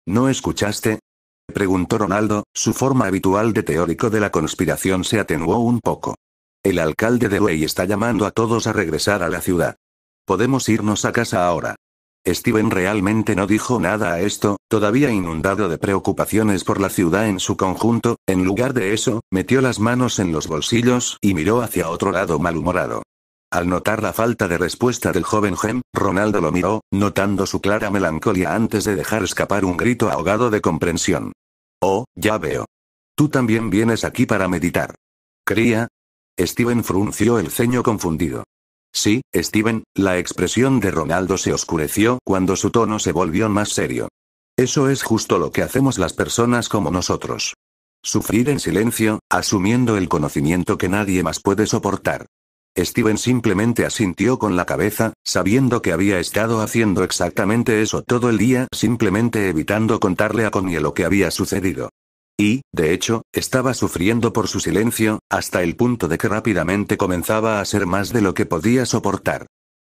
¿No escuchaste? preguntó Ronaldo, su forma habitual de teórico de la conspiración se atenuó un poco. El alcalde de Wey está llamando a todos a regresar a la ciudad. Podemos irnos a casa ahora. Steven realmente no dijo nada a esto, todavía inundado de preocupaciones por la ciudad en su conjunto, en lugar de eso, metió las manos en los bolsillos y miró hacia otro lado malhumorado. Al notar la falta de respuesta del joven Gem, Ronaldo lo miró, notando su clara melancolía antes de dejar escapar un grito ahogado de comprensión. Oh, ya veo. Tú también vienes aquí para meditar. Cría. Steven frunció el ceño confundido. Sí, Steven, la expresión de Ronaldo se oscureció cuando su tono se volvió más serio. Eso es justo lo que hacemos las personas como nosotros. Sufrir en silencio, asumiendo el conocimiento que nadie más puede soportar. Steven simplemente asintió con la cabeza, sabiendo que había estado haciendo exactamente eso todo el día, simplemente evitando contarle a Connie lo que había sucedido. Y, de hecho, estaba sufriendo por su silencio, hasta el punto de que rápidamente comenzaba a ser más de lo que podía soportar.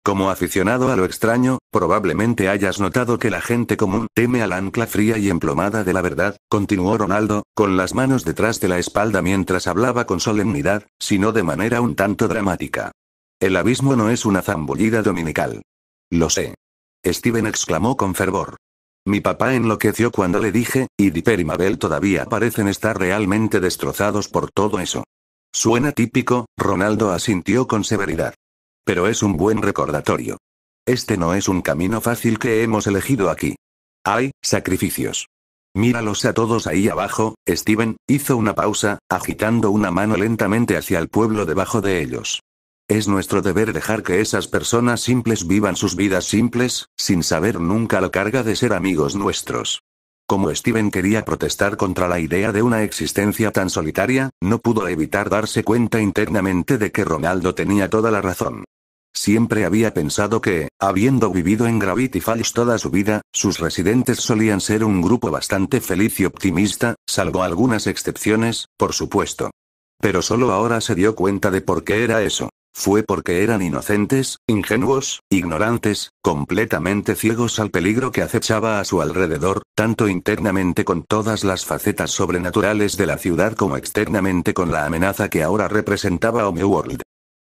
Como aficionado a lo extraño, probablemente hayas notado que la gente común teme al ancla fría y emplomada de la verdad, continuó Ronaldo, con las manos detrás de la espalda mientras hablaba con solemnidad, sino de manera un tanto dramática. El abismo no es una zambullida dominical. Lo sé. Steven exclamó con fervor. Mi papá enloqueció cuando le dije, y Dipper y Mabel todavía parecen estar realmente destrozados por todo eso. Suena típico, Ronaldo asintió con severidad. Pero es un buen recordatorio. Este no es un camino fácil que hemos elegido aquí. Hay sacrificios. Míralos a todos ahí abajo, Steven, hizo una pausa, agitando una mano lentamente hacia el pueblo debajo de ellos. Es nuestro deber dejar que esas personas simples vivan sus vidas simples, sin saber nunca la carga de ser amigos nuestros. Como Steven quería protestar contra la idea de una existencia tan solitaria, no pudo evitar darse cuenta internamente de que Ronaldo tenía toda la razón. Siempre había pensado que, habiendo vivido en Gravity Falls toda su vida, sus residentes solían ser un grupo bastante feliz y optimista, salvo algunas excepciones, por supuesto. Pero solo ahora se dio cuenta de por qué era eso fue porque eran inocentes, ingenuos, ignorantes, completamente ciegos al peligro que acechaba a su alrededor, tanto internamente con todas las facetas sobrenaturales de la ciudad como externamente con la amenaza que ahora representaba Homeworld.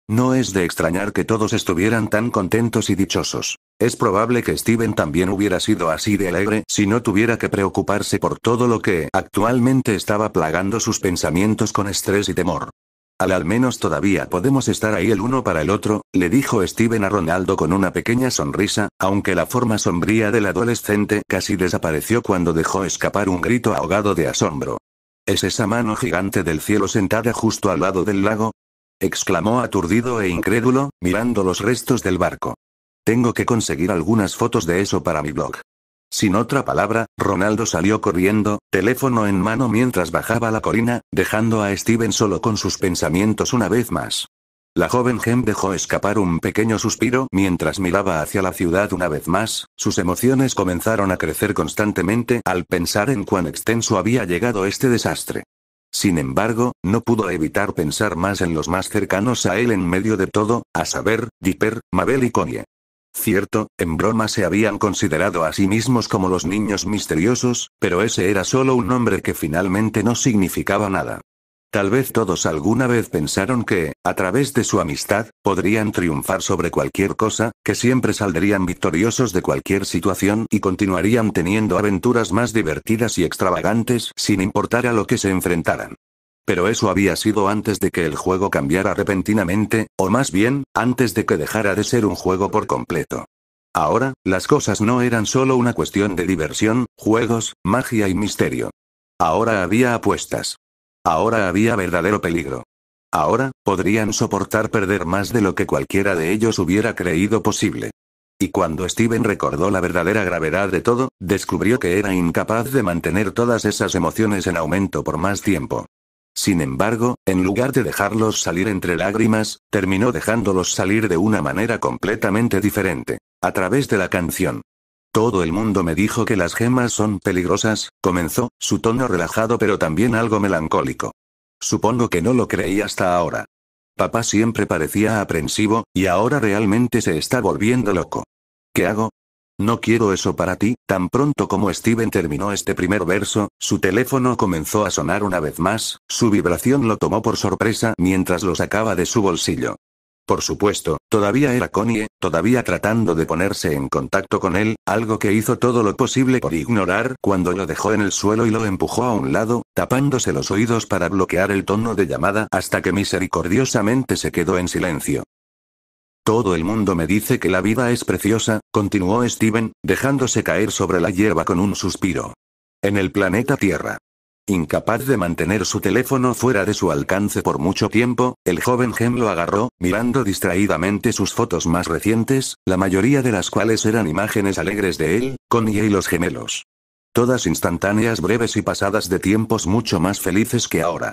No es de extrañar que todos estuvieran tan contentos y dichosos. Es probable que Steven también hubiera sido así de alegre si no tuviera que preocuparse por todo lo que actualmente estaba plagando sus pensamientos con estrés y temor. Al, al menos todavía podemos estar ahí el uno para el otro, le dijo Steven a Ronaldo con una pequeña sonrisa, aunque la forma sombría del adolescente casi desapareció cuando dejó escapar un grito ahogado de asombro. ¿Es esa mano gigante del cielo sentada justo al lado del lago? exclamó aturdido e incrédulo, mirando los restos del barco. Tengo que conseguir algunas fotos de eso para mi blog. Sin otra palabra, Ronaldo salió corriendo, teléfono en mano mientras bajaba la colina, dejando a Steven solo con sus pensamientos una vez más. La joven Gem dejó escapar un pequeño suspiro mientras miraba hacia la ciudad una vez más, sus emociones comenzaron a crecer constantemente al pensar en cuán extenso había llegado este desastre. Sin embargo, no pudo evitar pensar más en los más cercanos a él en medio de todo, a saber, Dipper, Mabel y Connie. Cierto, en broma se habían considerado a sí mismos como los niños misteriosos, pero ese era solo un nombre que finalmente no significaba nada. Tal vez todos alguna vez pensaron que, a través de su amistad, podrían triunfar sobre cualquier cosa, que siempre saldrían victoriosos de cualquier situación y continuarían teniendo aventuras más divertidas y extravagantes sin importar a lo que se enfrentaran. Pero eso había sido antes de que el juego cambiara repentinamente, o más bien, antes de que dejara de ser un juego por completo. Ahora, las cosas no eran solo una cuestión de diversión, juegos, magia y misterio. Ahora había apuestas. Ahora había verdadero peligro. Ahora, podrían soportar perder más de lo que cualquiera de ellos hubiera creído posible. Y cuando Steven recordó la verdadera gravedad de todo, descubrió que era incapaz de mantener todas esas emociones en aumento por más tiempo. Sin embargo, en lugar de dejarlos salir entre lágrimas, terminó dejándolos salir de una manera completamente diferente, a través de la canción. Todo el mundo me dijo que las gemas son peligrosas, comenzó, su tono relajado pero también algo melancólico. Supongo que no lo creí hasta ahora. Papá siempre parecía aprensivo, y ahora realmente se está volviendo loco. ¿Qué hago? No quiero eso para ti, tan pronto como Steven terminó este primer verso, su teléfono comenzó a sonar una vez más, su vibración lo tomó por sorpresa mientras lo sacaba de su bolsillo. Por supuesto, todavía era Connie, todavía tratando de ponerse en contacto con él, algo que hizo todo lo posible por ignorar cuando lo dejó en el suelo y lo empujó a un lado, tapándose los oídos para bloquear el tono de llamada hasta que misericordiosamente se quedó en silencio. Todo el mundo me dice que la vida es preciosa, continuó Steven, dejándose caer sobre la hierba con un suspiro. En el planeta Tierra. Incapaz de mantener su teléfono fuera de su alcance por mucho tiempo, el joven Gem lo agarró, mirando distraídamente sus fotos más recientes, la mayoría de las cuales eran imágenes alegres de él, Connie y los gemelos. Todas instantáneas breves y pasadas de tiempos mucho más felices que ahora.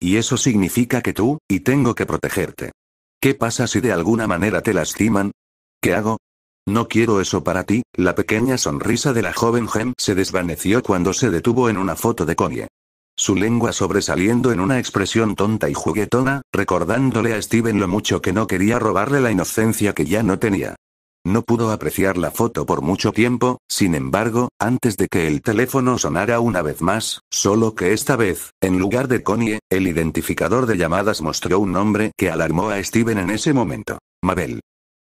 Y eso significa que tú, y tengo que protegerte. ¿Qué pasa si de alguna manera te lastiman? ¿Qué hago? No quiero eso para ti, la pequeña sonrisa de la joven Gem se desvaneció cuando se detuvo en una foto de Connie. Su lengua sobresaliendo en una expresión tonta y juguetona, recordándole a Steven lo mucho que no quería robarle la inocencia que ya no tenía. No pudo apreciar la foto por mucho tiempo, sin embargo, antes de que el teléfono sonara una vez más, solo que esta vez, en lugar de Connie, el identificador de llamadas mostró un nombre que alarmó a Steven en ese momento. Mabel.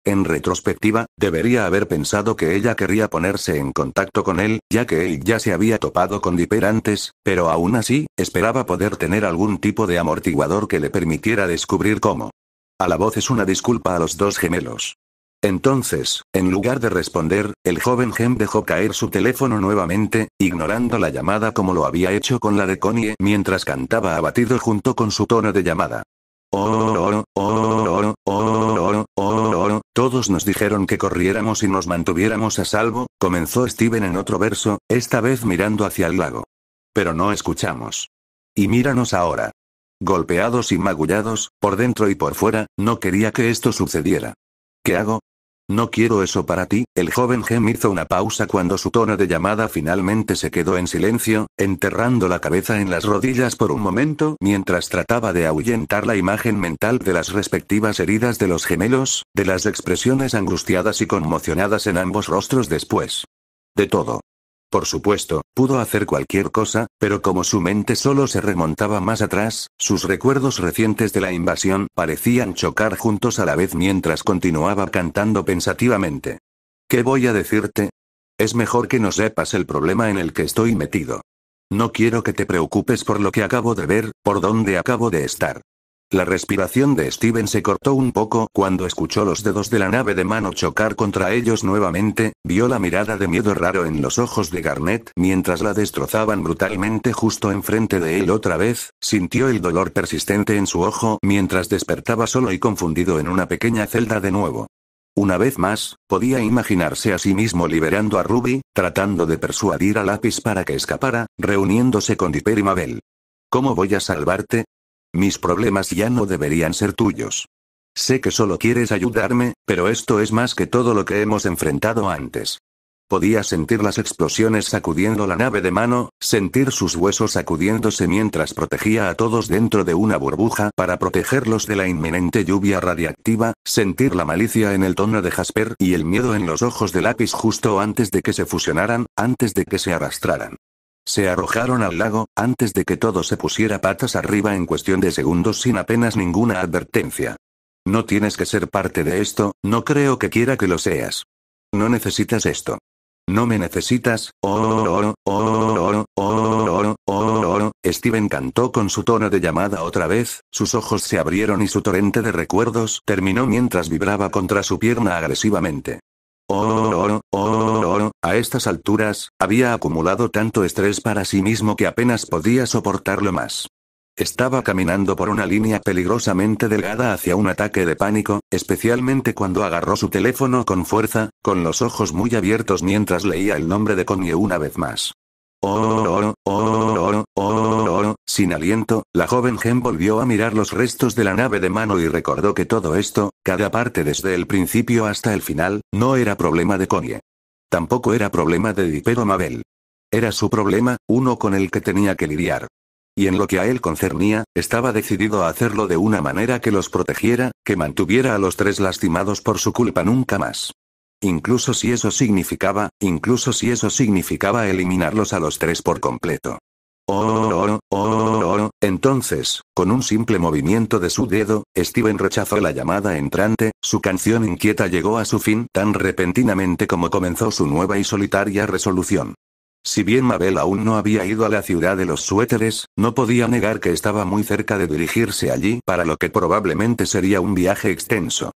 En retrospectiva, debería haber pensado que ella quería ponerse en contacto con él, ya que él ya se había topado con Dipper antes, pero aún así, esperaba poder tener algún tipo de amortiguador que le permitiera descubrir cómo. A la voz es una disculpa a los dos gemelos. Entonces, en lugar de responder, el joven Gem dejó caer su teléfono nuevamente, ignorando la llamada como lo había hecho con la de Connie mientras cantaba abatido junto con su tono de llamada. Oh, oh, oh, oh, todos nos dijeron que corriéramos y nos mantuviéramos a salvo, comenzó Steven en otro verso, esta vez mirando hacia el lago. Pero no escuchamos. Y míranos ahora. Golpeados y magullados, por dentro y por fuera, no quería que esto sucediera. ¿Qué hago? No quiero eso para ti, el joven Gem hizo una pausa cuando su tono de llamada finalmente se quedó en silencio, enterrando la cabeza en las rodillas por un momento mientras trataba de ahuyentar la imagen mental de las respectivas heridas de los gemelos, de las expresiones angustiadas y conmocionadas en ambos rostros después. De todo. Por supuesto, pudo hacer cualquier cosa, pero como su mente solo se remontaba más atrás, sus recuerdos recientes de la invasión parecían chocar juntos a la vez mientras continuaba cantando pensativamente. ¿Qué voy a decirte? Es mejor que no sepas el problema en el que estoy metido. No quiero que te preocupes por lo que acabo de ver, por dónde acabo de estar. La respiración de Steven se cortó un poco cuando escuchó los dedos de la nave de mano chocar contra ellos nuevamente, vio la mirada de miedo raro en los ojos de Garnet mientras la destrozaban brutalmente justo enfrente de él otra vez, sintió el dolor persistente en su ojo mientras despertaba solo y confundido en una pequeña celda de nuevo. Una vez más, podía imaginarse a sí mismo liberando a Ruby, tratando de persuadir a Lápiz para que escapara, reuniéndose con Dipper y Mabel. ¿Cómo voy a salvarte? Mis problemas ya no deberían ser tuyos. Sé que solo quieres ayudarme, pero esto es más que todo lo que hemos enfrentado antes. Podía sentir las explosiones sacudiendo la nave de mano, sentir sus huesos sacudiéndose mientras protegía a todos dentro de una burbuja para protegerlos de la inminente lluvia radiactiva, sentir la malicia en el tono de Jasper y el miedo en los ojos de lápiz justo antes de que se fusionaran, antes de que se arrastraran. Se arrojaron al lago, antes de que todo se pusiera patas arriba en cuestión de segundos sin apenas ninguna advertencia. No tienes que ser parte de esto, no creo que quiera que lo seas. No necesitas esto. No me necesitas, oh, oh, oh, oh, oh, Steven cantó con su tono de llamada otra vez, sus ojos se abrieron y su torrente de recuerdos terminó mientras vibraba contra su pierna agresivamente. Oh, oh, oh, a estas alturas, había acumulado tanto estrés para sí mismo que apenas podía soportarlo más. Estaba caminando por una línea peligrosamente delgada hacia un ataque de pánico, especialmente cuando agarró su teléfono con fuerza, con los ojos muy abiertos mientras leía el nombre de Connie una vez más. Oh, oh, oh, oh oh sin aliento, la joven Gen volvió a mirar los restos de la nave de mano y recordó que todo esto, cada parte desde el principio hasta el final, no era problema de Connie. Tampoco era problema de Dipero Mabel. Era su problema, uno con el que tenía que lidiar. Y en lo que a él concernía, estaba decidido a hacerlo de una manera que los protegiera, que mantuviera a los tres lastimados por su culpa nunca más. Incluso si eso significaba, incluso si eso significaba eliminarlos a los tres por completo. Oh, oh, oh, oh, oh entonces, con un simple movimiento de su dedo, Steven rechazó la llamada entrante, su canción inquieta llegó a su fin tan repentinamente como comenzó su nueva y solitaria resolución. Si bien Mabel aún no había ido a la ciudad de los suéteres, no podía negar que estaba muy cerca de dirigirse allí para lo que probablemente sería un viaje extenso.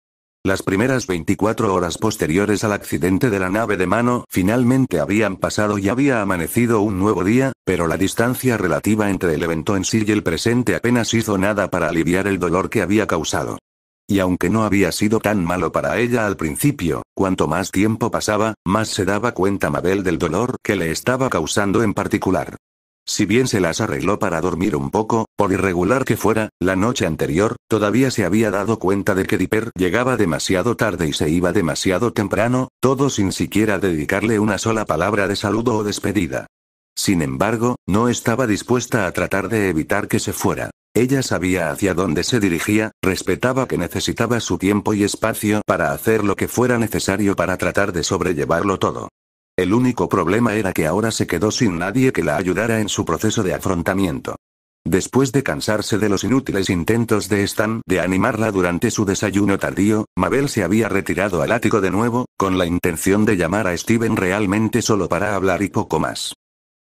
Las primeras 24 horas posteriores al accidente de la nave de mano finalmente habían pasado y había amanecido un nuevo día, pero la distancia relativa entre el evento en sí y el presente apenas hizo nada para aliviar el dolor que había causado. Y aunque no había sido tan malo para ella al principio, cuanto más tiempo pasaba, más se daba cuenta Mabel del dolor que le estaba causando en particular. Si bien se las arregló para dormir un poco, por irregular que fuera, la noche anterior, todavía se había dado cuenta de que Dipper llegaba demasiado tarde y se iba demasiado temprano, todo sin siquiera dedicarle una sola palabra de saludo o despedida. Sin embargo, no estaba dispuesta a tratar de evitar que se fuera. Ella sabía hacia dónde se dirigía, respetaba que necesitaba su tiempo y espacio para hacer lo que fuera necesario para tratar de sobrellevarlo todo. El único problema era que ahora se quedó sin nadie que la ayudara en su proceso de afrontamiento. Después de cansarse de los inútiles intentos de Stan de animarla durante su desayuno tardío, Mabel se había retirado al ático de nuevo, con la intención de llamar a Steven realmente solo para hablar y poco más.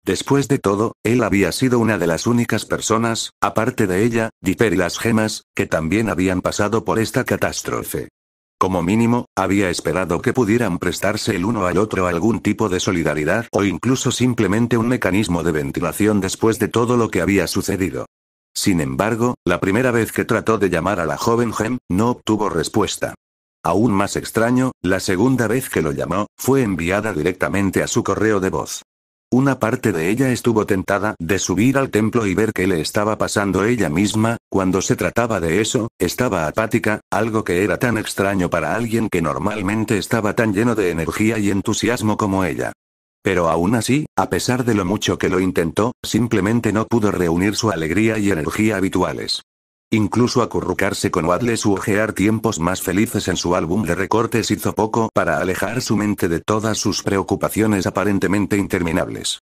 Después de todo, él había sido una de las únicas personas, aparte de ella, Dipper y las gemas, que también habían pasado por esta catástrofe. Como mínimo, había esperado que pudieran prestarse el uno al otro algún tipo de solidaridad o incluso simplemente un mecanismo de ventilación después de todo lo que había sucedido. Sin embargo, la primera vez que trató de llamar a la joven Gem, no obtuvo respuesta. Aún más extraño, la segunda vez que lo llamó, fue enviada directamente a su correo de voz. Una parte de ella estuvo tentada de subir al templo y ver qué le estaba pasando ella misma, cuando se trataba de eso, estaba apática, algo que era tan extraño para alguien que normalmente estaba tan lleno de energía y entusiasmo como ella. Pero aún así, a pesar de lo mucho que lo intentó, simplemente no pudo reunir su alegría y energía habituales. Incluso acurrucarse con Wadles u ojear tiempos más felices en su álbum de recortes hizo poco para alejar su mente de todas sus preocupaciones aparentemente interminables.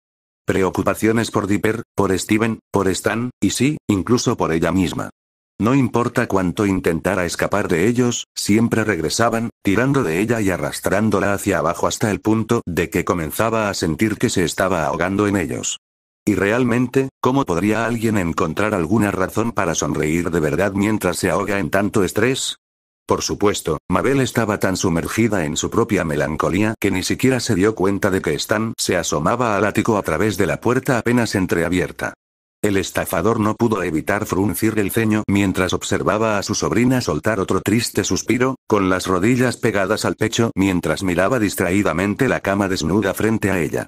Preocupaciones por Dipper, por Steven, por Stan, y sí, incluso por ella misma. No importa cuánto intentara escapar de ellos, siempre regresaban, tirando de ella y arrastrándola hacia abajo hasta el punto de que comenzaba a sentir que se estaba ahogando en ellos. Y realmente, ¿cómo podría alguien encontrar alguna razón para sonreír de verdad mientras se ahoga en tanto estrés? Por supuesto, Mabel estaba tan sumergida en su propia melancolía que ni siquiera se dio cuenta de que Stan se asomaba al ático a través de la puerta apenas entreabierta. El estafador no pudo evitar fruncir el ceño mientras observaba a su sobrina soltar otro triste suspiro, con las rodillas pegadas al pecho mientras miraba distraídamente la cama desnuda frente a ella.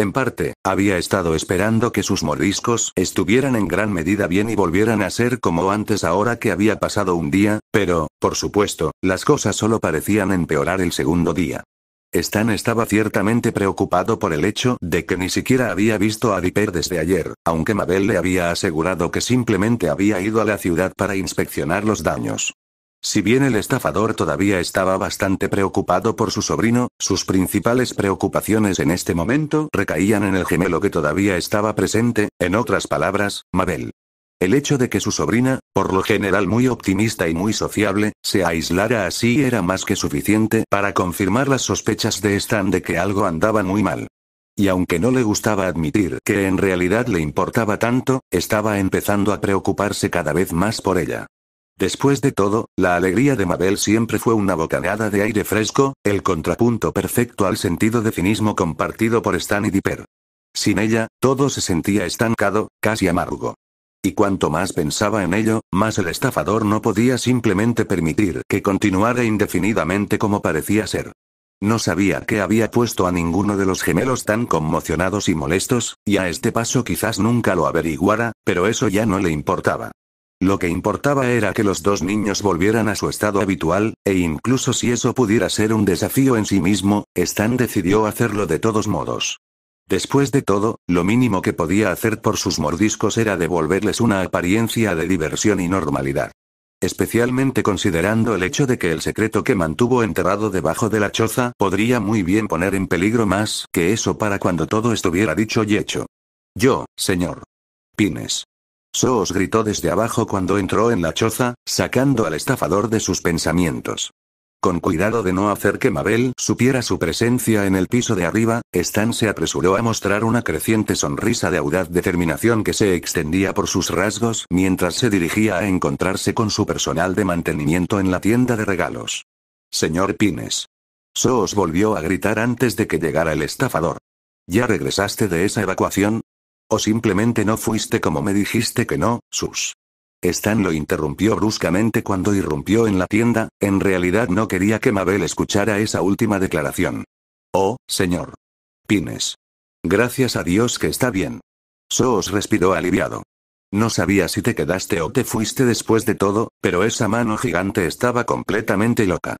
En parte, había estado esperando que sus mordiscos estuvieran en gran medida bien y volvieran a ser como antes ahora que había pasado un día, pero, por supuesto, las cosas solo parecían empeorar el segundo día. Stan estaba ciertamente preocupado por el hecho de que ni siquiera había visto a Dipper desde ayer, aunque Mabel le había asegurado que simplemente había ido a la ciudad para inspeccionar los daños. Si bien el estafador todavía estaba bastante preocupado por su sobrino, sus principales preocupaciones en este momento recaían en el gemelo que todavía estaba presente, en otras palabras, Mabel. El hecho de que su sobrina, por lo general muy optimista y muy sociable, se aislara así era más que suficiente para confirmar las sospechas de Stan de que algo andaba muy mal. Y aunque no le gustaba admitir que en realidad le importaba tanto, estaba empezando a preocuparse cada vez más por ella. Después de todo, la alegría de Mabel siempre fue una bocanada de aire fresco, el contrapunto perfecto al sentido de finismo compartido por Stan y Dipper. Sin ella, todo se sentía estancado, casi amargo. Y cuanto más pensaba en ello, más el estafador no podía simplemente permitir que continuara indefinidamente como parecía ser. No sabía qué había puesto a ninguno de los gemelos tan conmocionados y molestos, y a este paso quizás nunca lo averiguara, pero eso ya no le importaba. Lo que importaba era que los dos niños volvieran a su estado habitual, e incluso si eso pudiera ser un desafío en sí mismo, Stan decidió hacerlo de todos modos. Después de todo, lo mínimo que podía hacer por sus mordiscos era devolverles una apariencia de diversión y normalidad. Especialmente considerando el hecho de que el secreto que mantuvo enterrado debajo de la choza podría muy bien poner en peligro más que eso para cuando todo estuviera dicho y hecho. Yo, señor. Pines. Soos gritó desde abajo cuando entró en la choza, sacando al estafador de sus pensamientos. Con cuidado de no hacer que Mabel supiera su presencia en el piso de arriba, Stan se apresuró a mostrar una creciente sonrisa de audaz determinación que se extendía por sus rasgos mientras se dirigía a encontrarse con su personal de mantenimiento en la tienda de regalos. Señor Pines. Soos volvió a gritar antes de que llegara el estafador. ¿Ya regresaste de esa evacuación? O simplemente no fuiste como me dijiste que no, sus. Stan lo interrumpió bruscamente cuando irrumpió en la tienda, en realidad no quería que Mabel escuchara esa última declaración. Oh, señor. Pines. Gracias a Dios que está bien. Soos respiró aliviado. No sabía si te quedaste o te fuiste después de todo, pero esa mano gigante estaba completamente loca.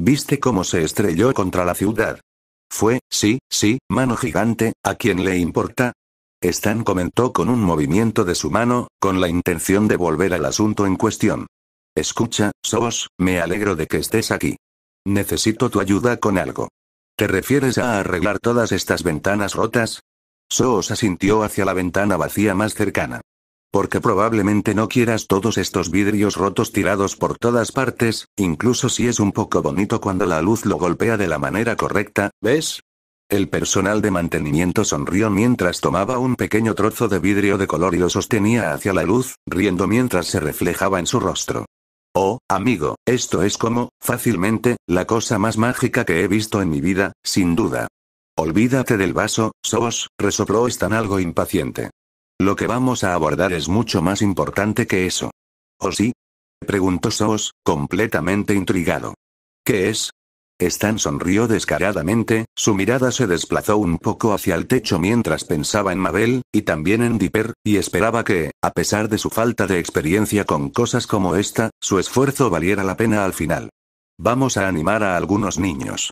¿Viste cómo se estrelló contra la ciudad? Fue, sí, sí, mano gigante, ¿a quién le importa? Stan comentó con un movimiento de su mano, con la intención de volver al asunto en cuestión. Escucha, Sos, me alegro de que estés aquí. Necesito tu ayuda con algo. ¿Te refieres a arreglar todas estas ventanas rotas? Soos asintió hacia la ventana vacía más cercana. Porque probablemente no quieras todos estos vidrios rotos tirados por todas partes, incluso si es un poco bonito cuando la luz lo golpea de la manera correcta, ¿ves? El personal de mantenimiento sonrió mientras tomaba un pequeño trozo de vidrio de color y lo sostenía hacia la luz, riendo mientras se reflejaba en su rostro. Oh, amigo, esto es como, fácilmente, la cosa más mágica que he visto en mi vida, sin duda. Olvídate del vaso, Sos, resopló Stan algo impaciente. Lo que vamos a abordar es mucho más importante que eso. ¿O sí? preguntó Sos, completamente intrigado. ¿Qué es? Stan sonrió descaradamente, su mirada se desplazó un poco hacia el techo mientras pensaba en Mabel, y también en Dipper, y esperaba que, a pesar de su falta de experiencia con cosas como esta, su esfuerzo valiera la pena al final. Vamos a animar a algunos niños.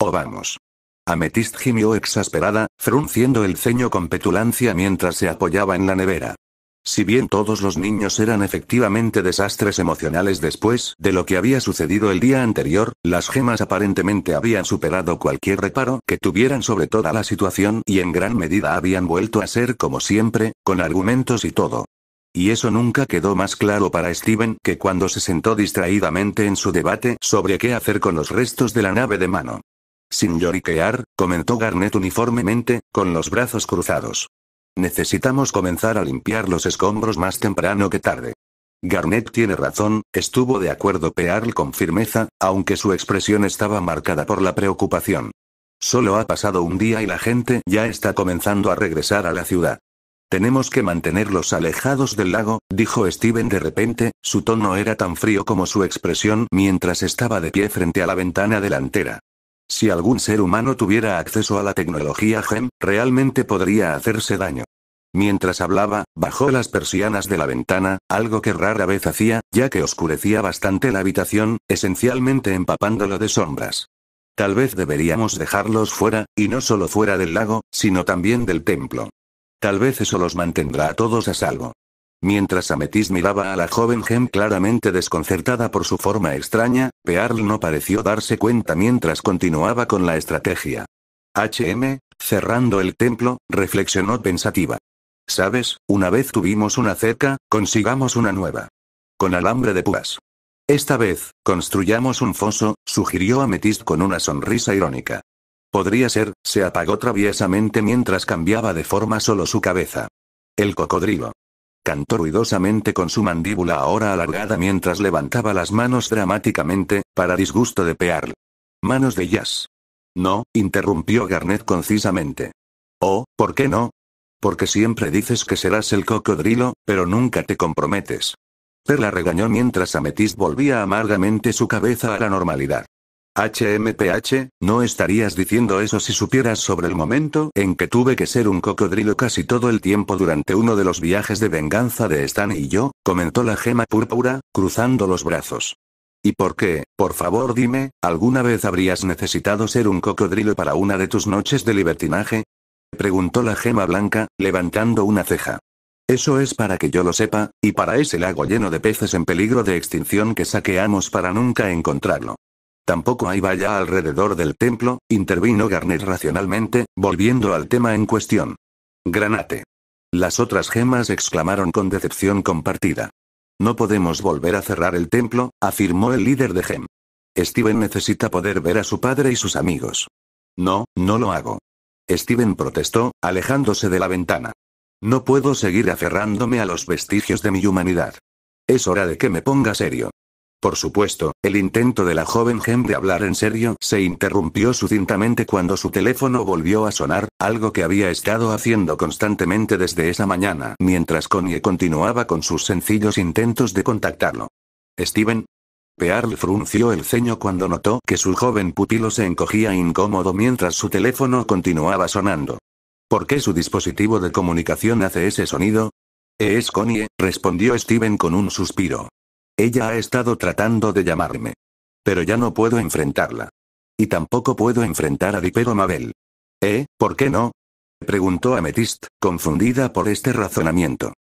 O vamos. Amethyst gimió exasperada, frunciendo el ceño con petulancia mientras se apoyaba en la nevera. Si bien todos los niños eran efectivamente desastres emocionales después de lo que había sucedido el día anterior, las gemas aparentemente habían superado cualquier reparo que tuvieran sobre toda la situación y en gran medida habían vuelto a ser como siempre, con argumentos y todo. Y eso nunca quedó más claro para Steven que cuando se sentó distraídamente en su debate sobre qué hacer con los restos de la nave de mano. Sin lloriquear, comentó Garnet uniformemente, con los brazos cruzados. Necesitamos comenzar a limpiar los escombros más temprano que tarde. Garnet tiene razón, estuvo de acuerdo Pearl con firmeza, aunque su expresión estaba marcada por la preocupación. Solo ha pasado un día y la gente ya está comenzando a regresar a la ciudad. Tenemos que mantenerlos alejados del lago, dijo Steven de repente, su tono era tan frío como su expresión mientras estaba de pie frente a la ventana delantera. Si algún ser humano tuviera acceso a la tecnología GEM, realmente podría hacerse daño. Mientras hablaba, bajó las persianas de la ventana, algo que rara vez hacía, ya que oscurecía bastante la habitación, esencialmente empapándolo de sombras. Tal vez deberíamos dejarlos fuera, y no solo fuera del lago, sino también del templo. Tal vez eso los mantendrá a todos a salvo. Mientras Ametis miraba a la joven Gem claramente desconcertada por su forma extraña, Pearl no pareció darse cuenta mientras continuaba con la estrategia. HM, cerrando el templo, reflexionó pensativa. Sabes, una vez tuvimos una cerca, consigamos una nueva. Con alambre de púas. Esta vez, construyamos un foso, sugirió Ametis con una sonrisa irónica. Podría ser, se apagó traviesamente mientras cambiaba de forma solo su cabeza. El cocodrilo. Cantó ruidosamente con su mandíbula ahora alargada mientras levantaba las manos dramáticamente, para disgusto de Pearl. Manos de jazz. No, interrumpió Garnet concisamente. Oh, ¿por qué no? Porque siempre dices que serás el cocodrilo, pero nunca te comprometes. Perla regañó mientras Ametis volvía amargamente su cabeza a la normalidad. HMPH, no estarías diciendo eso si supieras sobre el momento en que tuve que ser un cocodrilo casi todo el tiempo durante uno de los viajes de venganza de Stan y yo, comentó la gema púrpura, cruzando los brazos. ¿Y por qué, por favor dime, alguna vez habrías necesitado ser un cocodrilo para una de tus noches de libertinaje? Preguntó la gema blanca, levantando una ceja. Eso es para que yo lo sepa, y para ese lago lleno de peces en peligro de extinción que saqueamos para nunca encontrarlo. Tampoco hay valla alrededor del templo, intervino Garnet racionalmente, volviendo al tema en cuestión. Granate. Las otras gemas exclamaron con decepción compartida. No podemos volver a cerrar el templo, afirmó el líder de Gem. Steven necesita poder ver a su padre y sus amigos. No, no lo hago. Steven protestó, alejándose de la ventana. No puedo seguir aferrándome a los vestigios de mi humanidad. Es hora de que me ponga serio. Por supuesto, el intento de la joven Gem de hablar en serio se interrumpió sucintamente cuando su teléfono volvió a sonar, algo que había estado haciendo constantemente desde esa mañana, mientras Connie continuaba con sus sencillos intentos de contactarlo. Steven, Pearl frunció el ceño cuando notó que su joven pupilo se encogía incómodo mientras su teléfono continuaba sonando. ¿Por qué su dispositivo de comunicación hace ese sonido? Es Connie, respondió Steven con un suspiro. Ella ha estado tratando de llamarme. Pero ya no puedo enfrentarla. Y tampoco puedo enfrentar a Dipero Mabel. ¿Eh? ¿Por qué no? Preguntó Amethyst, confundida por este razonamiento.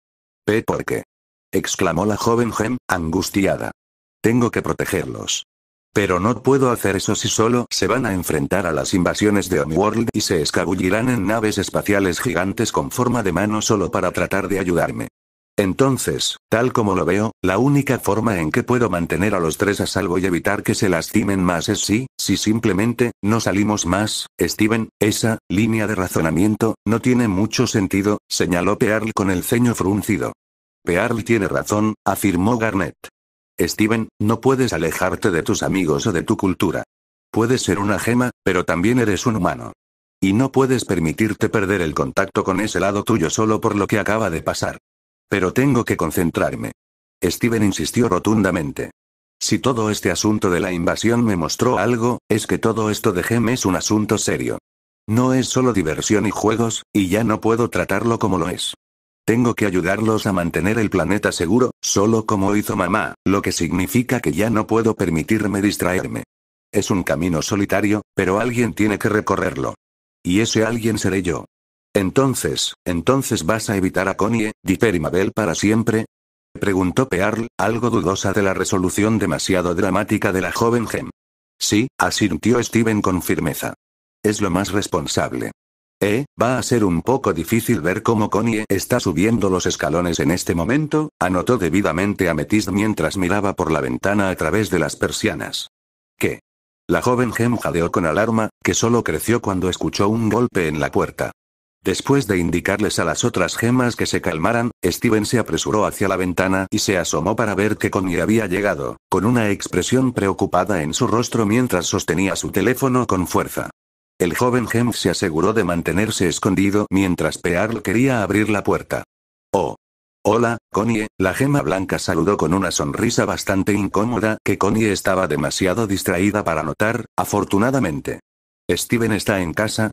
¿P por qué? exclamó la joven Gem, angustiada. Tengo que protegerlos. Pero no puedo hacer eso si solo se van a enfrentar a las invasiones de Omworld y se escabullirán en naves espaciales gigantes con forma de mano solo para tratar de ayudarme. Entonces, tal como lo veo, la única forma en que puedo mantener a los tres a salvo y evitar que se lastimen más es si, si simplemente, no salimos más, Steven, esa, línea de razonamiento, no tiene mucho sentido, señaló Pearl con el ceño fruncido. Pearl tiene razón, afirmó Garnett. Steven, no puedes alejarte de tus amigos o de tu cultura. Puedes ser una gema, pero también eres un humano. Y no puedes permitirte perder el contacto con ese lado tuyo solo por lo que acaba de pasar. Pero tengo que concentrarme. Steven insistió rotundamente. Si todo este asunto de la invasión me mostró algo, es que todo esto de Gem es un asunto serio. No es solo diversión y juegos, y ya no puedo tratarlo como lo es. Tengo que ayudarlos a mantener el planeta seguro, solo como hizo mamá, lo que significa que ya no puedo permitirme distraerme. Es un camino solitario, pero alguien tiene que recorrerlo. Y ese alguien seré yo. Entonces, entonces vas a evitar a Connie, Dipper y Mabel para siempre? Preguntó Pearl, algo dudosa de la resolución demasiado dramática de la joven Gem. Sí, asintió Steven con firmeza. Es lo más responsable. Eh, va a ser un poco difícil ver cómo Connie está subiendo los escalones en este momento, anotó debidamente a Metis mientras miraba por la ventana a través de las persianas. ¿Qué? La joven Gem jadeó con alarma, que solo creció cuando escuchó un golpe en la puerta. Después de indicarles a las otras gemas que se calmaran, Steven se apresuró hacia la ventana y se asomó para ver que Connie había llegado, con una expresión preocupada en su rostro mientras sostenía su teléfono con fuerza. El joven gem se aseguró de mantenerse escondido mientras Pearl quería abrir la puerta. Oh. Hola, Connie, la gema blanca saludó con una sonrisa bastante incómoda que Connie estaba demasiado distraída para notar, afortunadamente. Steven está en casa,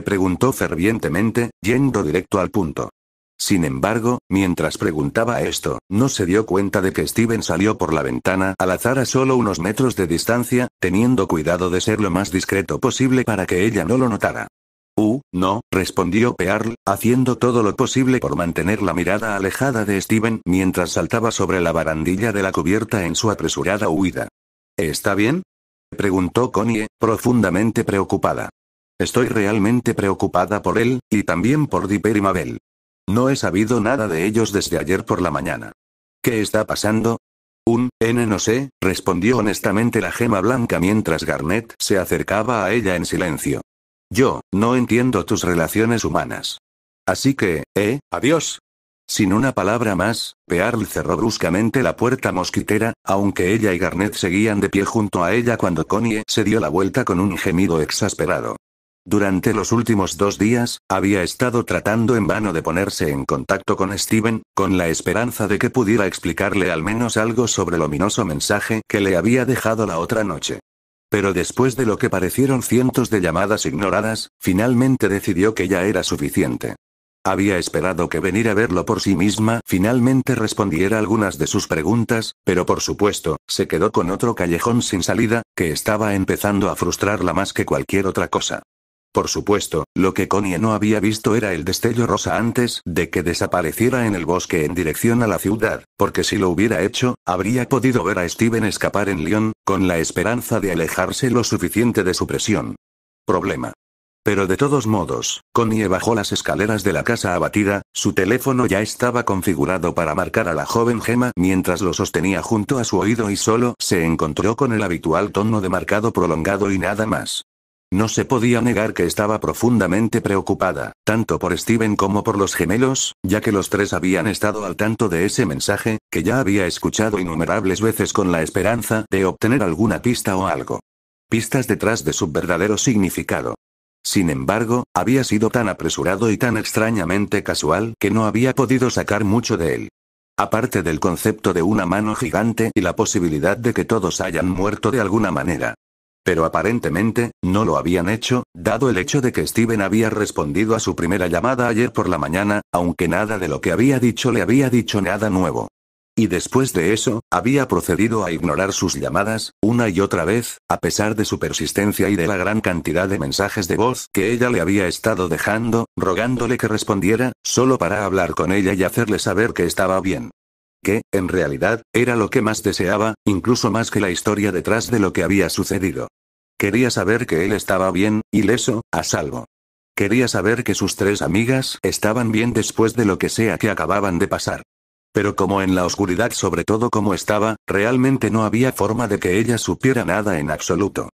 preguntó fervientemente, yendo directo al punto. Sin embargo, mientras preguntaba esto, no se dio cuenta de que Steven salió por la ventana al azar a solo unos metros de distancia, teniendo cuidado de ser lo más discreto posible para que ella no lo notara. Uh, no, respondió Pearl, haciendo todo lo posible por mantener la mirada alejada de Steven mientras saltaba sobre la barandilla de la cubierta en su apresurada huida. ¿Está bien? preguntó Connie, profundamente preocupada. Estoy realmente preocupada por él, y también por Dipper y Mabel. No he sabido nada de ellos desde ayer por la mañana. ¿Qué está pasando? Un, N no sé, respondió honestamente la gema blanca mientras Garnet se acercaba a ella en silencio. Yo, no entiendo tus relaciones humanas. Así que, eh, adiós. Sin una palabra más, Pearl cerró bruscamente la puerta mosquitera, aunque ella y Garnet seguían de pie junto a ella cuando Connie se dio la vuelta con un gemido exasperado. Durante los últimos dos días, había estado tratando en vano de ponerse en contacto con Steven, con la esperanza de que pudiera explicarle al menos algo sobre el ominoso mensaje que le había dejado la otra noche. Pero después de lo que parecieron cientos de llamadas ignoradas, finalmente decidió que ya era suficiente. Había esperado que venir a verlo por sí misma finalmente respondiera algunas de sus preguntas, pero por supuesto, se quedó con otro callejón sin salida, que estaba empezando a frustrarla más que cualquier otra cosa. Por supuesto, lo que Connie no había visto era el destello rosa antes de que desapareciera en el bosque en dirección a la ciudad, porque si lo hubiera hecho, habría podido ver a Steven escapar en Lyon, con la esperanza de alejarse lo suficiente de su presión. Problema. Pero de todos modos, Connie bajó las escaleras de la casa abatida, su teléfono ya estaba configurado para marcar a la joven Gema mientras lo sostenía junto a su oído y solo se encontró con el habitual tono de marcado prolongado y nada más. No se podía negar que estaba profundamente preocupada, tanto por Steven como por los gemelos, ya que los tres habían estado al tanto de ese mensaje, que ya había escuchado innumerables veces con la esperanza de obtener alguna pista o algo. Pistas detrás de su verdadero significado. Sin embargo, había sido tan apresurado y tan extrañamente casual que no había podido sacar mucho de él. Aparte del concepto de una mano gigante y la posibilidad de que todos hayan muerto de alguna manera, pero aparentemente, no lo habían hecho, dado el hecho de que Steven había respondido a su primera llamada ayer por la mañana, aunque nada de lo que había dicho le había dicho nada nuevo. Y después de eso, había procedido a ignorar sus llamadas, una y otra vez, a pesar de su persistencia y de la gran cantidad de mensajes de voz que ella le había estado dejando, rogándole que respondiera, solo para hablar con ella y hacerle saber que estaba bien que, en realidad, era lo que más deseaba, incluso más que la historia detrás de lo que había sucedido. Quería saber que él estaba bien, ileso, a salvo. Quería saber que sus tres amigas estaban bien después de lo que sea que acababan de pasar. Pero como en la oscuridad sobre todo como estaba, realmente no había forma de que ella supiera nada en absoluto.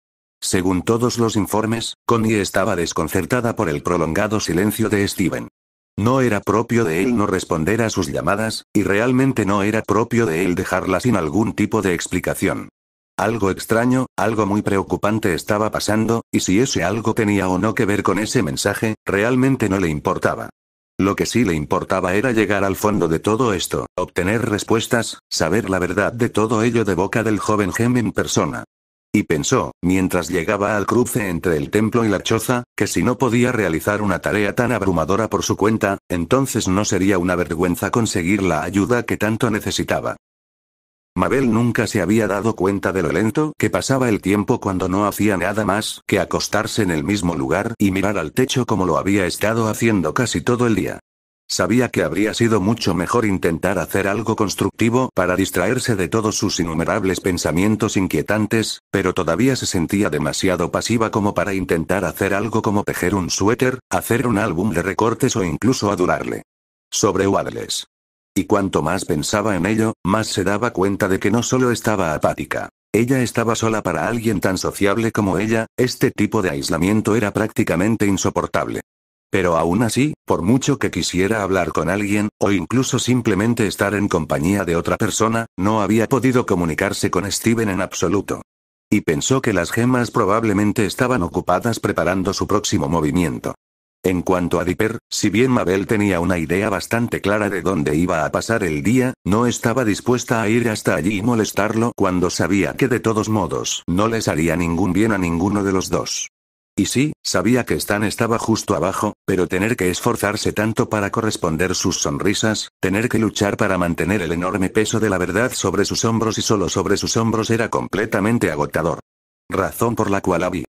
Según todos los informes, Connie estaba desconcertada por el prolongado silencio de Steven. No era propio de él no responder a sus llamadas, y realmente no era propio de él dejarla sin algún tipo de explicación. Algo extraño, algo muy preocupante estaba pasando, y si ese algo tenía o no que ver con ese mensaje, realmente no le importaba. Lo que sí le importaba era llegar al fondo de todo esto, obtener respuestas, saber la verdad de todo ello de boca del joven Gem en persona. Y pensó, mientras llegaba al cruce entre el templo y la choza, que si no podía realizar una tarea tan abrumadora por su cuenta, entonces no sería una vergüenza conseguir la ayuda que tanto necesitaba. Mabel nunca se había dado cuenta de lo lento que pasaba el tiempo cuando no hacía nada más que acostarse en el mismo lugar y mirar al techo como lo había estado haciendo casi todo el día. Sabía que habría sido mucho mejor intentar hacer algo constructivo para distraerse de todos sus innumerables pensamientos inquietantes, pero todavía se sentía demasiado pasiva como para intentar hacer algo como tejer un suéter, hacer un álbum de recortes o incluso adorarle. Sobre Waddles. Y cuanto más pensaba en ello, más se daba cuenta de que no solo estaba apática. Ella estaba sola para alguien tan sociable como ella, este tipo de aislamiento era prácticamente insoportable. Pero aún así, por mucho que quisiera hablar con alguien, o incluso simplemente estar en compañía de otra persona, no había podido comunicarse con Steven en absoluto. Y pensó que las gemas probablemente estaban ocupadas preparando su próximo movimiento. En cuanto a Dipper, si bien Mabel tenía una idea bastante clara de dónde iba a pasar el día, no estaba dispuesta a ir hasta allí y molestarlo cuando sabía que de todos modos no les haría ningún bien a ninguno de los dos. Y sí, sabía que Stan estaba justo abajo, pero tener que esforzarse tanto para corresponder sus sonrisas, tener que luchar para mantener el enorme peso de la verdad sobre sus hombros y solo sobre sus hombros era completamente agotador. Razón por la cual Abby,